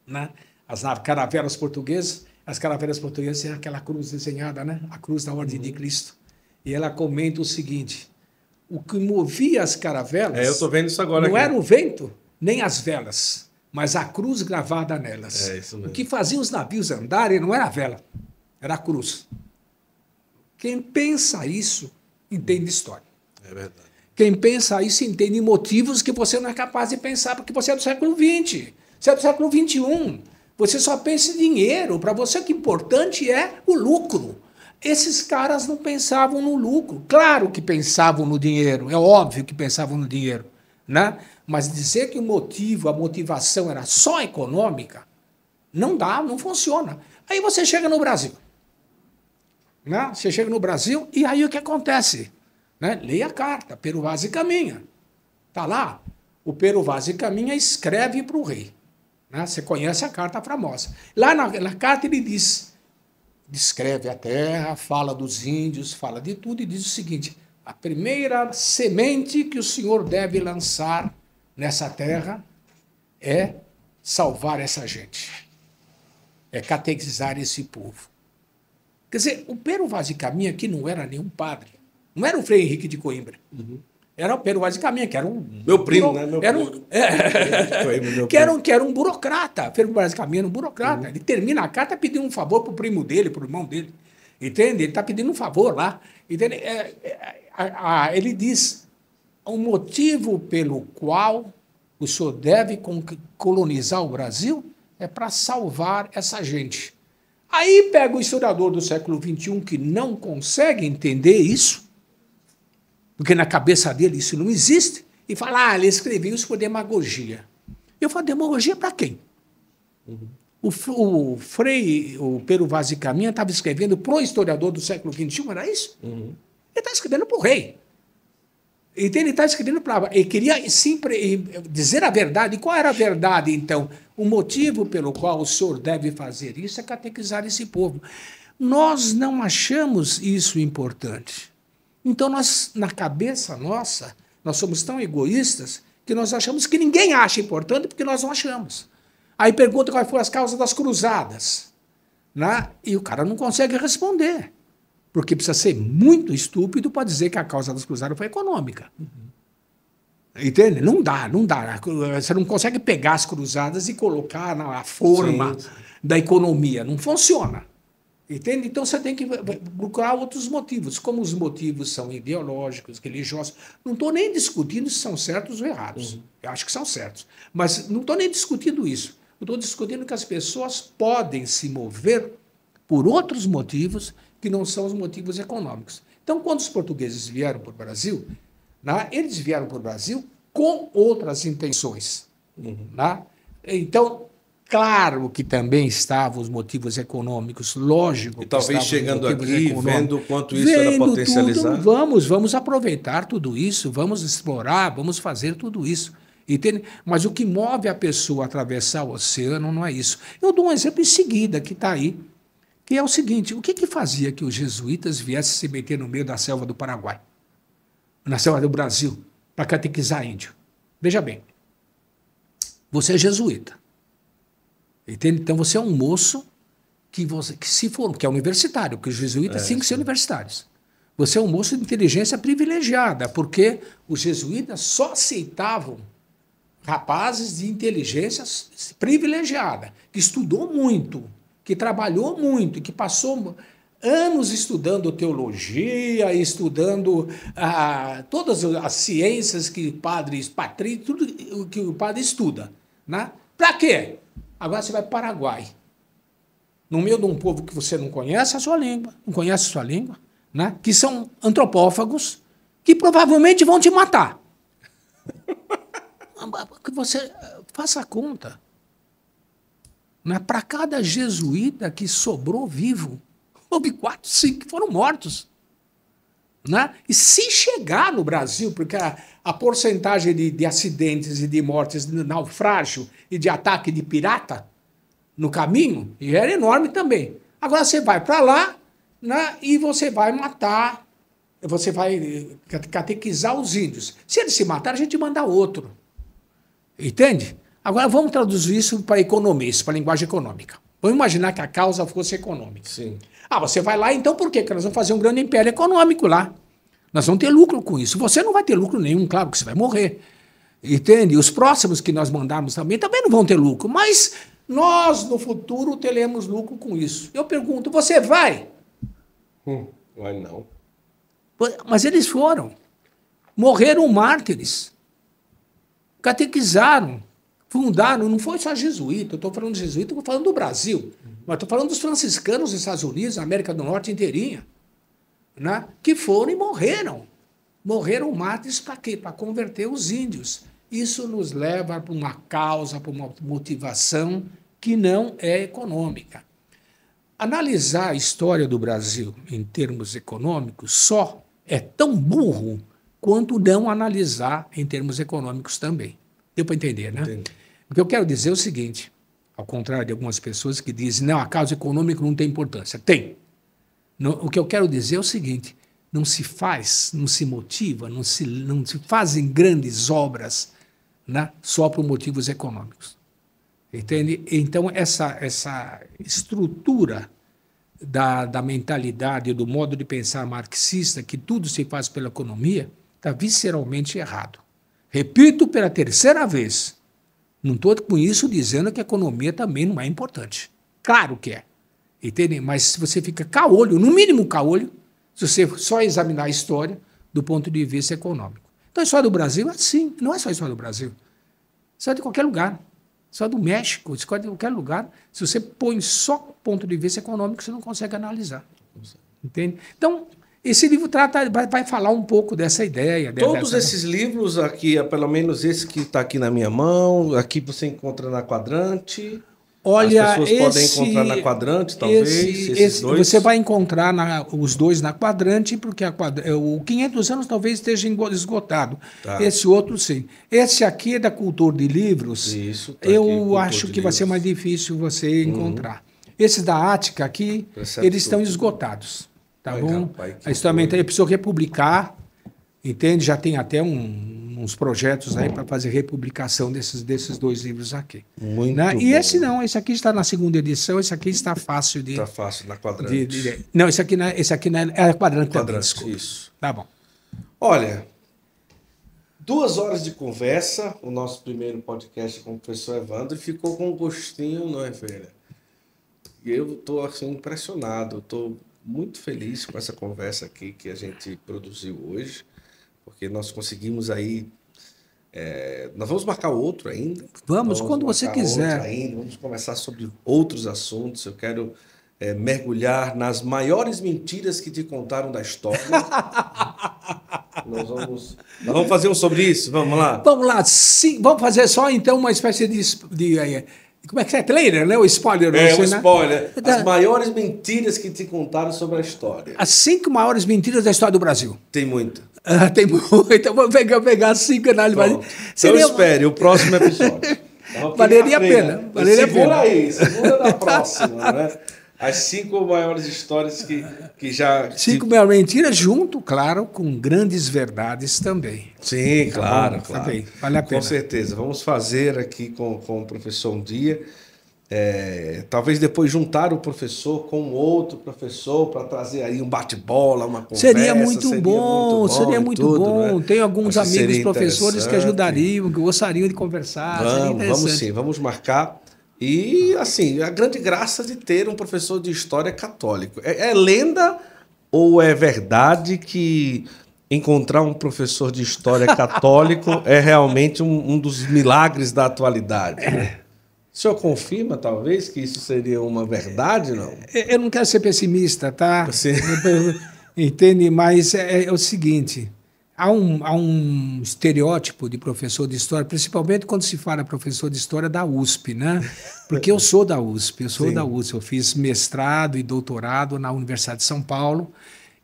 né? as caravelas portuguesas. As caravelas portuguesas têm é aquela cruz desenhada, né? a cruz da Ordem uhum. de Cristo. E ela comenta o seguinte: o que movia as caravelas. É, eu vendo isso agora. Não aqui. era o vento, nem as velas mas a cruz gravada nelas. É isso mesmo. O que fazia os navios andarem não era a vela, era a cruz. Quem pensa isso entende história. É verdade. Quem pensa isso entende motivos que você não é capaz de pensar, porque você é do século XX, você é do século XXI. Você só pensa em dinheiro. Para você o que é importante é o lucro. Esses caras não pensavam no lucro. Claro que pensavam no dinheiro, é óbvio que pensavam no dinheiro. Né? Mas dizer que o motivo, a motivação era só econômica, não dá, não funciona. Aí você chega no Brasil. Né? Você chega no Brasil e aí o que acontece? Né? Leia a carta, Pero Vaz e Caminha. Está lá, o Pero Vaz e Caminha escreve para o rei. Né? Você conhece a carta famosa. Lá na, na carta ele diz, descreve a terra, fala dos índios, fala de tudo e diz o seguinte, a primeira semente que o senhor deve lançar nessa terra é salvar essa gente, é catequizar esse povo. Quer dizer, o Pero Vaz de Caminha, que não era nenhum padre, não era o Frei Henrique de Coimbra. Uhum. Era o Pero Vaz de Caminha, que era um. Uhum. Meu primo, buro... né? Meu era primo. que, era um, que era um burocrata. Pero Vaz de Caminha era um burocrata. Uhum. Ele termina a carta pedindo um favor pro primo dele, pro irmão dele. Entende? Ele está pedindo um favor lá. Entende? É, é, a, a, ele diz o motivo pelo qual o senhor deve colonizar o Brasil é para salvar essa gente. Aí pega o historiador do século XXI que não consegue entender isso, porque na cabeça dele isso não existe, e fala: ah, ele escreveu isso por demagogia. Eu falo: demagogia para quem? Uhum. O, o, Frei, o Pero Vaz de Caminha, estava escrevendo para o historiador do século XXI, era isso? Uhum. Ele está escrevendo para o rei. Então ele está escrevendo para. Ele queria sempre dizer a verdade. E qual era a verdade, então? O motivo pelo qual o senhor deve fazer isso é catequizar esse povo. Nós não achamos isso importante. Então, nós, na cabeça nossa, nós somos tão egoístas que nós achamos que ninguém acha importante porque nós não achamos. Aí pergunta quais foram as causas das cruzadas. Né? E o cara não consegue responder. Porque precisa ser muito estúpido para dizer que a causa das cruzadas foi econômica. Uhum. Entende? Não dá, não dá. Você não consegue pegar as cruzadas e colocar na forma sim, sim. da economia. Não funciona. Entende? Então você tem que procurar outros motivos. Como os motivos são ideológicos, religiosos. Não estou nem discutindo se são certos ou errados. Uhum. Eu acho que são certos. Mas não estou nem discutindo isso. estou discutindo que as pessoas podem se mover por outros motivos que não são os motivos econômicos. Então, quando os portugueses vieram para o Brasil, né, eles vieram para o Brasil com outras intenções. Uhum. Né? Então, Claro que também estavam os motivos econômicos, lógico. E talvez chegando aqui, vendo quanto isso vendo era potencializado. Tudo, vamos, vamos aproveitar tudo isso, vamos explorar, vamos fazer tudo isso. Entende? Mas o que move a pessoa a atravessar o oceano não é isso. Eu dou um exemplo em seguida que está aí, e é o seguinte: o que, que fazia que os jesuítas viessem se meter no meio da selva do Paraguai, na selva do Brasil, para catequizar índio? Veja bem, você é jesuíta. Entende? Então você é um moço que, você, que se for, que é universitário, porque os jesuítas é, têm que ser universitários. Você é um moço de inteligência privilegiada, porque os jesuítas só aceitavam rapazes de inteligência privilegiada, que estudou muito, que trabalhou muito que passou anos estudando teologia, estudando ah, todas as ciências que padres, patri, tudo que o padre estuda. Né? Para quê? Agora você vai para o Paraguai. No meio de um povo que você não conhece a sua língua, não conhece a sua língua, né? que são antropófagos, que provavelmente vão te matar. você eh, faça a conta. É Para cada jesuíta que sobrou vivo, houve quatro, cinco que foram mortos. Né? E se chegar no Brasil, porque a, a porcentagem de, de, acidentes e de mortes de naufrágio e de ataque de pirata no caminho era é enorme também. Agora você vai para lá né, e você vai matar, você vai eh, catequizar os índios. Se eles se matarem, a gente manda outro. Entende? Agora vamos traduzir isso para economia, para linguagem econômica. Vamos imaginar que a causa fosse econômica. Sim. Ah, você vai lá, então por quê? Porque nós vamos fazer um grande império econômico lá. Nós vamos ter lucro com isso. Você não vai ter lucro nenhum, claro que você vai morrer. Entende? Os próximos que nós mandarmos também também não vão ter lucro, mas nós no futuro teremos lucro com isso. Eu pergunto, você vai? Hum, vai não. Mas eles foram. Morreram mártires. Catequizaram fundaram, não foi só jesuíta, eu estou falando de jesuíta, estou falando do Brasil, mas estou falando dos franciscanos dos Estados Unidos, da América do Norte inteirinha, né? que foram e morreram. Morreram mártires para quê? Para converter os índios. Isso nos leva para uma causa, para uma motivação que não é econômica. Analisar a história do Brasil em termos econômicos só é tão burro quanto não analisar em termos econômicos também. Deu para entender, né? Entendi. O que eu quero dizer é o seguinte, ao contrário de algumas pessoas que dizem, não, a causa econômica não tem importância. Tem. Não, o que eu quero dizer é o seguinte, não se faz, não se motiva, não se, não se fazem grandes obras né, só por motivos econômicos. Entende? Então, essa, essa estrutura da, da mentalidade, do modo de pensar marxista, que tudo se faz pela economia, está visceralmente errado. Repito pela terceira vez: não estou com isso dizendo que a economia também não é importante. Claro que é. Entende? Mas se você fica caolho, no mínimo caolho, se você só examinar a história do ponto de vista econômico. Então a é história do Brasil é assim, não é só a história do Brasil. Só de qualquer lugar. Só do México, só de qualquer lugar. Se você põe só ponto de vista econômico, você não consegue analisar. Entende? Então, esse livro trata, vai, vai falar um pouco dessa ideia. Né, Todos dessa... esses livros aqui, é, pelo menos esse que está aqui na minha mão, aqui você encontra na Quadrante. Olha, As pessoas esse, podem encontrar na Quadrante, talvez, esse, esse, dois. Você vai encontrar na, os dois na Quadrante, porque a quadra, é, o 500 anos talvez esteja esgotado. Tá. Esse outro, sim. Esse aqui é da Cultura de Livros. Isso, tá Eu aqui, acho que livros. vai ser mais difícil você uhum. encontrar. Uhum. Esses da Ática aqui, eles estão esgotados. Tá Ai, bom? Rapaz, Isso também tem, precisou republicar, entende? Já tem até um, uns projetos aí para fazer republicação desses, desses dois livros aqui. Muito né? E esse não, esse aqui está na segunda edição, esse aqui está fácil de. Está fácil, na quadrante. De, de, não, esse aqui, na, é, esse aqui na, é quadrante, é quadrante também, Isso. Tá bom. Olha, duas horas de conversa, o nosso primeiro podcast com o professor Evandro, ficou com um gostinho, não é, velho? E eu estou assim, impressionado, estou muito feliz com essa conversa aqui que a gente produziu hoje, porque nós conseguimos aí. É, nós vamos marcar outro ainda. Vamos, vamos quando você quiser. Ainda, vamos conversar sobre outros assuntos. Eu quero é, mergulhar nas maiores mentiras que te contaram da história. nós, vamos, nós vamos fazer um sobre isso. Vamos lá. Vamos lá. Sim, vamos fazer só então uma espécie de, de é, como é que é? Trailer, né? O spoiler. É, o né? spoiler. Né? As então, maiores mentiras que te contaram sobre a história. As cinco maiores mentiras da história do Brasil. Tem muita. Ah, tem muita. Então, vou pegar, pegar cinco canais. Seria... Então espere, o próximo episódio. Valeria a pena. Né? Valeria a pena. aí, segura na próxima, né? As cinco maiores histórias que, que já. Cinco maiores mentiras, junto, claro, com grandes verdades também. Sim, tá claro, tá claro. Também. Vale a pena. Com certeza. Vamos fazer aqui com, com o professor um dia. É, talvez depois juntar o professor com outro professor para trazer aí um bate-bola, uma conversa. Seria muito, seria bom, muito bom, seria muito tudo, bom. Né? Tem alguns Acho amigos professores que ajudariam, que gostariam de conversar. Vamos, vamos sim, vamos marcar e, assim, a grande graça de ter um professor de história católico. É, é lenda ou é verdade que encontrar um professor de história católico é realmente um, um dos milagres da atualidade? Né? É. O senhor confirma, talvez, que isso seria uma verdade, não? Eu não quero ser pessimista, tá? Você... Entende? Mas é, é o seguinte: há um, há um estereótipo de professor de história, principalmente quando se fala professor de história da USP, né? Porque eu sou da USP, eu sou Sim. da USP, eu fiz mestrado e doutorado na Universidade de São Paulo,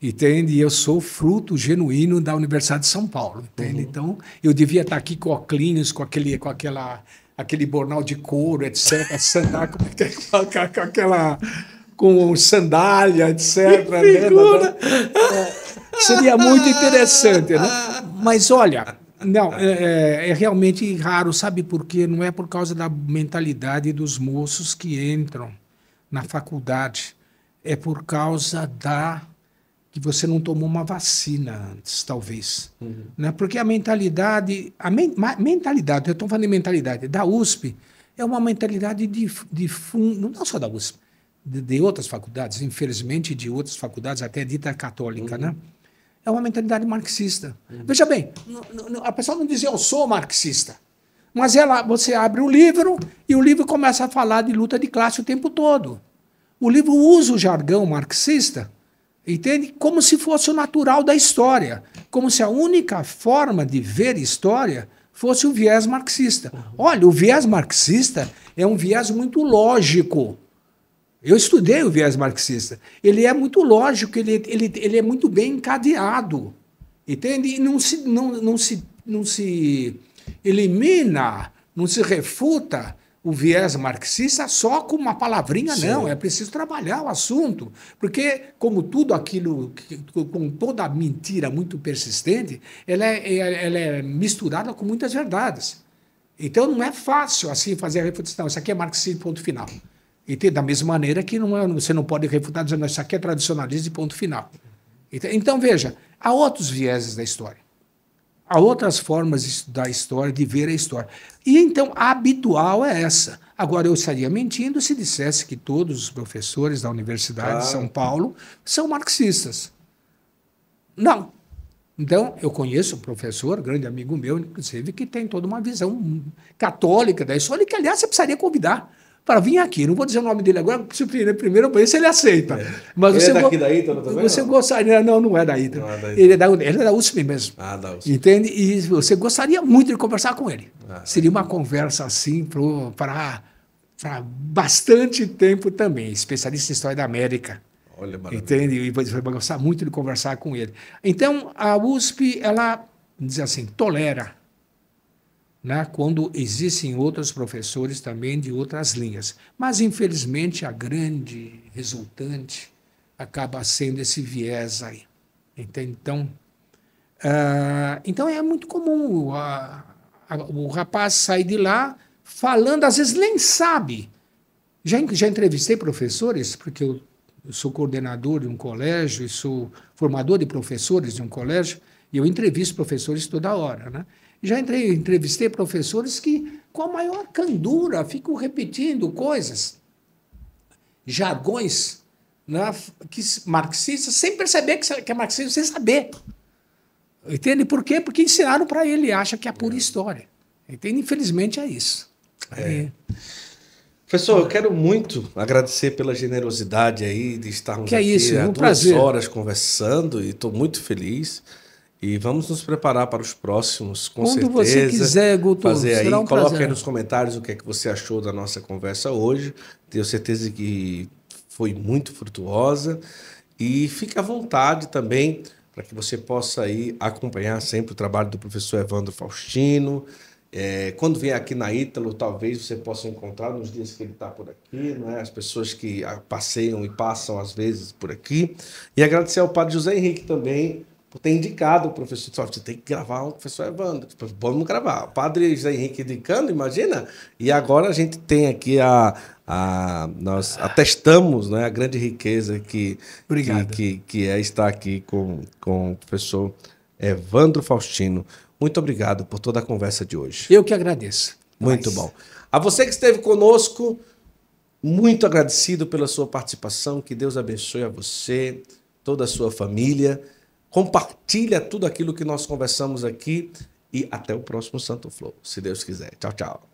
entende? E eu sou fruto genuíno da Universidade de São Paulo, entende? Uhum. Então, eu devia estar aqui com óculos, com aquele, com aquela, aquele bornal de couro, etc, com, com aquela com sandália, etc. né? Seria muito interessante, né? Mas olha, não, é, é, é, realmente raro, sabe por quê? Não é por causa da mentalidade dos moços que entram na faculdade, é por causa da que você não tomou uma vacina antes, talvez, uhum. né? Porque a mentalidade, a men, mentalidade, eu estou falando de mentalidade da USP é uma mentalidade de, de fundo, não só da USP, de, de, outras faculdades, infelizmente de outras faculdades, até dita católica, uhum. né? é uma mentalidade marxista. Uhum. Veja bem, a pessoa não dizia eu sou marxista, mas ela, você abre o livro e o livro começa a falar de luta de classe o tempo todo. O livro usa o jargão marxista, entende? Como se fosse o natural da história, como se a única forma de ver história fosse o viés marxista. Uhum. Olha, o viés marxista é um viés muito lógico. Eu estudei o viés marxista. Ele é muito lógico, ele, ele, ele é muito bem encadeado. Entende? E não se, não, não, se, não se elimina, não se refuta o viés marxista só com uma palavrinha, Sim. não. É preciso trabalhar o assunto. Porque, como tudo aquilo, com toda a mentira muito persistente, ela é, é, ela é misturada com muitas verdades. Então, não é fácil assim fazer a refutação. Isso aqui é marxismo, ponto final e Da mesma maneira que não é, você não pode refutar dizendo isso aqui é tradicionalismo e ponto final. Então, veja, há outros vieses da história. Há outras formas da história, de ver a história. E então, a habitual é essa. Agora, eu estaria mentindo se dissesse que todos os professores da Universidade claro. de São Paulo são marxistas. Não. Então, eu conheço um professor, grande amigo meu, inclusive, que tem toda uma visão católica da história, que, aliás, você precisaria convidar para vir aqui. Não vou dizer o nome dele agora, primeiro eu conheço, ele aceita. É. Mas ele você é daqui da Ítalo também? Você não? gostaria. É, não, não é da Ítalo. É ele, é da, ele é da USP mesmo. Ah, da USP. Entende? E você gostaria muito de conversar com ele. Ah, é. Seria uma conversa assim para bastante tempo também. Especialista em História da América. Olha, Entende? E você vai gostar muito de conversar com ele. Então, a USP, ela, diz assim, tolera né, quando existem outros professores também de outras linhas. Mas, infelizmente, a grande resultante acaba sendo esse viés aí. Entende? Então, uh, então é muito comum a, a, o rapaz sair de lá falando, às vezes nem sabe. Já, já entrevistei professores, porque eu, eu sou coordenador de um colégio e sou formador de professores de um colégio, e eu entrevisto professores toda hora, né? Já entrei, entrevistei professores que, com a maior candura, ficam repetindo coisas, jargões né, que marxistas, sem perceber que, é marxista, sem saber. Entende por quê? Porque ensinaram para ele, acha que é pura é. história. Entende? Infelizmente é isso. É. é. Professor, eu quero muito agradecer pela generosidade aí de estarmos que é aqui é isso, é um duas prazer. horas conversando e estou muito feliz. E vamos nos preparar para os próximos, com Quando certeza. Quando você quiser, Guto, fazer aí, um coloque aí nos comentários o que é que você achou da nossa conversa hoje. Tenho certeza que foi muito frutuosa. E fique à vontade também para que você possa aí acompanhar sempre o trabalho do professor Evandro Faustino. É, quando vier aqui na Ítalo, talvez você possa encontrar nos dias que ele está por aqui, né? as pessoas que passeiam e passam às vezes por aqui. E agradecer ao padre José Henrique também por ter indicado o professor. Você tem que gravar o professor Evandro. Tipo, vamos gravar. O padre José Henrique indicando, imagina. E agora a gente tem aqui a. a nós atestamos né, a grande riqueza que, que, que, que é estar aqui com, com o professor Evandro Faustino. Muito obrigado por toda a conversa de hoje. Eu que agradeço. Muito Mas... bom. A você que esteve conosco, muito agradecido pela sua participação. Que Deus abençoe a você, toda a sua família. Compartilha tudo aquilo que nós conversamos aqui e até o próximo Santo Flow, se Deus quiser. Tchau, tchau.